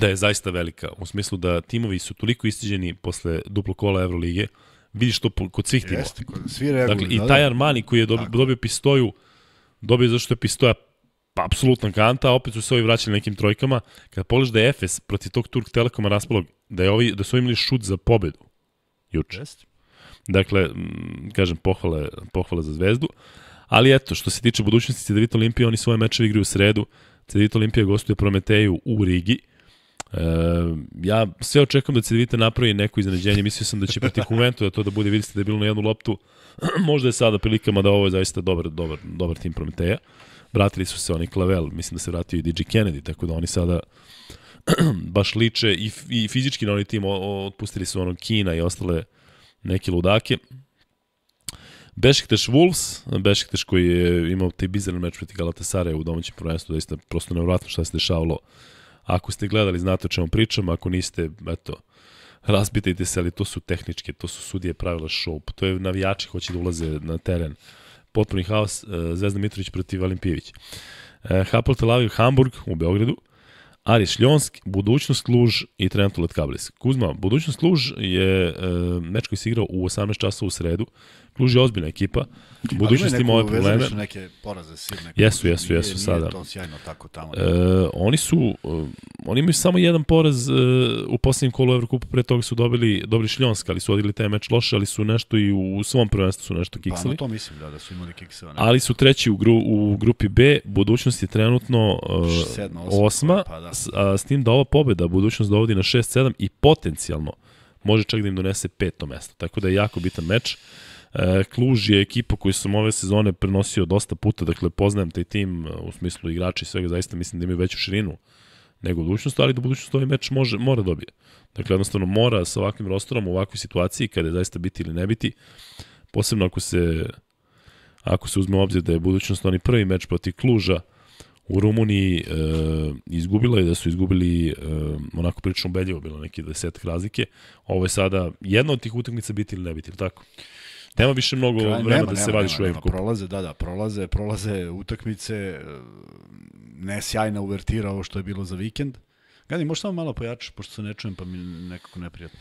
da je zaista velika. U smislu da timovi su toliko istiđeni posle duplo kola Evrolige, vidiš to kod svih timova. Jeste, svi reaguju. Dakle, i da, da. taj Armani koji je dobio, dobio pistoju, dobio zašto je pistoja pa, apsolutna kanta, a opet su se ovi vraćali nekim trojkama. Kad pogledaš da je Efes protiv tog Turk Telekoma raspalog, da, je ovi, da su imali šut za pobedu juče. Jeste. Dakle, kažem, pohvale, pohvale za zvezdu. Ali eto, što se tiče budućnosti Cedevita Olimpije, oni svoje mečeve igraju u sredu. Cedevita Olimpija gostuje Prometeju u Rigi. E, ja sve očekujem da Cedevita napravi neko iznenađenje. Mislio sam da će protiv Juventu da to da bude, vidite da je bilo na jednu loptu. Možda je sada prilikama da ovo je zaista dobar, dobar, dobar tim Prometeja. Vratili su se oni Klavel, mislim da se vratio i DJ Kennedy, tako da oni sada baš liče i, i fizički na oni tim, otpustili su onog Kina i ostale uh, neke ludake. Bešiktaš Wolves, Bešiktaš koji je imao taj bizaran meč protiv Galatasaraja u domaćem prvenstvu, da isto prosto nevratno šta se dešavalo. Ako ste gledali, znate o čemu pričam, ako niste, eto, razbitajte se, ali to su tehničke, to su sudije pravila show, to je navijači hoće da ulaze na teren. Potpuni haos, e, Zvezda Mitrović protiv Alimpijević. E, Hapoel Tel Aviv, Hamburg u Beogradu. Aris Šljonsk, budućnost Luž i trenutno Letkablis. Kuzma, budućnost Luž je e, meč koji se igrao u 18 časa u sredu. Kluž je ozbiljna ekipa. Budućnost ima ove probleme. Ali neke poraze silne. Jesu, jesu, jesu nije, sada. Nije to sjajno tako tamo. E, oni su, uh, oni imaju samo jedan poraz uh, u poslednjem kolu Evrokupa, pre toga su dobili, dobili Šljonska, ali su odigli taj meč loše, ali su nešto i u svom prvenstvu su nešto pa, kiksali. Pa to mislim da, da su imali kikseva. Ali su treći u, gru, u grupi B, budućnost je trenutno uh, Sedma, osma, osma pa, da. s, a, s tim da ova pobeda budućnost dovodi na 6-7 i potencijalno može čak da im donese peto mesto. Tako da je jako bitan meč. Kluž e, je ekipa koju sam ove sezone prenosio dosta puta, dakle poznajem taj tim e, u smislu igrača i svega, zaista mislim da imaju veću širinu nego budućnost, ali da budućnosti ovaj meč može, mora dobije. Dakle, jednostavno mora sa ovakvim rostorom u ovakvoj situaciji, kada je zaista biti ili ne biti, posebno ako se, ako se uzme u obzir da je budućnost oni prvi meč protiv Kluža u Rumuniji e, izgubila i da su izgubili e, onako prilično ubedljivo, bilo neki desetak razlike. Ovo je sada jedna od tih utakmica biti ili ne biti, ili tako? Nema više mnogo Kraj, vremena nema, da se nema, vadiš nema, u Nema, Prolaze, da, da, prolaze, prolaze utakmice, e, ne sjajna uvertira ovo što je bilo za vikend. Gani, možeš samo malo pojačati, pošto se ne čujem, pa mi nekako neprijatno.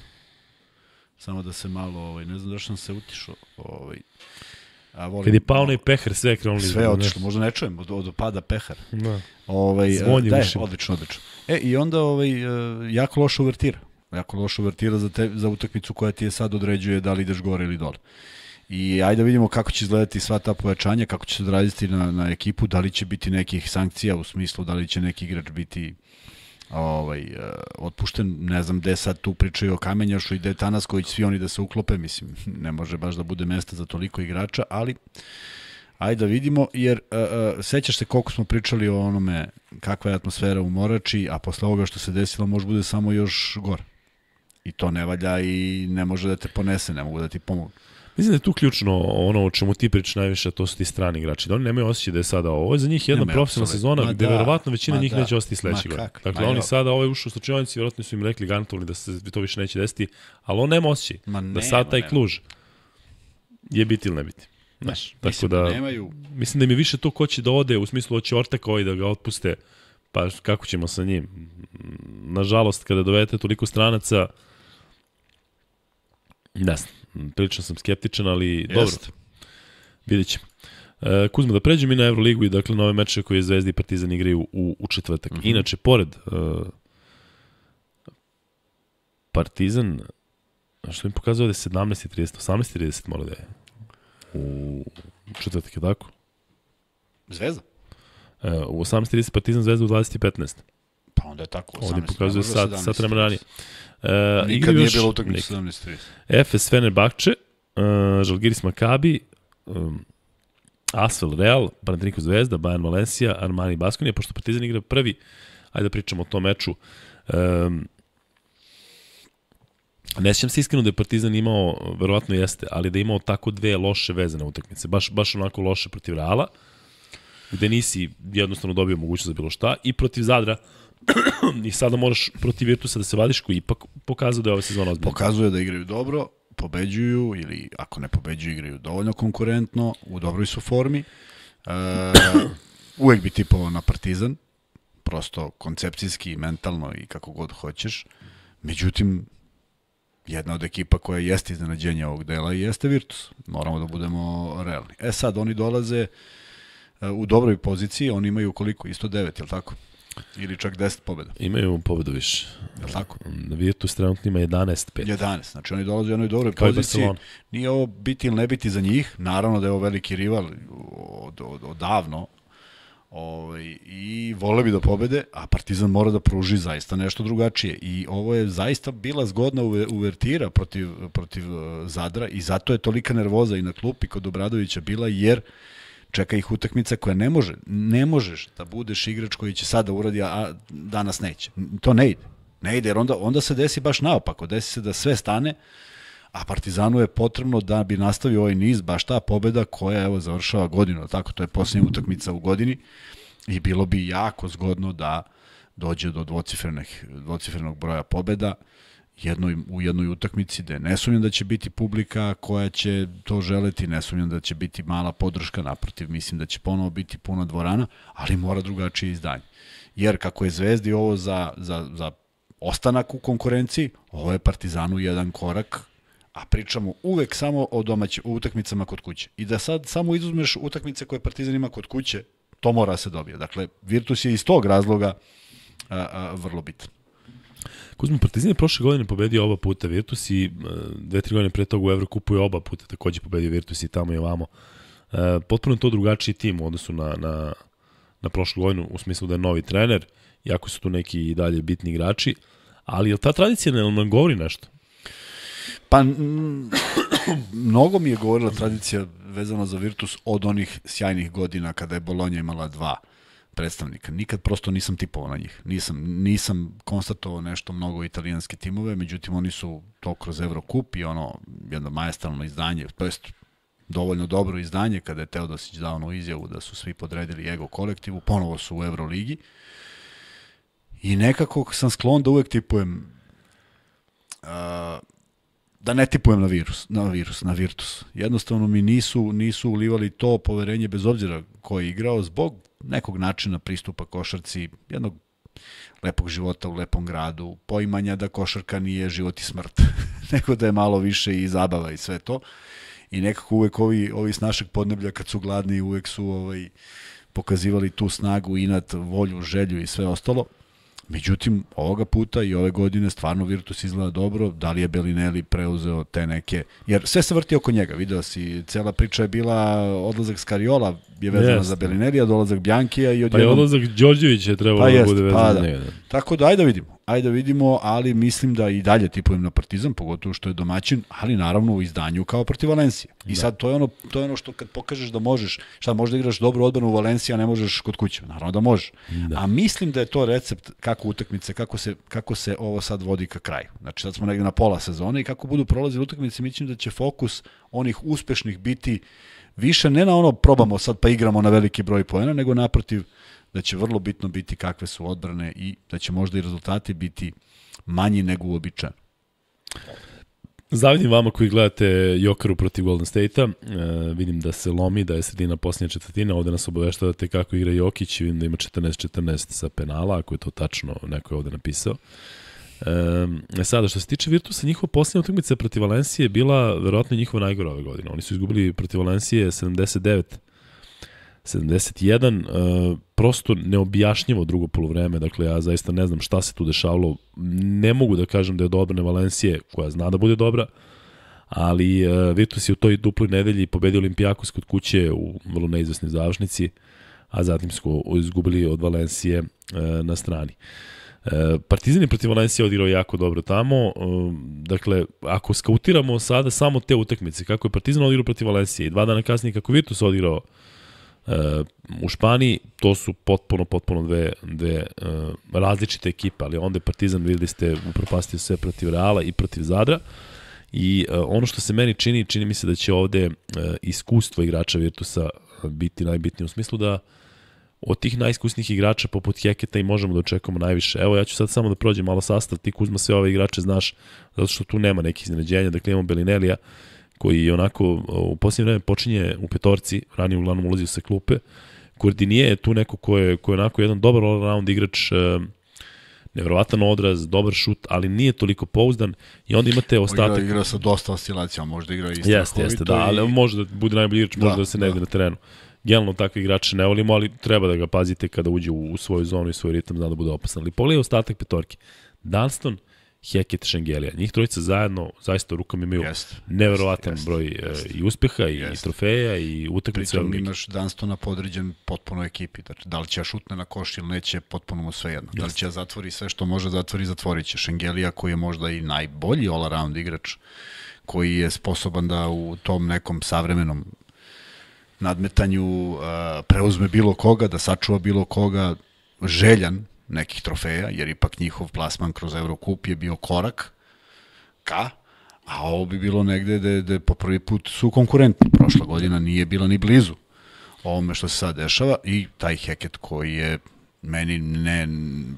Samo da se malo, ovaj, ne znam što sam se utišao. Ovaj, a volim, Kad je pao onaj pehar, sve je krenuli. Sve je otišlo, možda ne čujem, od, od pada pehar. Da. Ovaj, e, Zvonji da, je, odlično, odlično. E, i onda ovaj, e, jako loš uvertira. Jako loš uvertira za, te, za utakmicu koja ti je sad određuje da li ideš gore ili dole. I ajde da vidimo kako će izgledati sva ta pojačanja, kako će se odraziti na, na ekipu, da li će biti nekih sankcija u smislu, da li će neki igrač biti ovaj, e, otpušten, ne znam gde sad tu pričaju o Kamenjašu i Tanas koji svi oni da se uklope, mislim, ne može baš da bude mesta za toliko igrača, ali ajde da vidimo, jer uh, uh, sećaš se koliko smo pričali o onome kakva je atmosfera u Morači, a posle ovoga što se desilo može bude samo još gore. I to ne valja i ne može da te ponese, ne mogu da ti pomogu. Mislim da je tu ključno ono o čemu ti pričaš najviše, to su ti strani igrači. Da oni nemaju osjećaj da je sada ovo. je za njih jedna profesionalna sezona gde da, verovatno većina njih da. neće ostati sledećeg godine. Dakle, ma oni jo. sada ovaj ušu u slučajnici, verovatno su im rekli garantovali da se to više neće desiti, ali on nema osjećaj ma da sad taj nema. kluž je biti ili ne biti. Znaš, tako mislim, da, nemaju... mislim da im je više to ko će da ode, u smislu hoće Ortak ovaj da ga otpuste, pa kako ćemo sa njim? Nažalost, kada dovedete toliko stranaca, ne znam. Prilično sam skeptičan, ali Jest. dobro. Vidjet ćemo. E, Kuzma, da pređemo i na Euroligu i dakle na ove meče koje Zvezda i Partizan igraju u, u četvrtak. Mm -hmm. Inače, pored e, Partizan, što mi pokazuje ovde 17.30, 18.30 mora da je u četvrtak, je tako? Zvezda? E, u 18.30 Partizan Zvezda u 20.15. Pa onda je tako, 18. Ovdje pokazuje sad, sad treba ranije. Uh, Nikad nije bilo utakmica 17.30. Efes Bakče, uh, e, Žalgiris Makabi, um, e, Asvel Real, Panathinaikos Zvezda, Bayern Valencia, Armani Baskonija, pošto Partizan igra prvi, ajde da pričamo o tom meču. Um, Ne sjećam se iskreno da je Partizan imao, verovatno jeste, ali da je imao tako dve loše vezane utakmice. Baš, baš onako loše protiv Reala, gde nisi jednostavno dobio mogućnost za bilo šta, i protiv Zadra, I sada moraš protiv Virtusa da se vadiš koji ipak pokazuje da je ova sezona ozbiljna. Pokazuje da igraju dobro, pobeđuju ili ako ne pobeđuju igraju dovoljno konkurentno, u dobroj su formi. E, uvek bi tipovao na Partizan, prosto koncepcijski, mentalno i kako god hoćeš. Međutim, jedna od ekipa koja jeste iznenađenje ovog dela jeste Virtus. Moramo da budemo realni. E sad, oni dolaze e, u dobroj poziciji, oni imaju koliko? Isto 9, je li tako? Ili čak 10 pobjeda. Imaju pobedu više. Jel tako? Mm, Virtus trenutno ima 11 5. 11, znači oni dolaze u jednoj dobroj Kao poziciji. Nije ovo biti ili ne biti za njih, naravno da je ovo veliki rival od, od, odavno, Ovaj, I vole bi da pobede, a Partizan mora da pruži zaista nešto drugačije. I ovo je zaista bila zgodna uvertira protiv, protiv eh, Zadra i zato je tolika nervoza i na klupi kod Obradovića bila, jer čeka ih utakmica koja ne može, ne možeš da budeš igrač koji će sada uradi, a danas neće. To ne ide. Ne ide, jer onda, onda se desi baš naopako. Desi se da sve stane, a Partizanu je potrebno da bi nastavio ovaj niz, baš ta pobeda koja evo završava godinu, tako to je posljednja utakmica u godini i bilo bi jako zgodno da dođe do dvocifrenog, dvocifrenog broja pobeda jednoj, u jednoj utakmici gde ne sumnjam da će biti publika koja će to želeti, ne sumnjam da će biti mala podrška, naprotiv, mislim da će ponovo biti puna dvorana, ali mora drugačije izdanje. Jer kako je Zvezdi ovo za, za, za ostanak u konkurenciji, ovo je Partizanu jedan korak a pričamo uvek samo o domaćim utakmicama kod kuće. I da sad samo izuzmeš utakmice koje Partizan ima kod kuće, to mora se dobije. Dakle, Virtus je iz tog razloga a, a, vrlo bitan. Kuzmo, Partizan je prošle godine pobedio oba puta Virtus i e, dve, tri godine pre toga u Evrokupu je oba puta takođe pobedio Virtus i tamo i ovamo. E, potpuno to drugačiji tim u odnosu na, na, na prošlu godinu, u smislu da je novi trener, jako su tu neki i dalje bitni igrači, ali je ta tradicija ne nam govori nešto? Pa, mnogo mi je govorila tradicija vezana za Virtus od onih sjajnih godina kada je Bolonja imala dva predstavnika. Nikad prosto nisam tipovao na njih. Nisam, nisam konstatovao nešto mnogo italijanske timove, međutim oni su to kroz Eurocup i ono jedno majestralno izdanje, to jest dovoljno dobro izdanje kada je Teodosić dao onu izjavu da su svi podredili ego kolektivu, ponovo su u Euroligi. I nekako sam sklon da uvek tipujem uh, da ne tipujem na virus, na virus, na virtus. Jednostavno mi nisu, nisu ulivali to poverenje bez obzira ko je igrao zbog nekog načina pristupa košarci, jednog lepog života u lepom gradu, poimanja da košarka nije život i smrt, nego da je malo više i zabava i sve to. I nekako uvek ovi, ovi s našeg podneblja kad su gladni uvek su ovaj, pokazivali tu snagu, inat, volju, želju i sve ostalo. Međutim, ovoga puta i ove godine stvarno Virtus izgleda dobro. Da li je Belinelli preuzeo te neke... Jer sve se vrti oko njega, video si. Cela priča je bila odlazak Skariola je vezana yes. za Belinelli, a dolazak Bjankija pa i odjednom... Pa je odlazak Đorđevića je trebalo pa da jest, bude vezana pa da. njega. Da. Tako da, ajde da vidimo ajde da vidimo, ali mislim da i dalje tipujem na Partizan, pogotovo što je domaćin, ali naravno u izdanju kao protiv Valencije. I da. sad to je ono to je ono što kad pokažeš da možeš, šta da igraš dobru odbranu u Valenciji, a ne možeš kod kuće. Naravno da možeš. Da. A mislim da je to recept kako utakmice, kako se kako se ovo sad vodi ka kraju. Znači sad smo negde na pola sezone i kako budu prolazile utakmice, mislim da će fokus onih uspešnih biti više ne na ono probamo sad pa igramo na veliki broj poena, nego naprotiv da će vrlo bitno biti kakve su odbrane i da će možda i rezultati biti manji nego uobičajeno. Zavidim vama koji gledate Jokeru protiv Golden State-a. E, vidim da se lomi, da je sredina posljednja četvrtina. Ovde nas obaveštavate kako igra Jokić i vidim da ima 14-14 sa penala, ako je to tačno, neko je ovde napisao. E, e, sada, što se tiče Virtusa, njihova posljednja utakmica protiv Valencije je bila verovatno njihova najgora ove godine. Oni su izgubili protiv Valencije 79 71, uh, e, prosto neobjašnjivo drugo polovreme, dakle ja zaista ne znam šta se tu dešavalo, ne mogu da kažem da je dobra ne Valencije, koja zna da bude dobra, ali e, Virtus je u toj duploj nedelji pobedio Olimpijakos kod kuće u vrlo neizvesnoj završnici, a zatim su izgubili od Valencije e, na strani. Partizan je protiv Valencije odigrao jako dobro tamo. Dakle, ako skautiramo sada samo te utakmice, kako je Partizan odigrao protiv Valencije i dva dana kasnije kako Virtus odigrao uh, E, u Španiji to su potpuno, potpuno dve, dve e, različite ekipe, ali onda je Partizan, videli ste, upropastio sve protiv Reala i protiv Zadra. I e, ono što se meni čini, čini mi se da će ovde iskustvo igrača Virtusa biti najbitnije u smislu da od tih najiskusnijih igrača poput Heketa i možemo da očekujemo najviše. Evo ja ću sad samo da prođem malo sastav, ti Kuzma sve ove igrače znaš, zato što tu nema nekih iznenađenja, dakle imamo Belinelija, uh, koji onako u posljednje vreme počinje u petorci, ranije uglavnom ulazi sa klupe. Kordinije je tu neko ko je, ko je onako jedan dobar all-round igrač, e, nevrovatan odraz, dobar šut, ali nije toliko pouzdan i onda imate ostatak... Igra, igra sa dosta oscilacija, možda igra i Jeste, jeste, da, ali može da bude najbolji igrač, da, možda da se ne da. na terenu. Generalno takvi igrače ne volimo, ali treba da ga pazite kada uđe u, u svoju zonu i svoj ritam, zna da bude opasan. Ali pogledaj ostatak petorke. Dunston, Heket Šengelija. Njih trojica zajedno, zaista u rukama imaju yes, neverovatan yes, broj yes, e, i uspeha i, yes. i trofeja i utakmica. Pritom imaš na podređen potpuno ekipi. Dakle, da li će šutne na koš ili neće, potpuno mu sve jedno. Yes. Da li će zatvori sve što može zatvori, zatvorit će. Šengelija koji je možda i najbolji all-around igrač koji je sposoban da u tom nekom savremenom nadmetanju uh, preuzme bilo koga, da sačuva bilo koga, željan, nekih trofeja, jer ipak njihov plasman kroz Eurocup je bio korak ka, a ovo bi bilo negde da, da po prvi put su konkurentni. Prošla godina nije bila ni blizu ovome što se sad dešava i taj Heket koji je meni ne,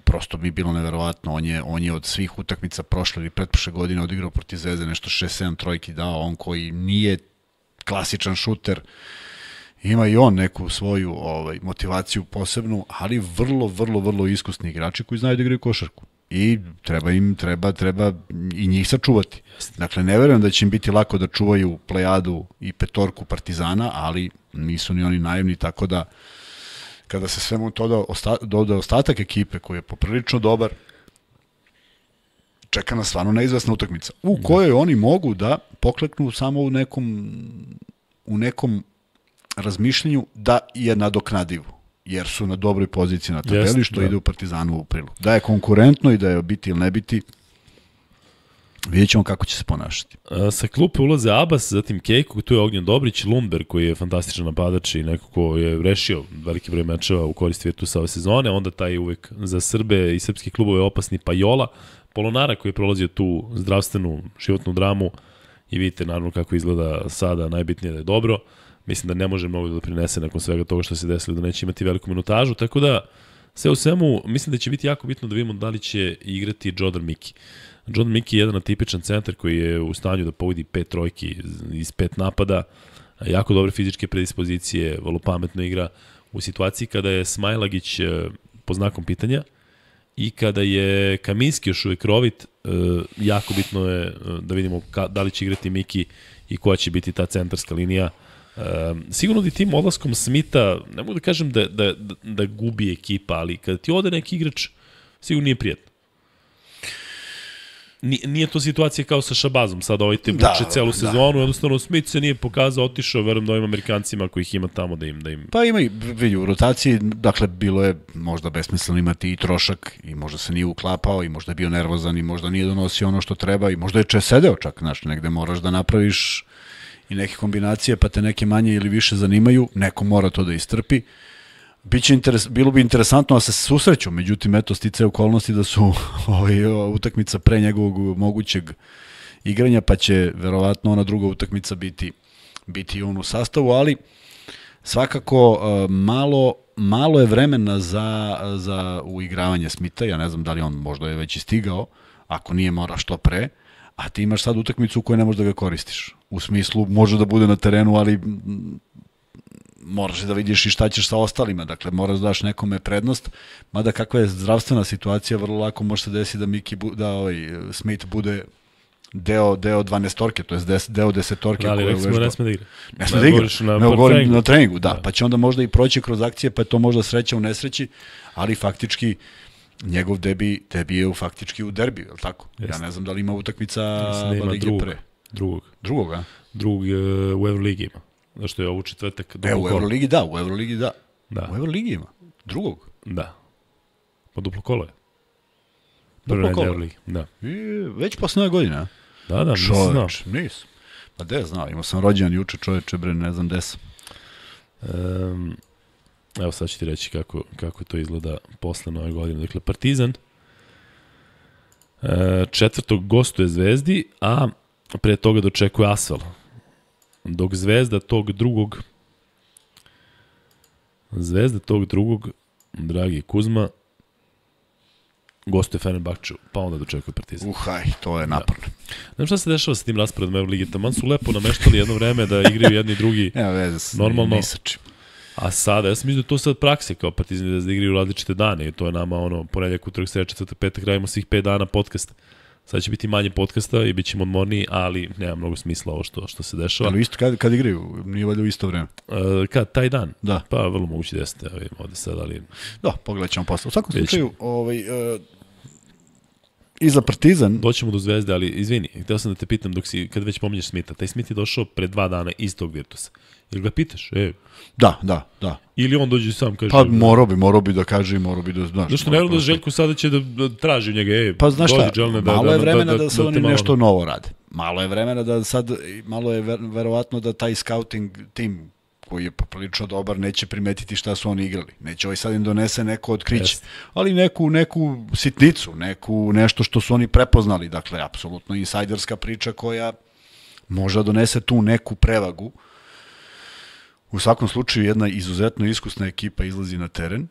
prosto bi bilo neverovatno, on je, on je od svih utakmica prošle ili pretprošle godine odigrao protiv Zvezde nešto 6-7 trojki dao, on koji nije klasičan šuter, uh, ima i on neku svoju ovaj, motivaciju posebnu, ali vrlo, vrlo, vrlo iskusni igrači koji znaju da igraju košarku i treba im treba treba i njih sačuvati. Dakle ne verujem da će im biti lako da čuvaju plejadu i petorku Partizana, ali nisu ni oni naivni tako da kada se svemu to da osta, doda ostatak ekipe koji je poprilično dobar čeka nas stvarno neizvesna utakmica u kojoj oni mogu da pokleknu samo u nekom u nekom razmišljenju da je nadoknadivo jer su na dobroj poziciji na tabeli, Jest, što da. ide u Partizanu u prilu. Da je konkurentno i da je biti ili ne biti, vidjet ćemo kako će se ponašati. A, e, sa klupe ulaze Abas, zatim Kejko, tu je Ognjan Dobrić, Lundberg koji je fantastičan napadač i neko ko je rešio veliki broj mečeva u korist Virtusa ove sezone, onda taj uvek za Srbe i srpski klubove opasni Pajola, Polonara koji je prolazio tu zdravstvenu životnu dramu i vidite naravno kako izgleda sada, najbitnije da je dobro mislim da ne može mnogo da prinese nakon svega toga što se desilo, da neće imati veliku minutažu, tako da sve u svemu mislim da će biti jako bitno da vidimo da li će igrati Jordan Miki. Jordan Miki je jedan atipičan centar koji je u stanju da povedi pet trojki iz pet napada, jako dobre fizičke predispozicije, vrlo pametno igra u situaciji kada je Smajlagić e, po znakom pitanja i kada je Kaminski još uvek rovit, e, jako bitno je e, da vidimo da li će igrati Miki i koja će biti ta centarska linija. Ehm, sigurno da tim odlaskom Smita, ne mogu da kažem da, da, da gubi ekipa, ali kada ti ode neki igrač, sigurno nije prijatno. Nije, nije to situacija kao sa Šabazom, sad ovaj te buče da, da, celu da. sezonu, jednostavno Smith se nije pokazao, otišao, verujem da ovim Amerikancima ih ima tamo da im... Da im... Pa ima i, vidi, u rotaciji, dakle, bilo je možda besmisleno imati i trošak, i možda se nije uklapao, i možda je bio nervozan, i možda nije donosio ono što treba, i možda je če sedeo čak, znaš, negde moraš da napraviš i neke kombinacije, pa te neke manje ili više zanimaju, neko mora to da istrpi. Biće interes, bilo bi interesantno da se susreću, međutim, eto, stice okolnosti da su ovaj, utakmica pre njegovog mogućeg igranja, pa će verovatno ona druga utakmica biti, biti on u sastavu, ali svakako e, malo malo je vremena za, za uigravanje Smita, ja ne znam da li on možda je već i stigao, ako nije mora što pre, a ti imaš sad utakmicu u kojoj ne možeš da ga koristiš. U smislu, može da bude na terenu, ali moraš da vidiš i šta ćeš sa ostalima, dakle moraš da daš nekome prednost, mada kakva je zdravstvena situacija, vrlo lako može se desiti da Miki, bu, da ovaj, Smith bude deo deo 12 torke, to jest des, deo 10 torke da, ali, koje da Ne sme da igra. Ne da, sme da igra. Na, ne govorim na treningu, da, da, pa će onda možda i proći kroz akcije, pa je to možda sreća u nesreći, ali faktički njegov debi, debi je u faktički u derbiju, je li tako? Jeste. Ja ne znam da li ima utakmica Jeste, da pre. Drugog. Drugog, a? Drugog e, u Euroligi ima. Znaš što je ovu četvrtak. E, u Euroligi da, u Euroligi da. da. U Euroligi ima. Drugog? Da. Pa duplo kolo je. Prvo duplo kolo? Da. I, već posle nove godine, a? Da, da, nisam znao. Nisam. Pa gde znao, imao sam rođendan juče čoveče, bre, ne znam gde sam. Um, evo sad ću ti reći kako, kako to izgleda posle nove godine. Dakle, Partizan, e, četvrtog gostuje Zvezdi, a pre toga dočekuje Asvel. Dok zvezda tog drugog zvezda tog drugog dragi Kuzma gostuje Fenerbahče, pa onda dočekuje Partizan. Uhaj, to je naporno. Da. Znam šta se dešava sa tim rasporedom Ligi, taman su lepo nameštali jedno vreme da igraju jedni drugi. ja, veze normalno. Nisačim. A sada, ja sam mislio da to sad prakse kao Partizan da igraju različite dane i to je nama ono ponedjeljak, utorak, sreća, četvrtak, petak, radimo svih 5 dana podcast. Sad će biti manje podcasta i bit ćemo odmorniji, ali nema mnogo smisla ovo što, što se dešava. Ali isto kad, kad igraju, nije valjda u isto vreme. E, kad, taj dan? Da. Pa vrlo moguće da jeste ovde sad, ali... Da, pogledat ćemo posle. U svakom slučaju, ovaj, e, iza Partizan... Doćemo do Zvezde, ali izvini, htio sam da te pitam, dok si, kad već pominješ Smita, taj Smit je došao pre dva dana iz tog Virtusa. Ili ga pitaš? E. Da, da, da. Ili on dođe sam kaže... Pa da- morao bi, morao bi da kaže i morao bi da znaš. Zašto ne da Željko sada će da, da traži njega, e, pa znaš šta, da, malo da- je da- vremena da, da, da se da oni nešto novo rade. Malo je vremena da sad, malo je ver, verovatno da taj scouting tim koji je poprilično dobar, neće primetiti šta su oni igrali. Neće ovaj sad im donese neko otkriće, yes. ali neku, neku sitnicu, neku, nešto što su oni prepoznali. Dakle, apsolutno insajderska priča koja možda donese tu neku prevagu. Uh, U svakom slučaju jedna izuzetno iskusna ekipa izlazi na teren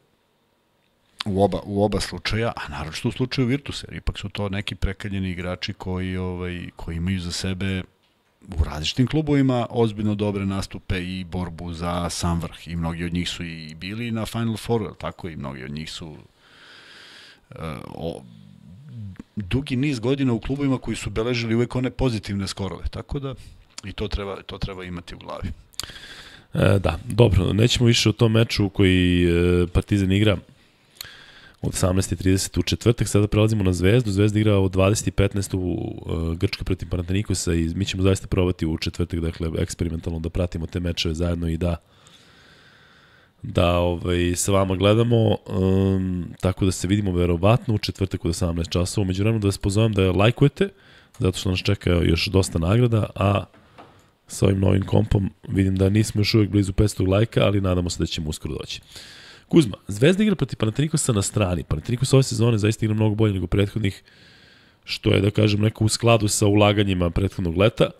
u oba, u oba slučaja, a naročito u slučaju Virtusa, jer ipak su to neki prekaljeni igrači koji, ovaj, koji imaju za sebe u različitim klubovima ozbiljno dobre nastupe i borbu za sam vrh. I mnogi od njih su i bili na Final Four, tako i mnogi od njih su uh, o, dugi niz godina u klubovima koji su beležili uvek one pozitivne skorove. Tako da i to treba, to treba imati u glavi. E, da, dobro, nećemo više o tom meču koji e, Partizan igra od 18.30 u četvrtak. Sada prelazimo na Zvezdu. Zvezda igra od 20.15 u e, Grčka protiv Panatinikosa i mi ćemo zaista probati u četvrtak, dakle, eksperimentalno da pratimo te mečeve zajedno i da da ovaj, sa vama gledamo, um, tako da se vidimo verovatno u četvrtak od 18 časova. Među vremenu da vas pozovem da lajkujete, zato što nas čeka još dosta nagrada, a sa ovim novim kompom. Vidim da nismo još uvijek blizu 500 lajka, ali nadamo se da ćemo uskoro doći. Kuzma, Zvezda igra protiv Panatrikosa na strani. Panatrikos ove sezone zaista igra mnogo bolje nego prethodnih, što je, da kažem, neko u skladu sa ulaganjima prethodnog leta.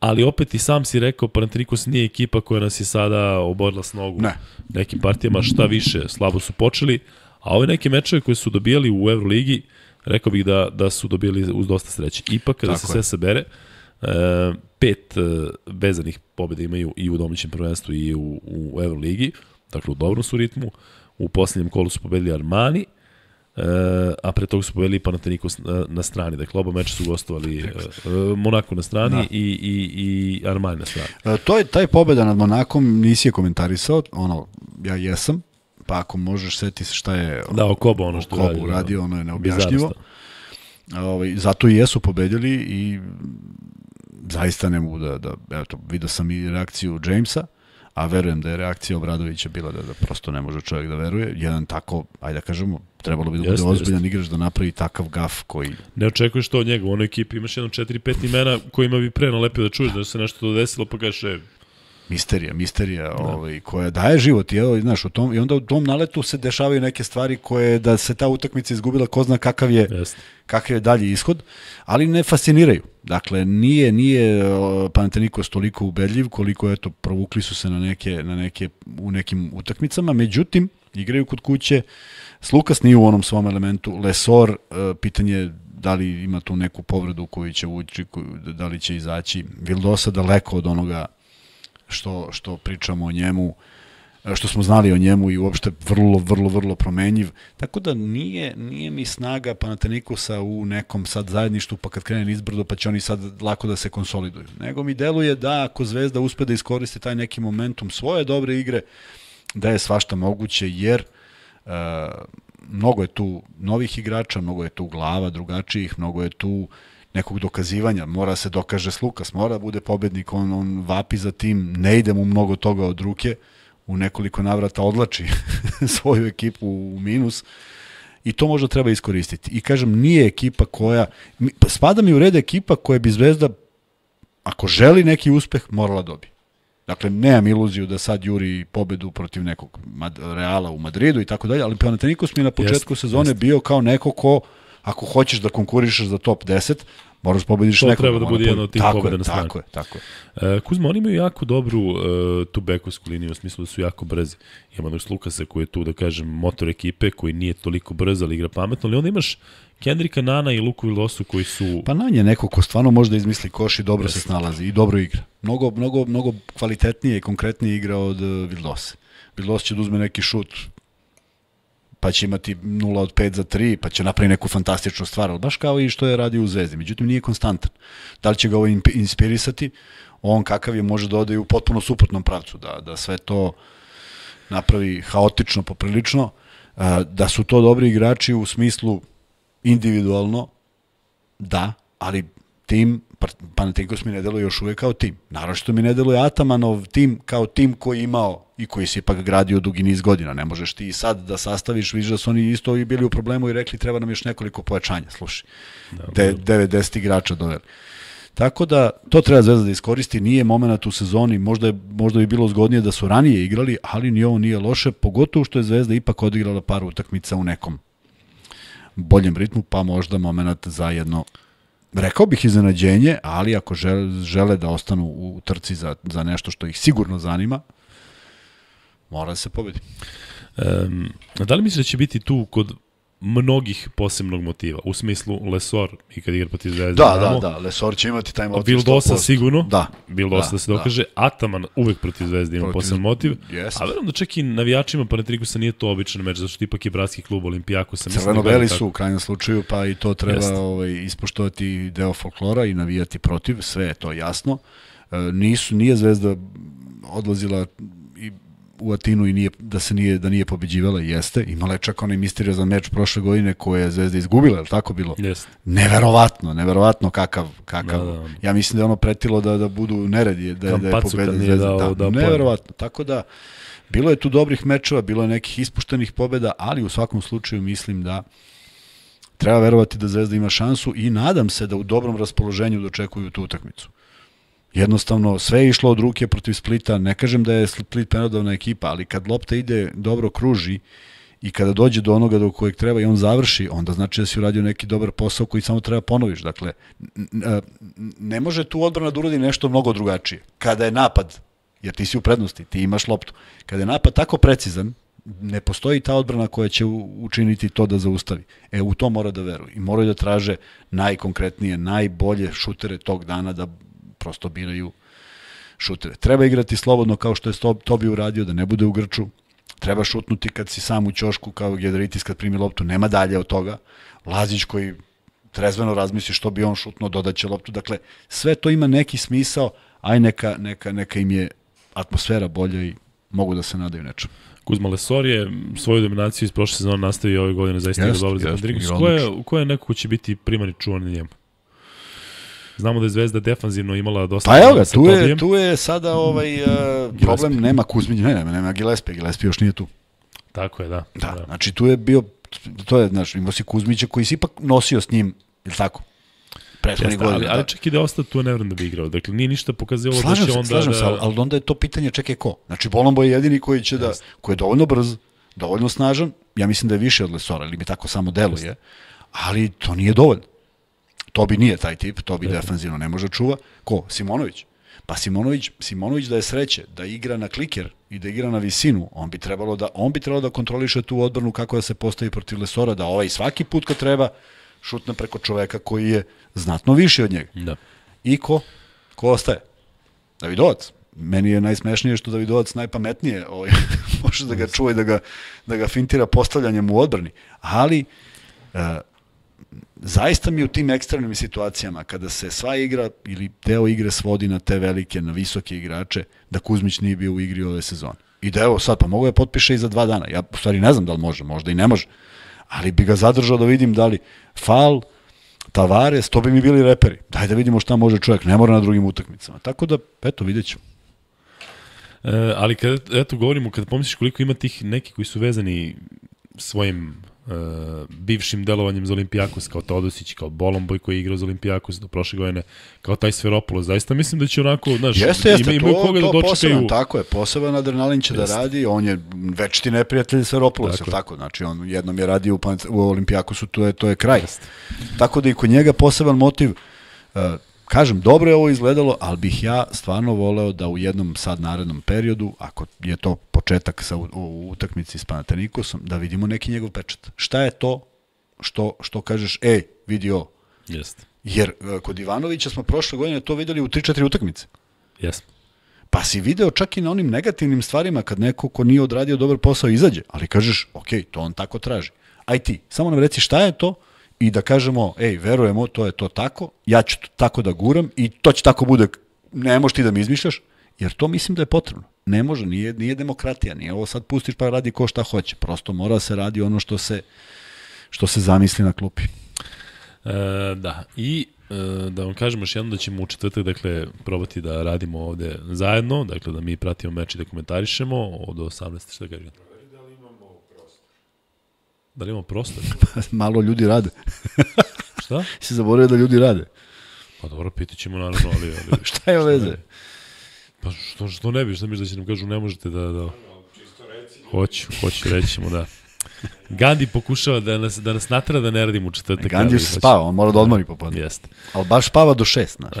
Ali opet i sam si rekao, Panatrikos nije ekipa koja nas je sada oborila s nogu ne. nekim partijama, šta više, slabo su počeli, a ove neke mečeve koje su dobijali u Euroligi, rekao bih da, da su dobijali uz dosta sreće. Ipak, kada Tako se je. sve sabere, e, pet e, vezanih pobjeda imaju i u domaćem prvenstvu i u, u Euroligi, dakle u dobrom su ritmu. U posljednjem kolu su pobedili Armani, e, a pre toga su pobedili Panathinaikos na, e, na strani. Dakle, oba meča su gostovali Monako na strani da. i, i, i Armani na strani. To je taj pobeda nad Monakom, nisi je komentarisao, ono, ja jesam, pa ako možeš seti se šta je da, Okobo ono što Okobo radi, ono je neobjašnjivo. Ovaj, zato i jesu pobedili i zaista ne mogu da, da eto, vidio sam i reakciju Jamesa, a verujem da je reakcija Obradovića bila da, da prosto ne može čovjek da veruje. Jedan tako, ajde da kažemo, trebalo bi da bude ozbiljan igrač da napravi takav gaf koji... Ne očekuješ to od njega, u onoj ekipi imaš jedno 4-5 imena kojima bi pre nalepio da čuješ da se nešto desilo, pa kažeš, e, misterija, misterija da. ovaj, koja daje život. I, evo, znaš, u tom, I onda u tom naletu se dešavaju neke stvari koje da se ta utakmica izgubila, ko zna kakav je, kakav je dalji ishod, ali ne fasciniraju. Dakle, nije, nije Panathinaikos toliko ubedljiv koliko eto, provukli su se na neke, na neke, u nekim utakmicama. Međutim, igraju kod kuće, Slukas nije u onom svom elementu, Lesor, e, pitanje da li ima tu neku povredu koju će ući, da li će izaći. Vildosa daleko od onoga što, što pričamo o njemu, e, što smo znali o njemu i uopšte vrlo, vrlo, vrlo promenjiv. Tako da nije, nije mi snaga Panatenikusa u nekom sad zajedništu, pa kad krene izbrdo, pa će oni sad lako da se konsoliduju. Nego mi deluje da ako Zvezda uspe da iskoristi taj neki momentum svoje dobre igre, da je svašta moguće, jer uh, mnogo je tu novih igrača, mnogo je tu glava drugačijih, mnogo je tu uh, nekog dokazivanja, mora se dokaže Lukas, mora da bude pobednik, on, on vapi za tim, ne ide mu mnogo toga od ruke, u nekoliko navrata odlači svoju ekipu u minus i to možda treba iskoristiti. I kažem, nije ekipa koja, pa spada mi u red ekipa koja bi Zvezda, ako želi neki uspeh, morala dobi. Dakle, nemam iluziju da sad juri pobedu protiv nekog Reala u Madridu i tako dalje, ali Panathinaikos mi je na početku jest, sezone jest. bio kao neko ko, ako hoćeš da konkurišeš za top 10, Moraš da pobediš nekoga. To treba da, da bude jedno od tih tako pobeda je, na strani. Tako je, tako je. E, Kuzma, oni imaju jako dobru uh, e, tu bekovsku liniju, u smislu da su jako brzi. Ima jednog Slukasa koji je tu, da kažem, motor ekipe, koji nije toliko brz, ali igra pametno, ali onda imaš Kendrika Nana i Luku Vilosu koji su... Pa Nan je neko ko stvarno može da izmisli koš i dobro se snalazi i dobro igra. Mnogo, mnogo, mnogo kvalitetnije i konkretnije igra od e, Vilose. Vilos će da uzme neki šut pa će imati 0 od 5 za 3, pa će napraviti neku fantastičnu stvar, ali baš kao i što je radio u Zvezdi. Međutim, nije konstantan. Da li će ga ovo inspirisati? On kakav je može da ode u potpuno suprotnom pravcu, da, da sve to napravi haotično, poprilično, e, da su to dobri igrači u smislu individualno, da, ali tim, Panathinaikos mi ne deluje još uvek kao tim. Naravno što mi ne deluje Atamanov tim kao tim koji je imao i koji se ipak gradio dugi niz godina. Ne možeš ti sad da sastaviš, vidiš da su oni isto i bili u problemu i rekli treba nam još nekoliko pojačanja, slušaj. Da, de, 90 da. igrača doveli. Tako da to treba Zvezda da iskoristi, nije momenat u sezoni, možda, je, možda bi bilo zgodnije da su ranije igrali, ali ni ovo nije loše, pogotovo što je Zvezda ipak odigrala par utakmica u nekom boljem ritmu, pa možda moment za jedno rekao bih iznenađenje, ali ako žele, žele da ostanu u trci za, za nešto što ih sigurno zanima, mora da se pobedi. Um, da li misliš da će biti tu kod mnogih posebnog motiva, u smislu Lesor i kad igra protiv Zvezde. Da, znamo, da, da, Lesor će imati taj motiv Bilo dosta sigurno, da, dosta da, da se dokaže, da. Ataman uvek protiv Zvezde ima protiv... poseban motiv, yes. a verujem da čak i navijačima Panetrikusa nije to običan meč, zašto ipak je bratski klub Olimpijakusa. Da Crveno-beli su u krajnjem slučaju, pa i to treba ovaj, ispoštovati deo folklora i navijati protiv, sve je to jasno. E, nisu, nije Zvezda odlazila u Atinu i nije, da se nije, da nije pobeđivala, jeste. Imala je čak onaj misteriozan meč prošle godine koje je Zvezda izgubila, je tako bilo? Jeste. Neverovatno, neverovatno kakav, kakav. Da, da, da. Ja mislim da je ono pretilo da, da budu neredi, da, Tam da je pobeda Zvezda. da, da, neverovatno. Tako da, bilo je tu dobrih mečeva, bilo je nekih ispuštenih pobeda, ali u svakom slučaju mislim da treba verovati da Zvezda ima šansu i nadam se da u dobrom raspoloženju dočekuju tu utakmicu. Jednostavno, sve je išlo od ruke protiv Splita, ne kažem da je Split penodavna ekipa, ali kad lopta ide, dobro kruži i kada dođe do onoga do kojeg treba i on završi, onda znači da si uradio neki dobar posao koji samo treba ponoviš. Dakle, ne može tu odbrana da uradi nešto mnogo drugačije. Kada je napad, jer ti si u prednosti, ti imaš loptu, kada je napad tako precizan, ne postoji ta odbrana koja će učiniti to da zaustavi. E, u to mora da veruje i moraju da traže najkonkretnije, najbolje šutere tog dana da prosto biraju šutere. Treba igrati slobodno kao što je Tobi uradio, da ne bude u grču. Treba šutnuti kad si sam u ćošku kao Gedritis kad primi loptu, nema dalje od toga. Lazić koji trezveno razmisli što bi on šutno dodaće loptu. Dakle, sve to ima neki smisao, aj neka, neka, neka im je atmosfera bolja i mogu da se nadaju nečemu. Kuzma Lesor je svoju dominaciju iz prošle sezone nastavio ove godine zaista je dobro za Rodriguez. Ko je, ko je neko ko će biti primarni čuvan njemu? Znamo da je Zvezda defanzivno imala dosta... Pa evo ga, tu je, tu je sada ovaj, uh, problem, nema Kuzmić, ne, nema, nema Gillespie, Gillespie još nije tu. Tako je, da. Da, da. znači tu je bio, to je, znači, imao si Kuzmića koji si ipak nosio s njim, ili tako? Jeste, godine. Ali, ali da. čak i da ostao tu, ne vrem da bi igrao. Dakle, nije ništa pokazio da slažem da će onda... Slažem da... se, ali, ali onda je to pitanje čekaj ko. Znači, Bolombo je jedini koji će da, koji je dovoljno brz, dovoljno snažan, ja mislim da je više od Lesora, ili mi tako samo deluje, ali to nije dovoljno. To bi nije taj tip, to bi Eto. defanzivno ne može da čuva. Ko? Simonović. Pa Simonović, Simonović da je sreće, da igra na kliker i da igra na visinu, on bi trebalo da, on bi trebalo da kontroliše tu odbranu kako da se postavi protiv Lesora, da ovaj svaki put kad treba šutne preko čoveka koji je znatno viši od njega. Da. I ko? Ko ostaje? Davidovac. Meni je najsmešnije što Davidovac najpametnije ovaj, može da ga čuva i da ga, da ga fintira postavljanjem u odbrani. Ali, uh, zaista mi u tim ekstremnim situacijama, kada se sva igra ili deo igre svodi na te velike, na visoke igrače, da Kuzmić nije bio u igri ove sezone. I da evo sad, pa mogu je da potpiše i za dva dana. Ja u stvari ne znam da li može, možda i ne može. Ali bi ga zadržao da vidim da li fal, Tavares, to bi mi bili reperi. Daj da vidimo šta može čovjek, ne mora na drugim utakmicama. Tako da, eto, vidjet ćemo. E, ali kada, eto, govorimo, kada pomisliš koliko ima tih neki koji su vezani svojim e, bivšim delovanjem za Olimpijakos, kao Todosić, kao Bolomboj koji je igrao za Olimpijakos do prošle godine, kao taj Sferopolos. Zaista mislim da će onako, znaš, jeste, jeste, ima, imaju to, koga da to da dočekaju. Poseban, tako je, poseban adrenalin će da jeste. da radi, on je večiti neprijatelj Sferopolosa, tako. tako, znači on jednom je radio u, u Olimpijakosu, to je, to je kraj. Jeste. Tako da i kod njega poseban motiv, uh, kažem, dobro je ovo izgledalo, ali bih ja stvarno voleo da u jednom sad narednom periodu, ako je to početak sa u, u utakmici s Panatenikosom, da vidimo neki njegov pečat. Šta je to što, što kažeš, ej, vidi ovo. Jeste. Jer e, kod Ivanovića smo prošle godine to videli u 3-4 utakmice. Jeste. Pa si video čak i na onim negativnim stvarima kad neko ko nije odradio dobar posao izađe, ali kažeš, ok, to on tako traži. Aj ti, samo nam reci šta je to i da kažemo, ej, verujemo, to je to tako, ja ću to tako da guram i to će tako bude, ne možeš ti da mi izmišljaš, jer to mislim da je potrebno. Ne može, nije, nije demokratija, nije ovo sad pustiš pa radi ko šta hoće, prosto mora da se radi ono što se, što se zamisli na klupi. E, da, i e, da vam kažem još jedno da ćemo u četvrtak dakle, probati da radimo ovde zajedno, dakle da mi pratimo meč i da komentarišemo od 18. što da kažem? Da li imamo prostor? Pa, malo ljudi rade. Šta? Si zaboravio da ljudi rade. Pa dobro, pitaćemo naravno, ali... ali pa šta je veze? Pa što, što ne bi, šta mi da će nam kažu, ne možete da... da... Hoću, hoću, rećemo, da. Gandhi pokušava da nas, da nas natra da ne radimo u četvrtak. Gandhi još spava, on mora da odmori popodne. Jeste. Ali baš spava do šest, znaš. E,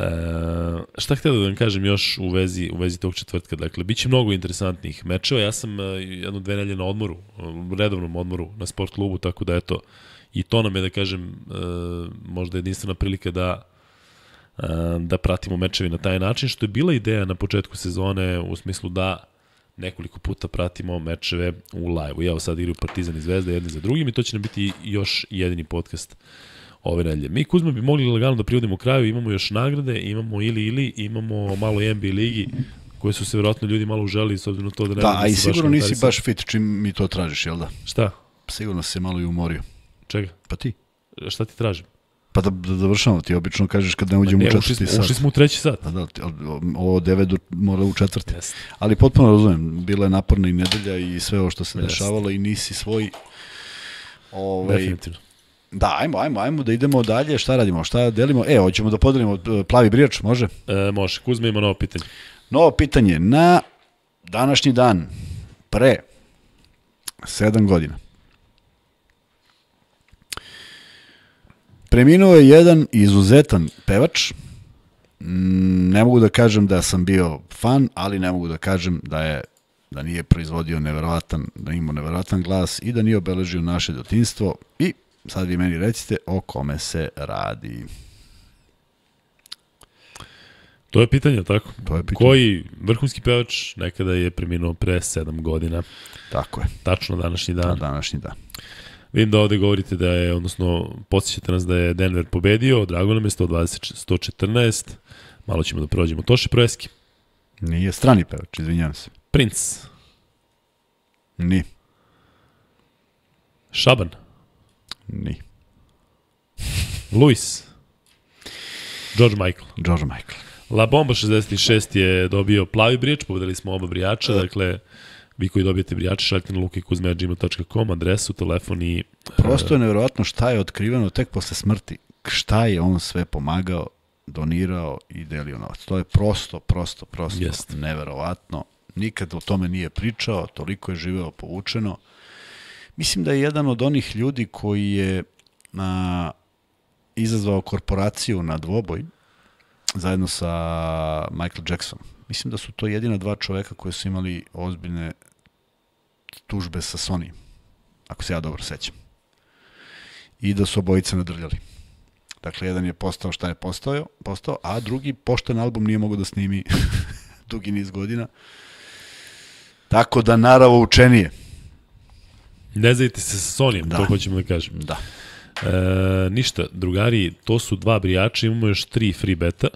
šta htio da vam kažem još u vezi, u vezi tog četvrtka? Dakle, bit će mnogo interesantnih mečeva. Ja sam e, jedno dve nelje na odmoru, e, redovnom odmoru na sport klubu, tako da eto, i to nam je, da kažem, e, možda jedinstvena prilika da da pratimo mečevi na taj način, što je bila ideja na početku sezone u smislu da nekoliko puta pratimo mečeve u live-u. Evo sad igraju Partizan i Zvezda jedni za drugim i to će nam biti još jedini podcast ove nedelje. Mi Kuzma bi mogli legalno da privodimo kraju, imamo još nagrade, imamo ili ili, imamo malo NBA ligi koje su se vjerojatno ljudi malo uželi s obzirom na to da ne... Da, da a i sigurno nisi baš fit čim mi to tražiš, jel da? Šta? Sigurno si se malo i umorio. Čega? Pa ti. Šta ti tražim? Pa da, da završamo, ti obično kažeš kad ne uđemo ne, u četvrti ušli, sat. Ušli smo u treći sat. Pa da, ovo od 9 do, mora u četvrti. Yes. Ali potpuno razumem, bila je naporna i nedelja i sve ovo što se yes. dešavalo i nisi svoj... Ovaj, Definitivno. Da, ajmo, ajmo, ajmo da idemo dalje. Šta radimo? Šta delimo? E, hoćemo da podelimo e, plavi brijač, može? E, može. Kuzme ima novo pitanje. Novo pitanje. Na današnji dan, pre 7 godina, Preminuo je jedan izuzetan pevač. Mm, ne mogu da kažem da sam bio fan, ali ne mogu da kažem da je da nije proizvodio neverovatan, da ima neverovatan glas i da nije obeležio naše dotinstvo. I sad vi meni recite o kome se radi. To je pitanje, tako? To je pitanje. Koji vrhunski pevač nekada je preminuo pre 7 godina? Tako je. Tačno današnji dan. Na današnji dan. Vidim da ovde govorite da je, odnosno, podsjećate nas da je Denver pobedio, drago nam je 120, 114, malo ćemo da prođemo Toše Projeski? Nije strani pevač, izvinjam se. Prince. Ni. Šaban. Ni. Luis. George Michael. George Michael. La Bomba 66 je dobio plavi brijač, pobedili smo oba brijača, e. dakle vi koji dobijete brijače, šaljite na lukikuzmeđima.com, adresu, telefon i... Prosto e, je nevjerojatno šta je otkriveno tek posle smrti. Šta je on sve pomagao, donirao i delio novac. To je prosto, prosto, prosto Jest. neverovatno. Nikad o tome nije pričao, toliko je živeo poučeno. Mislim da je jedan od onih ljudi koji je a, izazvao korporaciju na dvoboj zajedno sa Michael Jacksonom. Mislim da su to jedina dva čoveka koji su imali ozbiljne tužbe sa Sony, ako se ja dobro sećam. I da su obojice nadrljali. Dakle, jedan je postao šta je postao, postao a drugi pošten album nije mogao da snimi dugi niz godina. Tako da naravo učenije. Ne zavite se sa Sonyem, da. to hoćemo da kažem. Da. E, ništa, drugari, to su dva brijača, imamo još tri free beta.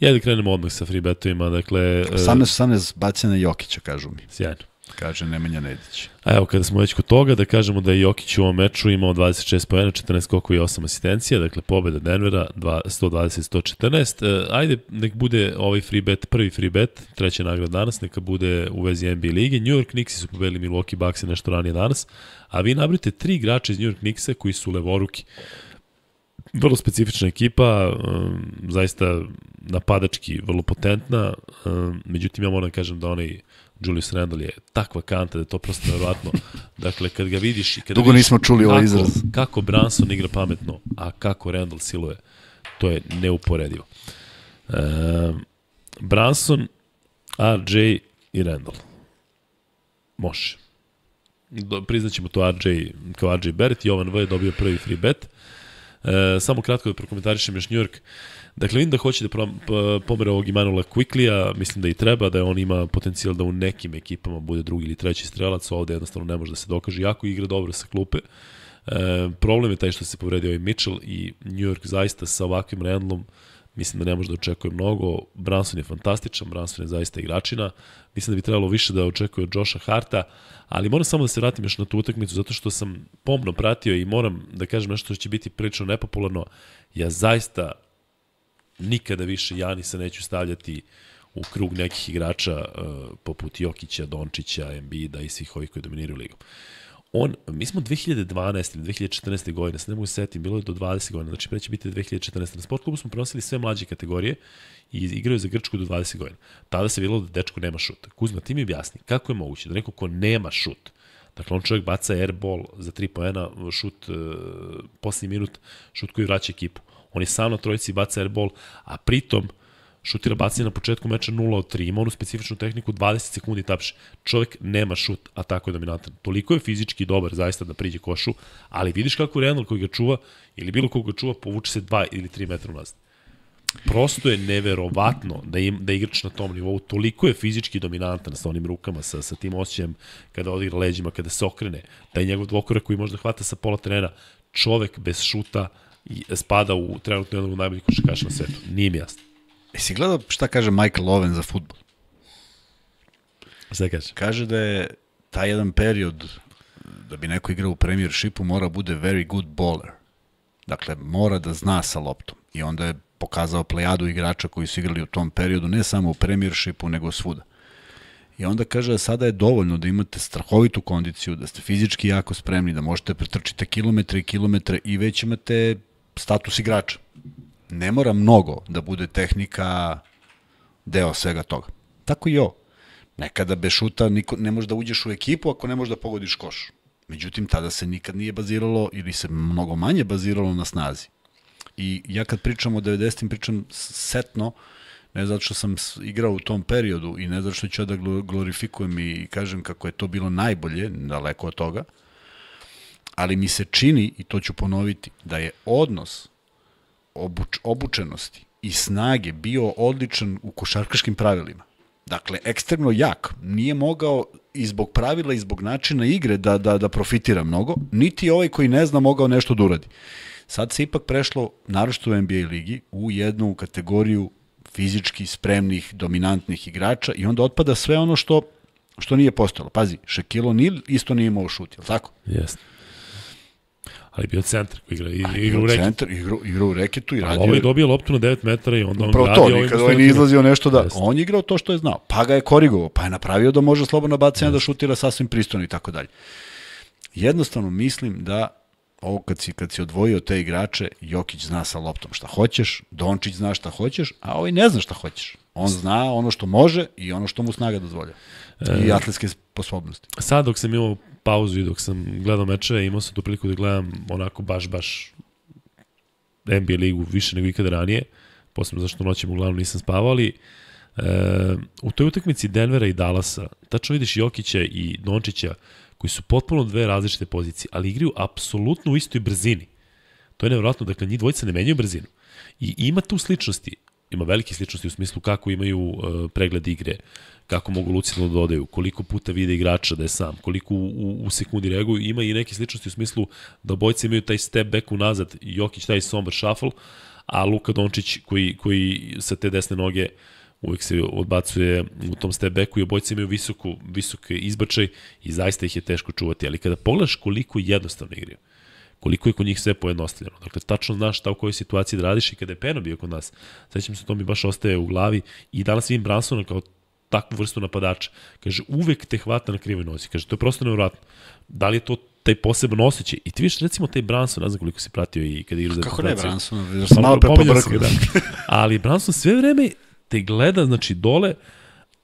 Ja da krenemo odmah sa free betovima, dakle... 18-18 e, bacene Jokića, kažu mi. Sjajno. Kaže Nemanja Nedić. A evo, kada smo već kod toga, da kažemo da je Jokić u ovom meču imao 26 pojena, 14 koliko i 8 asistencija, dakle pobeda Denvera 120-114. E, ajde, nek bude ovaj free bet, prvi free bet, treća nagrada danas, neka bude u vezi NBA lige. New York Knicks su pobedili Milwaukee Bucks nešto ranije danas, a vi nabrite tri igrača iz New York Knicksa koji su levoruki vrlo specifična ekipa, um, zaista napadački vrlo potentna, um, međutim ja moram da kažem da onaj Julius Randle je takva kanta da je to prosto nevjerojatno. Dakle, kad ga vidiš i kad Dugo nismo čuli ovaj kako, ovaj izraz. Kako Branson igra pametno, a kako Randle siluje, to je neuporedivo. E, Branson, RJ i Randle. Može. Do, priznaćemo to RJ, kao RJ Barrett, Jovan V je dobio prvi free bet. E, samo kratko da prokomentarišem još New York. Dakle, vidim da hoće da pomere ovog Imanula -a. mislim da i treba, da on ima potencijal da u nekim ekipama bude drugi ili treći strelac, ovde jednostavno ne može da se dokaže, jako igra dobro sa klupe. E, problem je taj što se povredio ovaj Mitchell i New York zaista sa ovakvim Randlom mislim da ne može da očekuje mnogo. Branson je fantastičan, Branson je zaista igračina. Mislim da bi trebalo više da očekuje od Josha Harta, ali moram samo da se vratim još na tu utakmicu zato što sam pomno pratio i moram da kažem nešto što će biti prilično nepopularno. Ja zaista nikada više Janisa neću stavljati u krug nekih igrača uh, poput Jokića, Dončića, Embiida i svih ovih koji dominiraju ligu. On, mi smo 2012 ili 2014. godine, se ne mogu setiti, bilo je do 20 godina, znači pre će biti 2014. Na sportklubu smo prenosili sve mlađe kategorije i igraju za Grčku do 20 godina. Tada se bilo da dečko nema šut. Kuzma, ti mi objasni, kako je moguće da neko ko nema šut, dakle on čovjek baca airball za 3 poena, šut eh, posljednji minut, šut koji vraća ekipu, on je sam na trojici baca airball, a pritom šutira baci na početku meča 0 od 3, ima onu specifičnu tehniku 20 sekundi tapše. Čovek nema šut, a tako je dominantan. Toliko je fizički dobar zaista da priđe košu, ali vidiš kako Randall koji ga čuva ili bilo koga čuva povuče se 2 ili 3 metra unazad. Prosto je neverovatno da, im, da igrač na tom nivou toliko je fizički dominantan sa onim rukama, sa, sa tim osjećajem kada odigra leđima, kada se okrene, da je njegov dvokorak koji možda hvata sa pola trenera čovek bez šuta i spada u trenutno jednog najboljih košarkaša na svetu. Nije mi jasno. Jesi gledao šta kaže Michael Owen za futbol? Šta kaže? Kaže da je taj jedan period da bi neko igrao u premiershipu mora bude very good baller. Dakle, mora da zna sa loptom. I onda je pokazao plejadu igrača koji su igrali u tom periodu, ne samo u premiershipu, nego svuda. I onda kaže da sada je dovoljno da imate strahovitu kondiciju, da ste fizički jako spremni, da možete pretrčite kilometre i kilometre i već imate status igrača. Ne mora mnogo da bude tehnika deo svega toga. Tako i ovo. Nekada bez šuta niko, ne možeš da uđeš u ekipu ako ne možeš da pogodiš koš. Međutim, tada se nikad nije baziralo ili se mnogo manje baziralo na snazi. I ja kad pričam o 90-im, pričam setno, ne zato što sam igrao u tom periodu i ne zato što ću ja da glorifikujem i kažem kako je to bilo najbolje, daleko od toga, ali mi se čini, i to ću ponoviti, da je odnos obuč, obučenosti i snage bio odličan u košarkaškim pravilima. Dakle, ekstremno jak. Nije mogao i zbog pravila i zbog načina igre da, da, da profitira mnogo, niti ovaj koji ne zna mogao nešto da uradi. Sad se ipak prešlo, naročito u NBA ligi, u jednu kategoriju fizički spremnih, dominantnih igrača i onda otpada sve ono što što nije postalo. Pazi, Shaquille O'Neal isto nije imao šut, je li tako? Jeste ali bio centar koji igra, igra, u reketu. Centar, igra, igra u reketu i radio. Ali ovaj dobio loptu na 9 metara i onda on Upravo radio... Upravo to, nikada ovaj nije izlazio nešto da... Jest. On je igrao to što je znao, pa ga je korigovao, pa je napravio da može slobodno bacanje, da šutira sasvim pristojno i tako dalje. Jednostavno mislim da ovo kad si, kad si odvojio te igrače, Jokić zna sa loptom šta hoćeš, Dončić zna šta hoćeš, a ovaj ne zna šta hoćeš. On zna ono što može i ono što mu snaga dozvolja. I e, atletske sposobnosti. Sad dok sam imao pauzu i dok sam gledao meče, imao sam tu priliku da gledam onako baš, baš NBA ligu više nego ikada ranije, posebno zašto noćem uglavnom nisam spavao, ali e, u toj utakmici Denvera i Dallasa, tačno vidiš Jokića i Dončića, koji su potpuno dve različite pozicije, ali igraju apsolutno u istoj brzini. To je nevjerojatno, dakle njih dvojica ne menjaju brzinu. I ima tu sličnosti, ima velike sličnosti u smislu kako imaju e, pregled igre, kako mogu lucidno da dodaju, koliko puta vide igrača da je sam, koliko u, u, u sekundi reaguju, ima i neke sličnosti u smislu da obojci imaju taj step back unazad, Jokić taj somber shuffle, a Luka Dončić koji, koji sa te desne noge uvek se odbacuje u tom step backu i obojci imaju visoku, visok izbačaj i zaista ih je teško čuvati, ali kada pogledaš koliko jednostavno igraju, koliko je kod njih sve pojednostavljeno. Dakle, tačno znaš šta u kojoj situaciji da radiš i kada je Peno bio kod nas. Sećam se, to mi baš ostaje u glavi i danas vidim Bransona kao takvu vrstu napadača. Kaže, uvek te hvata na krivoj nozi. Kaže, to je prosto nevjerojatno. Da li je to taj poseban osjećaj. I ti vidiš recimo taj Branson, ne znam koliko si pratio i kada igra za Kako ne Branson, jer sam malo, malo prepobrkao. Da. Ali Branson sve vreme te gleda, znači dole,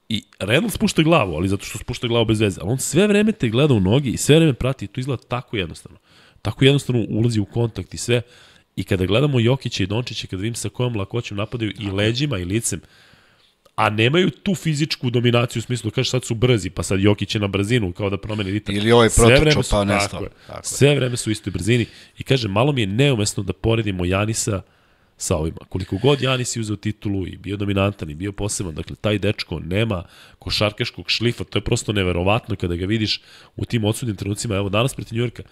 I Reynolds spušta glavu, ali zato što spušta glavu bez veze. Ali on sve vreme te gleda u nogi i sve vreme prati i to izgleda tako jednostavno. Tako jednostavno ulazi u kontakt i sve. I kada gledamo Jokića i Dončića, kada vidim sa kojom lakoćem napadaju i leđima i licem, a nemaju tu fizičku dominaciju u smislu, kaže sad su brzi, pa sad Jokić je na brzinu, kao da promeni ritam. Ili ovaj protočo, pa nešto. Tako, tako sve vreme su u istoj brzini i kaže, malo mi je neumesno da poredimo Janisa sa ovima. Koliko god Janis je uzeo titulu i bio dominantan i bio poseban, dakle, taj dečko nema košarkaškog šlifa, to je prosto neverovatno kada ga vidiš u tim odsudnim trenucima, evo danas preti Njurka,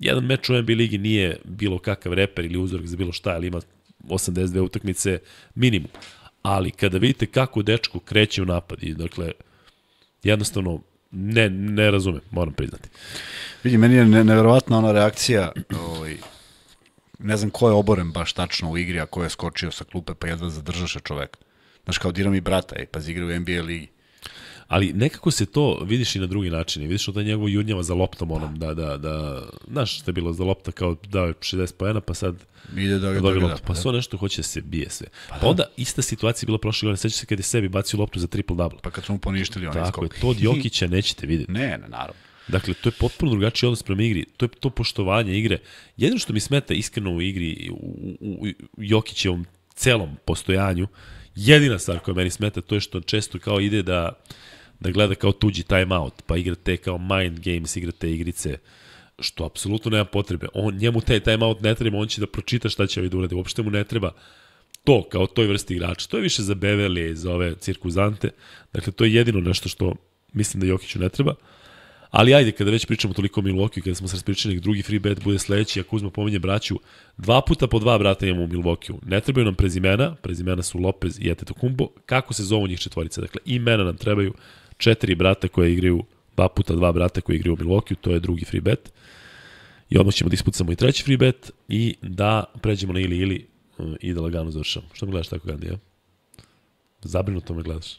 jedan meč u NBA ligi nije bilo kakav reper ili uzorak za bilo šta, ali ima 82 utakmice minimum ali kada vidite kako dečko kreće u napad i dakle, jednostavno ne, ne razumem, moram priznati. Vidi, meni je neverovatna ona reakcija, ovaj, ne znam ko je oboren baš tačno u igri, a ko je skočio sa klupe pa jedva zadržaše čoveka. Znaš, kao dira mi brata, ej, pa igra u NBA ligi. Ali nekako se to vidiš i na drugi način. Vidiš da njegovo junjava za loptom onom, da, da, da, da znaš što je bilo za lopta, kao da je 60 pojena, pa sad Ide da ga, pa da Pa sve nešto hoće da se bije sve. Pa, pa da. onda da. ista situacija je bila prošle godine, sećaš se kad je sebi bacio loptu za triple double. Pa kad smo poništili onaj Tako je, to od Jokića nećete videti. Ne, ne, naravno. Dakle, to je potpuno drugačiji odnos prema igri, to je to poštovanje igre. Jedino što mi smeta iskreno u igri, u, u, u Jokićevom celom postojanju, jedina stvar koja meni smeta to je što često kao ide da da gleda kao tuđi timeout, pa igra te kao mind games, igra te igrice, što apsolutno nema potrebe. On, njemu taj timeout ne treba, on će da pročita šta će ovaj da uradi, uopšte mu ne treba to kao toj vrsti igrača. To je više za Beverly i za ove cirkuzante. Dakle, to je jedino nešto što mislim da Jokiću ne treba. Ali ajde, kada već pričamo toliko o Milwaukee, kada smo se raspričali, da drugi free bet bude sledeći, ako uzmo pominje braću, dva puta po dva brata imamo u Milwaukee. Ne trebaju nam prezimena, prezimena su Lopez i Kumbo. Kako se zovu njih četvorica? Dakle, imena nam trebaju, četiri brata koje igraju, dva puta dva brata koji igraju u Milwaukee, to je drugi free bet. I odmah ćemo da ispucamo i treći free bet i da pređemo na ili ili eh, i da lagano završamo. Što mi gledaš tako, Gandija? Ja? Zabrinuto me gledaš.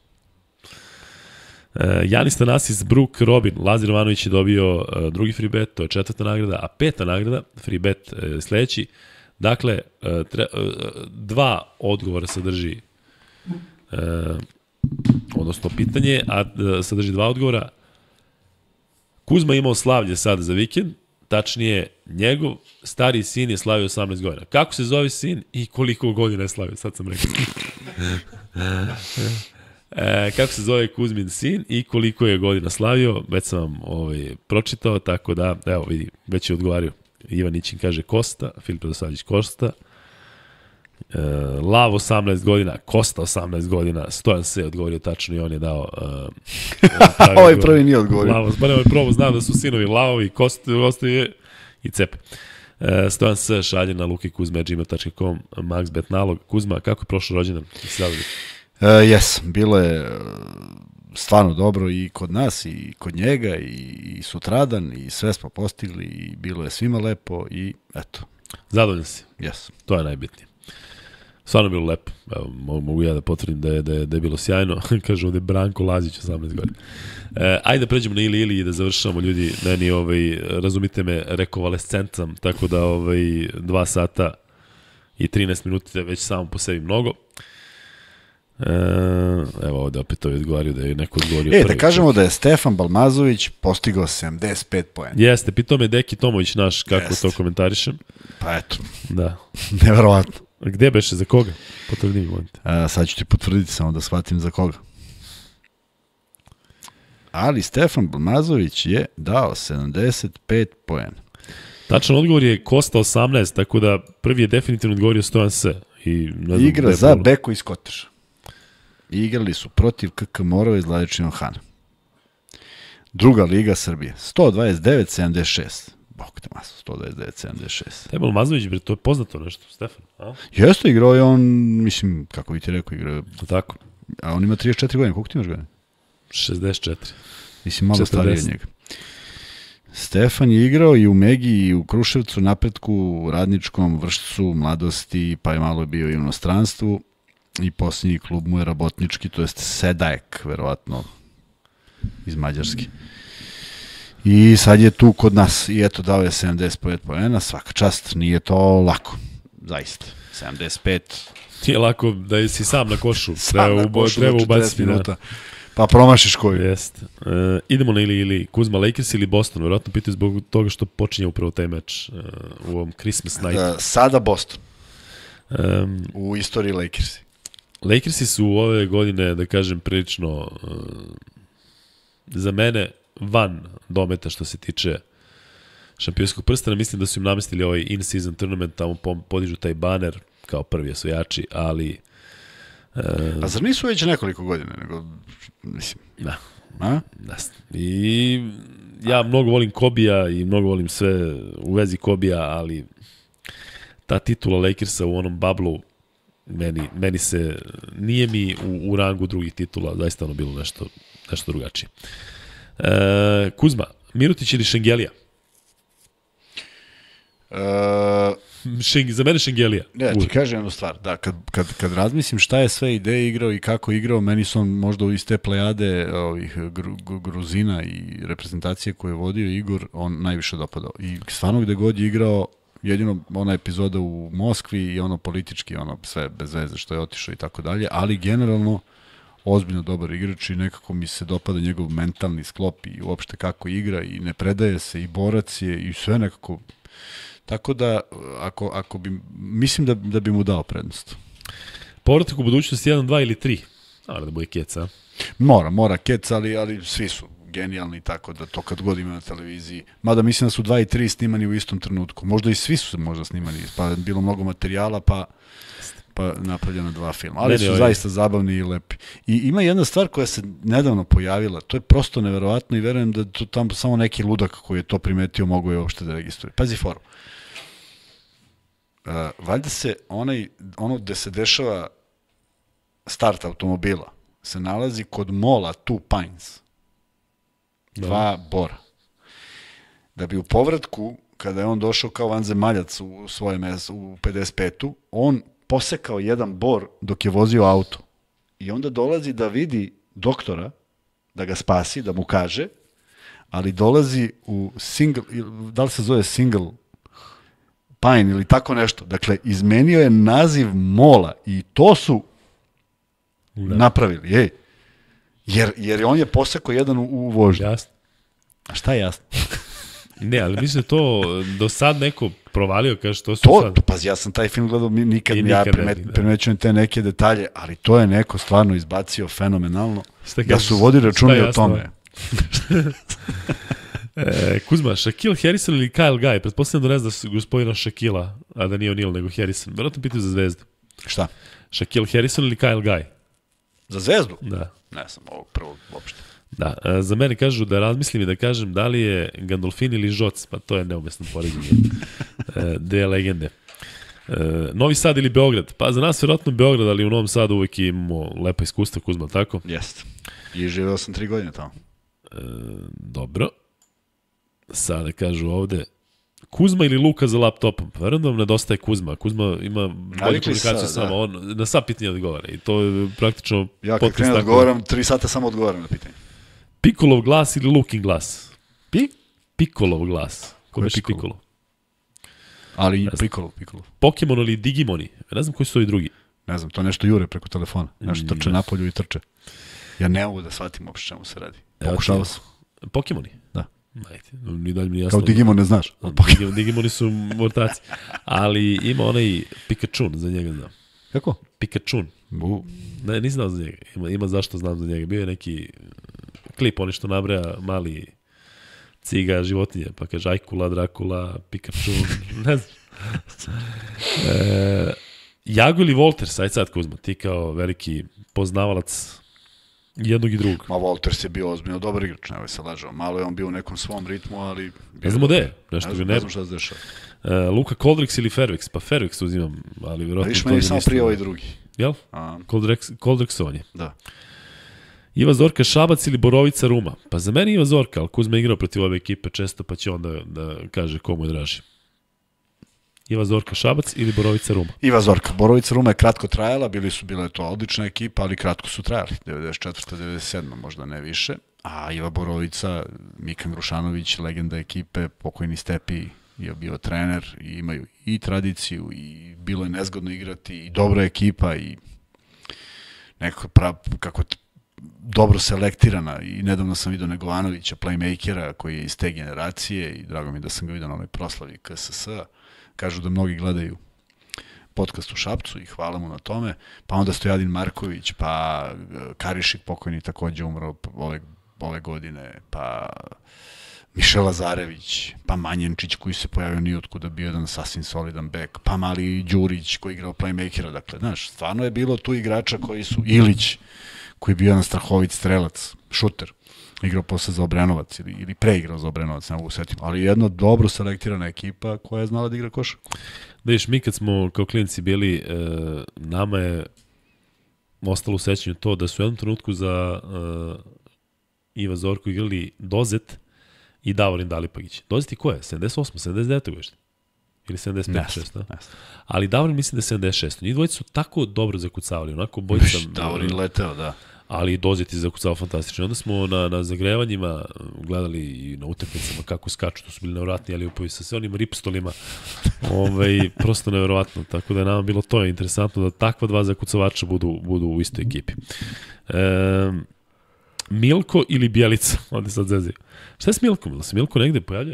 Uh, Janis Tanasis, Brook, Robin, Lazir Ivanović je dobio uh, drugi free bet, to je četvrta nagrada, a peta nagrada, free bet uh, sledeći. Dakle, uh, tre, uh, dva odgovora sadrži uh, odnosno pitanje, a e, sadrži dva odgovora. Kuzma imao slavlje sada za vikend, tačnije njegov stari sin je slavio 18 godina. Kako se zove sin i koliko godina je slavio? Sad sam rekao. e, kako se zove Kuzmin sin i koliko je godina slavio? Već sam vam ovaj, pročitao, tako da, evo vidi, već je odgovario. Ivan Ićin kaže Kosta, Filip Radosavljić Kosta. Uh, Lav 18 godina, Kosta 18 godina, Stojan se je odgovorio tačno i on je dao... Uh, ovaj prvi nije odgovorio. Lav, bar nemoj ovaj prvo znam da su sinovi Lavovi, Kosta, Kosta je i Cep. Uh, Stojan se šalje na lukikuzme.gmail.com Maxbet nalog. Kuzma, kako je prošlo rođendan? Uh, yes, bilo je stvarno dobro i kod nas i kod njega i, i sutradan i sve smo postigli i bilo je svima lepo i eto. Zadovoljan si? Yes. To je najbitnije. Stvarno je bilo lepo. Evo, mogu ja da potvrdim da je, da je, da je bilo sjajno. Kaže ovde Branko Lazić, 18 godina. E, ajde da pređemo na ili ili i da završamo ljudi. Meni, ovaj, razumite me, rekovalescent sam, tako da ovaj, 2 sata i 13 minuta već samo po sebi mnogo. E, evo ovde opet ovaj odgovario da je neko odgovorio e, da prvi. E, da kažemo da je Stefan Balmazović postigao 75 poena. Jeste, pitao me Deki Tomović naš kako Jeste. to komentarišem. Pa eto. Da. Neverovatno. Gde beše, za koga? Potvrdi mi, molim te. A, sad ću ti potvrditi samo da shvatim za koga. Ali Stefan Blmazović je dao 75 poena. Tačan odgovor je Kosta 18, tako da prvi je definitivno odgovorio Stojan S. I, ne znam, Igra za Beko iz Kotrža. Igrali su protiv KK Morova iz Ladičinom Hana. Druga liga Srbije, 129-76. Bog te maso, 129, 76. Tebal Mazović, bre, to je poznato nešto, Stefan. A? Jeste, igrao je on, mislim, kako bi ti rekao, igrao je... Tako. A on ima 34 godine, koliko ti imaš godine? 64. Mislim, malo 40. stariji od njega. Stefan je igrao i u Megi, i u Kruševcu, Napretku, Radničkom, Vršcu, Mladosti, pa je malo bio i u inostranstvu. I posljednji klub mu je Rabotnički, to jest Sedajek, verovatno, iz Mađarske. Mm. I sad je tu kod nas. I eto, dao je 75 poena, svaka čast, nije to lako. Zaista. 75. Ti je lako da si sam na košu. sam treba, na košu treba znači, ubaciti. Minuta. Da. Pa promašiš koju. Jeste. E, idemo na ili, ili Kuzma Lakers ili Boston. Vjerojatno pitaju zbog toga što počinje upravo taj meč uh, u ovom Christmas night. Da, sada Boston. Um, u istoriji Lakersi. Lakersi su ove godine, da kažem, prilično uh, za mene van dometa što se tiče šampionskog prstana. Mislim da su im namestili ovaj in-season tournament, tamo podižu taj baner kao prvi osvojači, ali... Uh, A zar nisu već nekoliko godina, nego, mislim... Da. A? Da. I ja mnogo volim Kobija i mnogo volim sve u vezi Kobija, ali ta titula Lakersa u onom bablu meni, meni se nije mi u, u rangu drugih titula zaista ono bilo nešto, nešto drugačije. Uh, E, Kuzma, Mirotić ili Šengelija? Uh, Šeng, za mene Šengelija. Ne, ja, ti kažem jednu stvar, da, kad, kad, kad razmislim šta je sve ideje igrao i kako igrao, meni su on možda iz te plejade ovih gru, Gruzina i reprezentacije koje je vodio Igor, on najviše dopadao. I stvarno gde god je igrao, jedino ona epizoda u Moskvi i ono politički, ono sve bez veze što je otišao i tako dalje, ali generalno ozbiljno dobar igrač i nekako mi se dopada njegov mentalni sklop i uopšte kako igra i ne predaje se i borac je i sve nekako tako da ako, ako bi, mislim da, da bi mu dao prednost. Povratak u budućnosti 1, 2 ili 3? Mora da bude keca. Mora, mora keca, ali, ali svi su genijalni, tako da to kad god ima na televiziji. Mada mislim da su 2 i 3 snimani u istom trenutku. Možda i svi su možda snimani, pa bilo mnogo materijala, pa pa napravljena dva filma. Ali su ovaj. zaista zabavni i lepi. I ima jedna stvar koja se nedavno pojavila, to je prosto neverovatno i verujem da to tamo samo neki ludak koji je to primetio mogu je uopšte da registruje. Pazi foru. Uh, e, valjda se onaj, ono gde se dešava start automobila se nalazi kod mola Two Pines. Da. Dva da. bora. Da bi u povratku kada je on došao kao vanzemaljac u svoje mesto u 55-u, on posekao jedan bor dok je vozio auto. I onda dolazi da vidi doktora, da ga spasi, da mu kaže, ali dolazi u single, da li se zove single pine ili tako nešto. Dakle, izmenio je naziv mola i to su da. napravili, ej. Jer, jer on je posekao jedan u, u vožnju. Jasno. A šta je jasno? ne, ali mislim da to do sad neko provalio, kaže, to su to, sad. To, pazi, ja sam taj film gledao, nikad, nikad ja da. primećujem ne, da. te neke detalje, ali to je neko stvarno izbacio fenomenalno, šta da su vodili računa o tome. e, Kuzma, Shakil Harrison ili Kyle Guy? Pretpostavljam da ne znaš gospodina Shakila, a da nije O'Neal nego Harrison. Verovatno pitaju za zvezdu. Šta? Shakil Harrison ili Kyle Guy? Za zvezdu? Da. Ne znam, ovog prvog uopšte. Da, e, za mene kažu da razmislim i da kažem da li je Gandolfin ili Žoc, pa to je neumesno poređenje. E, dve legende. E, Novi Sad ili Beograd? Pa za nas verovatno Beograd, ali u Novom Sadu uvek imamo lepa iskustva, Kuzma, tako? Jeste. I živeo sam tri godine tamo. E, dobro. Sada kažu ovde, Kuzma ili Luka za laptopom? Pa verujem da vam nedostaje Kuzma. Kuzma ima bolju komunikaciju sa, samo. Da. On na sva pitanja odgovara i to je praktično... Ja kad krenem da odgovaram, tri sata samo odgovaram na pitanje. Pikolov glas ili Looking glas? Pi? Pikolov glas. Ko je Pikolov? Ali ne Pikolov, Pikolo, Pokemon ili Digimoni? Ne znam koji su ovi drugi. Ne znam, to nešto jure preko telefona. Nešto mm, trče yes. na polju i trče. Ja ne mogu da shvatim uopšte čemu se radi. Pokušao ja, sam. Pokemoni? Da. Majte, ni dalje mi jasno. Kao da- Digimon ne znaš. Da, Digimon, Digimoni su mortaci. Ali ima onaj Pikachu, za njega znam. Kako? Pikachu. Bu. Ne, nisam znao za njega. Ima, ima zašto znam za njega. Bio je neki klip, oni što nabraja mali ciga, životinje, pa kaže Ajkula, Drakula, Pikachu, ne znam. e, Jago ili Volters, aj sad Kuzma, ti kao veliki poznavalac jednog i drugog. Ma Volters je bio ozbiljno dobar igrač, ne se lažao. Malo je on bio u nekom svom ritmu, ali... Ne znamo gde, nešto ne, ne, ne znam šta se dešava. E, Luka Koldrix ili Fervix? Pa Fervix uzimam, ali vjerojatno... Viš meni samo prije ovaj drugi. Jel? Koldrex, Koldrexovan je. Da. Iva Zorka Šabac ili Borovica Ruma? Pa za mene Iva Zorka, ali Kuzma je igrao protiv ove ekipe često, pa će onda da kaže komu je draži. Iva Zorka Šabac ili Borovica Ruma? Iva Zorka. Borovica Ruma je kratko trajala, bili su, bila je to odlična ekipa, ali kratko su trajali. 94. 97. možda ne više. A Iva Borovica, Mikan Grušanović, legenda ekipe, pokojni Stepi je bio trener i imaju i tradiciju i bilo je nezgodno igrati i dobra ekipa i nekako pra, kako dobro selektirana i nedavno sam vidio Negovanovića, playmakera koji je iz te generacije i drago mi da sam ga vidio na onoj proslavi KSS. Kažu da mnogi gledaju podcast u Šapcu i hvala mu na tome. Pa onda Stojadin Marković, pa e, Karišik pokojni takođe umro ove, ove godine, pa Mišel Lazarević, pa Manjenčić koji se pojavio nijutku da bio jedan sasvim solidan bek, pa Mali Đurić koji igrao playmakera, dakle, znaš, stvarno je bilo tu igrača koji su, Ilić, koji je bio jedan strahovit strelac, šuter, igrao posle za Obrenovac ili, ili preigrao za Obrenovac, ne mogu setiti. Ali jedna dobro selektirana ekipa koja je znala da igra košarku. Da viš, mi kad smo kao klinici bili, e, nama je ostalo u sećanju to da su u jednom trenutku za e, Iva Zorko igrali Dozet i Davorin Dalipagić. Dozet i ko je? 78. 79. godište? Ili 75, ne, 6, ne? Ali Davorin mislim da je 76. Njih dvojica su tako dobro zakucavali, onako bojica... Davorin letao, da. Ali i Dozet je zakucao fantastično. Onda smo na, na zagrevanjima um, gledali i na utakmicama kako skaču, to su bili neverovatni, ali upovi sa sve onim ripstolima. Ove, ovaj, prosto neverovatno. Tako da je nama bilo to interesantno da takva dva zakucavača budu, budu u istoj ekipi. E, Milko ili Bjelica? Onda sad zezio. Šta je s Milkom? Ili se Milko negde pojavlja?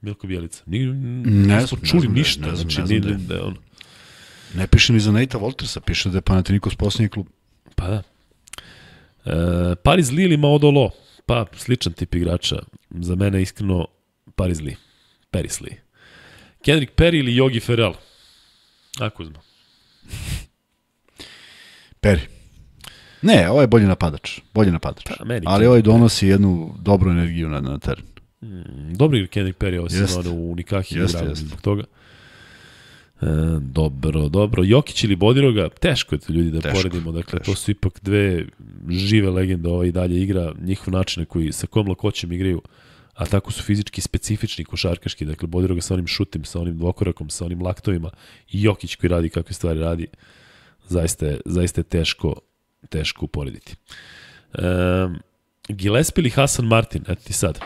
Milko Bjelica. Ni, ne ne, čuli ne, ništa. Ne, znači, ne, ne, ne, ne, ne, ne piše ni za Nate Voltersa, piše da je Panathinaikos posljednji klub. Pa da. E, Paris Lille ima odolo. Pa, sličan tip igrača. Za mene iskreno Paris Lee. Paris Lee. Kendrick Perry ili Jogi Ferrell? Ako uzmem. Perry. Ne, ovo ovaj je bolji napadač. Bolji napadač. Pa, Ali Ali ovaj donosi jednu dobru energiju na, na teren. Mm, dobri Kendrick Perry ove sezone da u Nikahi. Jeste, jeste. Zbog toga. E, dobro, dobro. Jokić ili Bodiroga, teško je to ljudi da teško, poredimo. Dakle, teško. to su ipak dve žive legende, ova i dalje igra, njihov način na koji, sa kojom lakoćem igraju, a tako su fizički specifični košarkaški. Dakle, Bodiroga sa onim šutim, sa onim dvokorakom, sa onim laktovima i Jokić koji radi kakve stvari radi. Zaista je, zaista je teško, teško uporediti. E, Gillespie ili Hasan Martin? Eto ti sad.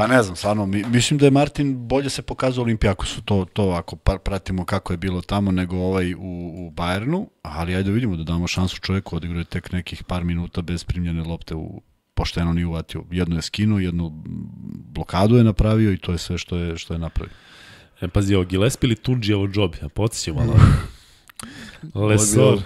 Pa ne znam, stvarno, mi, mislim da je Martin bolje se pokazao su to, to ako par, pratimo kako je bilo tamo, nego ovaj u, u Bayernu, ali ajde da vidimo da damo šansu čovjeku, odigrao tek nekih par minuta bez primljene lopte u pošteno nije uvatio. Jednu je skinuo, jednu blokadu je napravio i to je sve što je, što je napravio. E, pazi, ovo Gillespie ili ovo Džobi, ja podsjećam, ali... Lesor.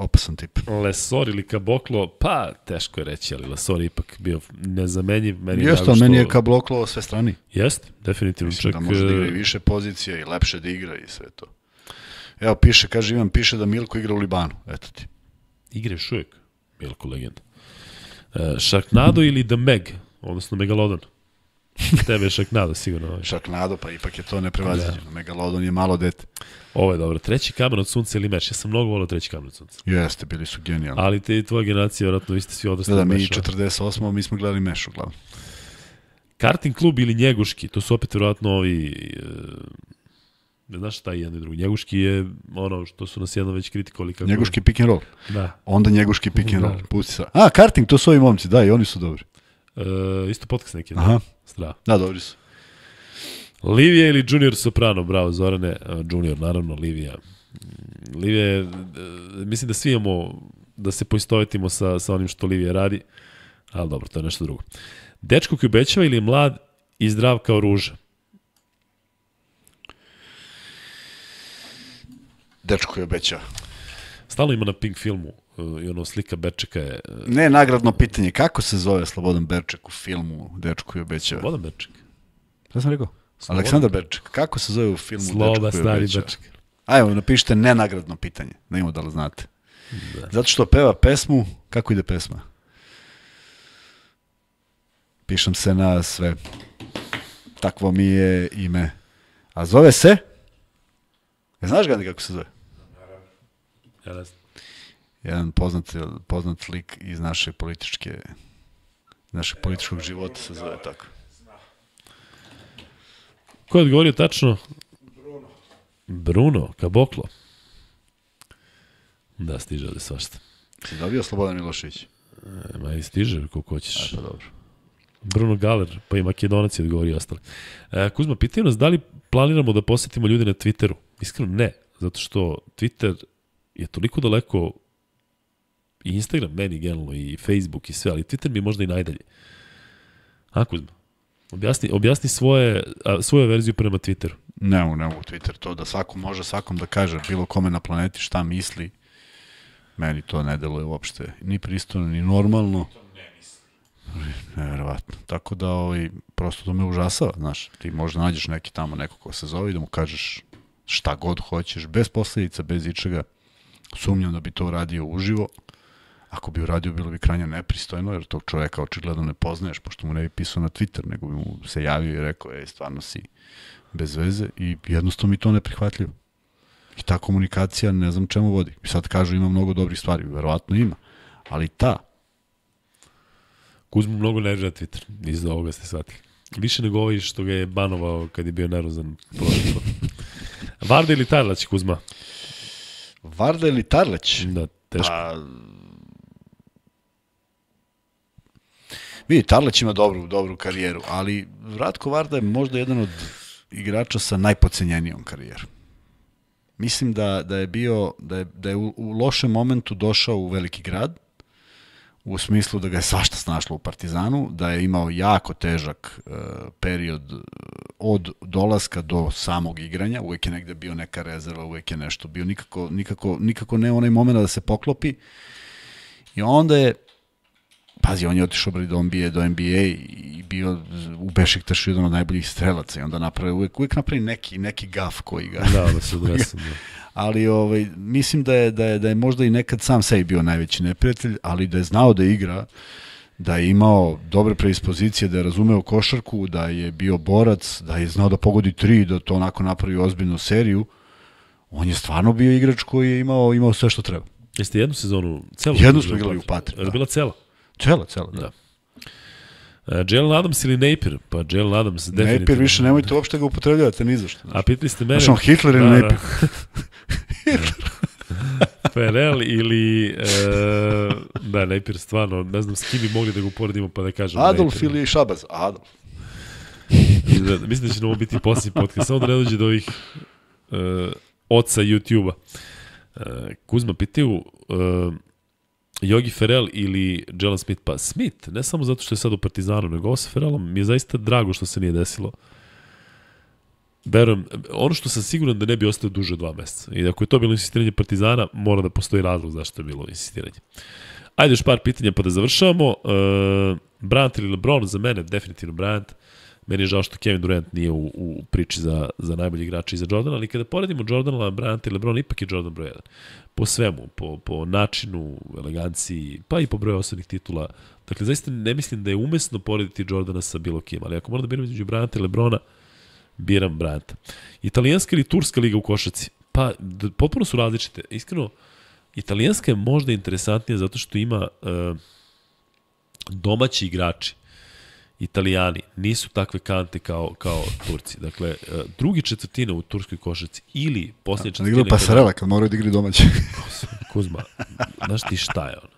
Opasan tip. Lesor ili Kaboklo, pa teško je reći, ali Lesor je ipak bio nezamenjiv. Meni Jeste, što... meni je Kaboklo sve strani. Jeste, definitivno. Mislim čak... da može da e, igra i više pozicija i lepše da igra i sve to. Evo, piše, kaže Ivan, piše da Milko igra u Libanu. Eto ti. Igra još uvijek, Milko legenda. E, Sharknado ili The Meg, odnosno Megalodon? Tebe je Šaknado sigurno. Ovaj. Šaknado, pa ipak je to neprevaziđeno. Da. Megalodon je malo dete. Ovo je dobro. Treći kamen od sunca ili meš. Ja sam mnogo volio treći kamen od sunca. Jeste, bili su genijalni. Ali te i tvoja generacija, vratno, vi ste svi odrasli. Da, da, mi meša. 48. mi smo gledali meš uglavnom. Karting klub ili Njeguški, to su opet vjerojatno ovi... ne znaš šta je jedno i drugo. Njeguški je ono što su nas jedno već kritikovali. Kako... Njeguški pick and roll. Da. Onda Njeguški pick and da. roll. Da. Pusti sa. A, karting, to su ovi momci, da, i oni su dobri. Uh, isto podcast neki. Aha. Da? Strava. Da, dobri su. Livija ili Junior Soprano, bravo Zorane. E, Junior, naravno, Livija. Livija je, e, mislim da svi imamo, da se poistovetimo sa, sa onim što Livija radi, ali dobro, to je nešto drugo. Dečko koji obećava ili je mlad i zdrav kao ruža? Dečko koji obećava. Stalno ima na Pink filmu i ono slika Berčeka je... E, ne, nagradno pitanje, kako se zove Slobodan Berček u filmu Dečko i obećava? Slobodan Berček. Šta sam rekao? Slobodan Aleksandar Berček. Kako se zove u filmu Sloba, Dečko i obećava? Berček. Ajmo, napišite nenagradno pitanje, ne imamo da li znate. Da. Zato što peva pesmu, kako ide pesma? Pišem se na sve. Takvo mi je ime. A zove se? Ne znaš ga kako se zove? Ja ne znam jedan poznat, poznat lik iz naše političke našeg političkog života se zove tako. Ko je odgovorio tačno? Bruno. Bruno, Kaboklo. Da, stiže ovde svašta. Si dobio Slobodan Milošić? E, ma i stiže koliko hoćeš. A, pa dobro. Bruno Galer, pa i Makedonac je odgovorio ostali. E, Kuzma, pitaju nas da li planiramo da posetimo ljude na Twitteru? Iskreno ne, zato što Twitter je toliko daleko i Instagram meni generalno i Facebook i sve, ali Twitter mi je možda i najdalje. A Kuzma, objasni, objasni svoje, a, svoju verziju prema Twitteru. Ne mogu, ne mogu Twitter to da svako može svakom da kaže bilo kome na planeti šta misli. Meni to ne deluje uopšte ni pristojno, ni normalno. Neverovatno. Tako da ovaj, prosto to me užasava, znaš. Ti možda nađeš neki tamo neko ko se zove i da mu kažeš šta god hoćeš, bez posledica, bez ičega. Sumnjam da bi to uradio uživo. Ako bi uradio, bilo bi krajnje nepristojno, jer tog čoveka očigledno ne poznaješ, pošto mu ne bi pisao na Twitter, nego bi mu se javio i rekao, ej, stvarno si bez veze i jednostavno mi to ne prihvatljivo. I ta komunikacija ne znam čemu vodi. I sad kažu ima mnogo dobrih stvari, verovatno ima, ali ta. Kuzmu mnogo ne na Twitter, iz ovoga ste shvatili. Više nego ovaj što ga je banovao kad je bio nerozan Varda ili Tarlać, Kuzma? Varda ili Tarlać? Da, teško. Pa, Vidi, Tarleć ima dobru, dobru karijeru, ali Ratko Varda je možda jedan od igrača sa najpocenjenijom karijerom. Mislim da, da je bio, da je, da je u, u lošem momentu došao u veliki grad, u smislu da ga je svašta snašlo u Partizanu, da je imao jako težak uh, period e, od dolaska do samog igranja, uvek je negde bio neka rezerva, uvek je nešto bio, nikako, nikako, nikako ne onaj moment da se poklopi. I onda je pazi, on je otišao bre do NBA, do NBA i bio u Bešiktašu jedan od najboljih strelaca i onda napravi uvek, uvek napravi neki, neki gaf koji ga... Da, da se odresim, da. Ali ovaj, mislim da je, da, je, da je možda i nekad sam sebi bio najveći neprijatelj, ali da je znao da igra, da je imao dobre predispozicije, da je razumeo košarku, da je bio borac, da je znao da pogodi tri, da to onako napravi ozbiljnu seriju, on je stvarno bio igrač koji je imao, imao sve što treba. Jeste jednu sezonu, celu? Jednu smo igrali u Patri. Da. Je bila cela? Cela, cela, da. da. Uh, Jalen Adams ili Napier? Pa Jalen Adams definitivno. Napier više nemojte uopšte ga upotrebljavate ni zašto. Znači. A pitali ste mene... Znaš on Hitler ili da, da. Napier? Hitler. Ferel ili... E, da, Napier stvarno, ne znam s kim bi mogli da ga uporedimo pa da kažem Adolf Napier. ili Šabaz? Adolf. Da, da mislim da će nam biti posljednji podcast, samo da ne dođe do ovih e, oca YouTube-a. E, Kuzma, pitaju... E, Jogi Ferrell ili Jelan Smith, pa Smith, ne samo zato što je sad u Partizanu, nego ovo sa Ferelom mi je zaista drago što se nije desilo. Verujem, ono što sam siguran da ne bi ostao duže od dva meseca. I ako je to bilo insistiranje Partizana, mora da postoji razlog zašto je bilo insistiranje. Ajde još par pitanja pa da završavamo. E, Brant ili Lebron za mene? Definitivno Brant. Meni je žao što Kevin Durant nije u, u priči za, za najbolji igrača i za Jordana, ali kada poredimo Jordana, Lambrant i Lebron, ipak je Jordan broj 1. Po svemu, po, po načinu, eleganciji, pa i po broju osnovnih titula. Dakle, zaista ne mislim da je umesno porediti Jordana sa bilo kim, ali ako moram da biram između Branta i Lebrona, biram Branta. Italijanska ili Turska liga u košaci? Pa, potpuno su različite. Iskreno, italijanska je možda interesantnija zato što ima e, domaći igrači Italijani nisu takve kante kao, kao Turci. Dakle, e, drugi četvrtina u turskoj košarci ili poslednja da, da četvrtina... Igra pasarela kad moraju da igraju domaći. Kuzma, znaš ti šta je ono?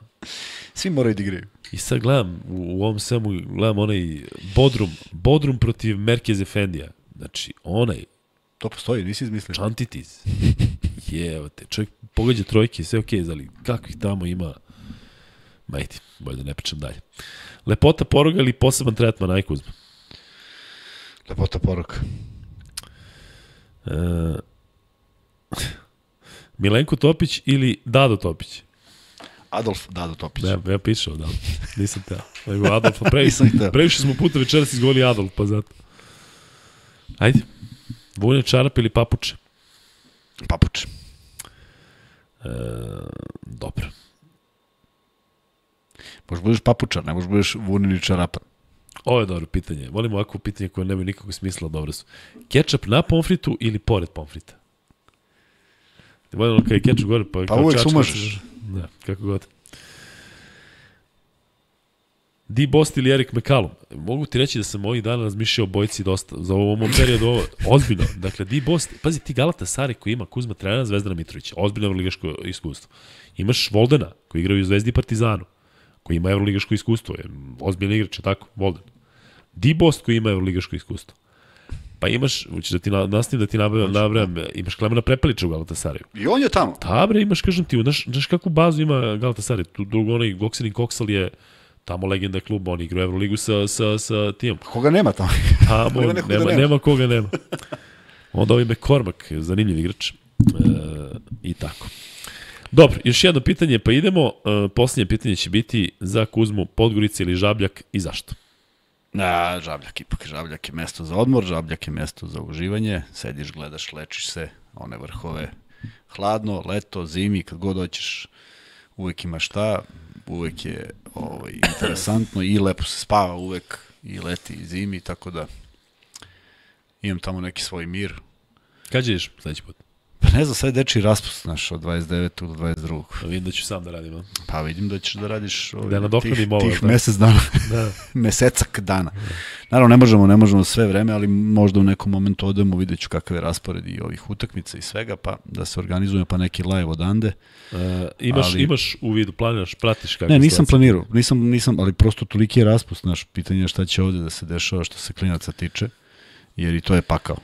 Svi moraju da igraju. I sad gledam, u, u ovom svemu gledam onaj Bodrum, Bodrum protiv Merkez Efendija. Znači, onaj... To postoji, nisi izmislio. Čantitiz. Jevo te, čovjek pogađa trojke sve okej, okay, ali kakvih tamo ima... Majti, bolje da ne pričam dalje. Uh, Lepota poroga ili poseban tretman, aj Kuzma? Lepota poroga. E, Milenko Topić ili Dado Topić? Adolf Dado Topić. Ne, ja pišem Dado. Nisam teo. Nego Adolf, pre, previše smo puta večeras izgovorili Adolf, pa zato. Ajde. Vojne čarap ili papuče? Papuče. E, Možeš budeš papučar, ne možeš budeš vunini čarapan. Ovo je dobro pitanje. Volim ovako pitanje koje nemaju nikakvog smisla, dobro su. Ketchup na pomfritu ili pored pomfrita? Ne volim kada je ketchup gore, pa, pa uvek sumažeš. Da, kako god. Di Bost ili Erik McCallum? Mogu ti reći da sam ovih dana razmišljao bojci dosta, za ovom periodu ovo, ozbiljno. Dakle, Di Bost, pazi ti Galata Sari koji ima Kuzma Trajana, Zvezdana Mitrovića, ozbiljno ligaško iskustvo. Imaš Voldena koji igra u Zvezdi Partizanu koji ima evroligaško iskustvo, je ozbiljni igrač, tako, Volden. Dibost koji ima evroligaško iskustvo. Pa imaš, hoće da ti na, nastavim da ti znači. nabavim, imaš Klemena Prepelića u Galatasariju. I on je tamo. Da, bre, imaš, kažem ti, znaš, znaš kakvu bazu ima Galatasaraj. Tu drugo onaj Goksenin Koksal je tamo legenda kluba, on igra Euroligu sa, sa, sa tim. Pa koga nema tamo? Tamo, nema, da nema, nema koga nema. Onda ovaj McCormack, zanimljiv igrač. E, I tako. Dobro, još jedno pitanje, pa idemo. E, Poslednje pitanje će biti za Kuzmu Podgorica ili Žabljak i zašto? Na, žabljak ipak, žabljak je mesto za odmor, žabljak je mesto za uživanje, sediš, gledaš, lečiš se, one vrhove, hladno, leto, zimi, kad god hoćeš, uvek ima šta, uvek je ovaj, interesantno i lepo se spava uvek i leti i zimi, tako da imam tamo neki svoj mir. Kad ćeš sledeći put? ne znam, sad je deči raspust naš od 29. do 22. Pa vidim da ću sam da radim, Pa vidim da ćeš da radiš ovaj, da tih, ovaj, tih da. mesec dana, da. mesecak dana. Naravno, ne možemo, ne možemo sve vreme, ali možda u nekom momentu odemo, vidjet ću kakve rasporedi i ovih utakmica i svega, pa da se organizujemo pa neki live odande. E, imaš, ali, imaš u vidu, planiraš, pratiš kakve Ne, nisam planirao, nisam, nisam, ali prosto toliki je raspust, naš pitanje je šta će ovde da se dešava što se klinaca tiče, jer i to je pakao.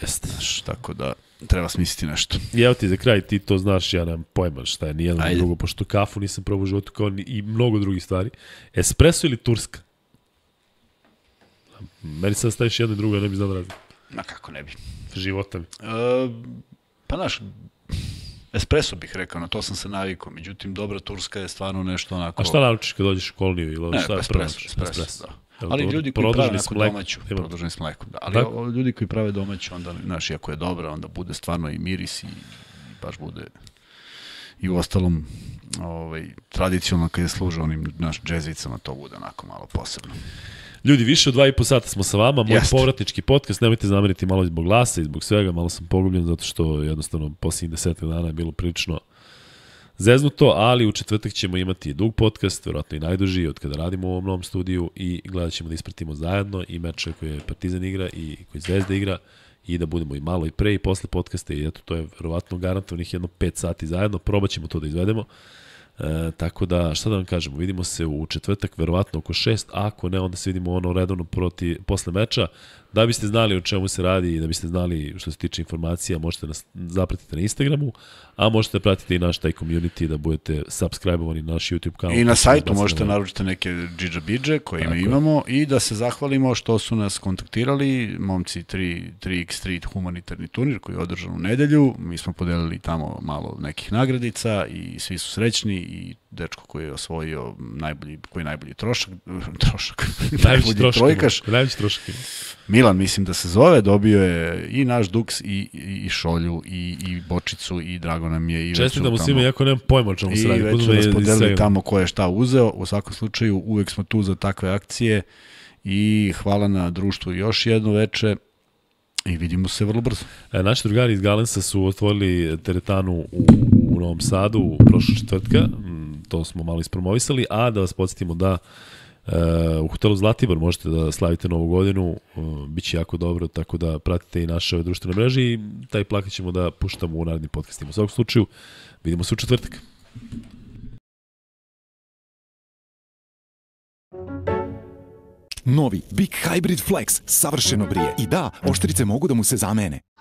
Jeste. Znaš, tako da, Treba smisliti nešto. I evo ti za kraj, ti to znaš, ja nemam pojma šta je, nijedno ni drugo, pošto kafu nisam probao u životu kao ni, i mnogo drugih stvari. Espresso ili Turska? Meni sad staviš jedno i drugo, ja ne bi znao da Ma kako ne bi. Života mi. E, pa znaš, espresso bih rekao, na to sam se navikao. Međutim, dobra Turska je stvarno nešto onako... A šta naučiš kad dođeš u koloniju? Ili ne, šta pa espresso, espresso, espresso, da ali ljudi koji prave neku mleko, domaću, produženi s mlekom. Da. Ali tako? ljudi koji prave domaću, onda, znaš, iako je dobra, onda bude stvarno i miris i, i baš bude i u ostalom ovaj, tradicionalno kad je služa onim naš džezvicama, to bude onako malo posebno. Ljudi, više od dva i po sata smo sa vama. Moj Jeste. povratnički podcast, nemojte zameriti malo zbog glasa i zbog svega, malo sam pogubljen zato što jednostavno posljednjih desetak dana je bilo prilično zeznuto, ali u četvrtak ćemo imati dug podcast, verovatno i najduži od kada radimo u ovom novom studiju i gledat ćemo da ispratimo zajedno i meče koje Partizan igra i koji Zvezda igra i da budemo i malo i pre i posle podcasta i eto to je verovatno garantovanih jedno 5 sati zajedno, probat ćemo to da izvedemo. E, tako da, šta da vam kažemo, vidimo se u četvrtak, verovatno oko 6, ako ne, onda se vidimo ono redovno proti, posle meča, Da biste znali o čemu se radi i da biste znali što se tiče informacija, možete nas zapratiti na Instagramu, a možete pratiti i naš taj community da budete subscribe-ovani na naš YouTube kanal. I na sajtu možete naručiti neke džidža bidže koje Tako. imamo i da se zahvalimo što su nas kontaktirali momci 3, 3x 3 humanitarni turnir koji je održan u nedelju. Mi smo podelili tamo malo nekih nagradica i svi su srećni i dečko koji je osvojio najbolji, koji je najbolji trošak, trošak, najbolji trošak, trojkaš. Najbolji trošak. Milan, mislim da se zove, dobio je i naš Duks, i, i, i Šolju, i, i Bočicu, i drago nam je. I da mu svima, jako nemam pojma o čemu se radi. I već su nas podelili tamo ko je šta uzeo. U svakom slučaju, uvek smo tu za takve akcije i hvala na društvu još jedno veče. I vidimo se vrlo brzo. E, naši drugari iz Galensa su otvorili teretanu u, u Novom Sadu prošlog četvrtka to smo malo ispromovisali, a da vas podsjetimo da Uh, u hotelu Zlatibor možete da slavite novu godinu, uh, bit će jako dobro, tako da pratite i naše ove društvene mreže i taj plakać ćemo da puštamo u narednim podcastima. U svakom slučaju, vidimo se u četvrtak. Novi Big Hybrid Flex savršeno brije. I da, oštrice mogu da mu se zamene.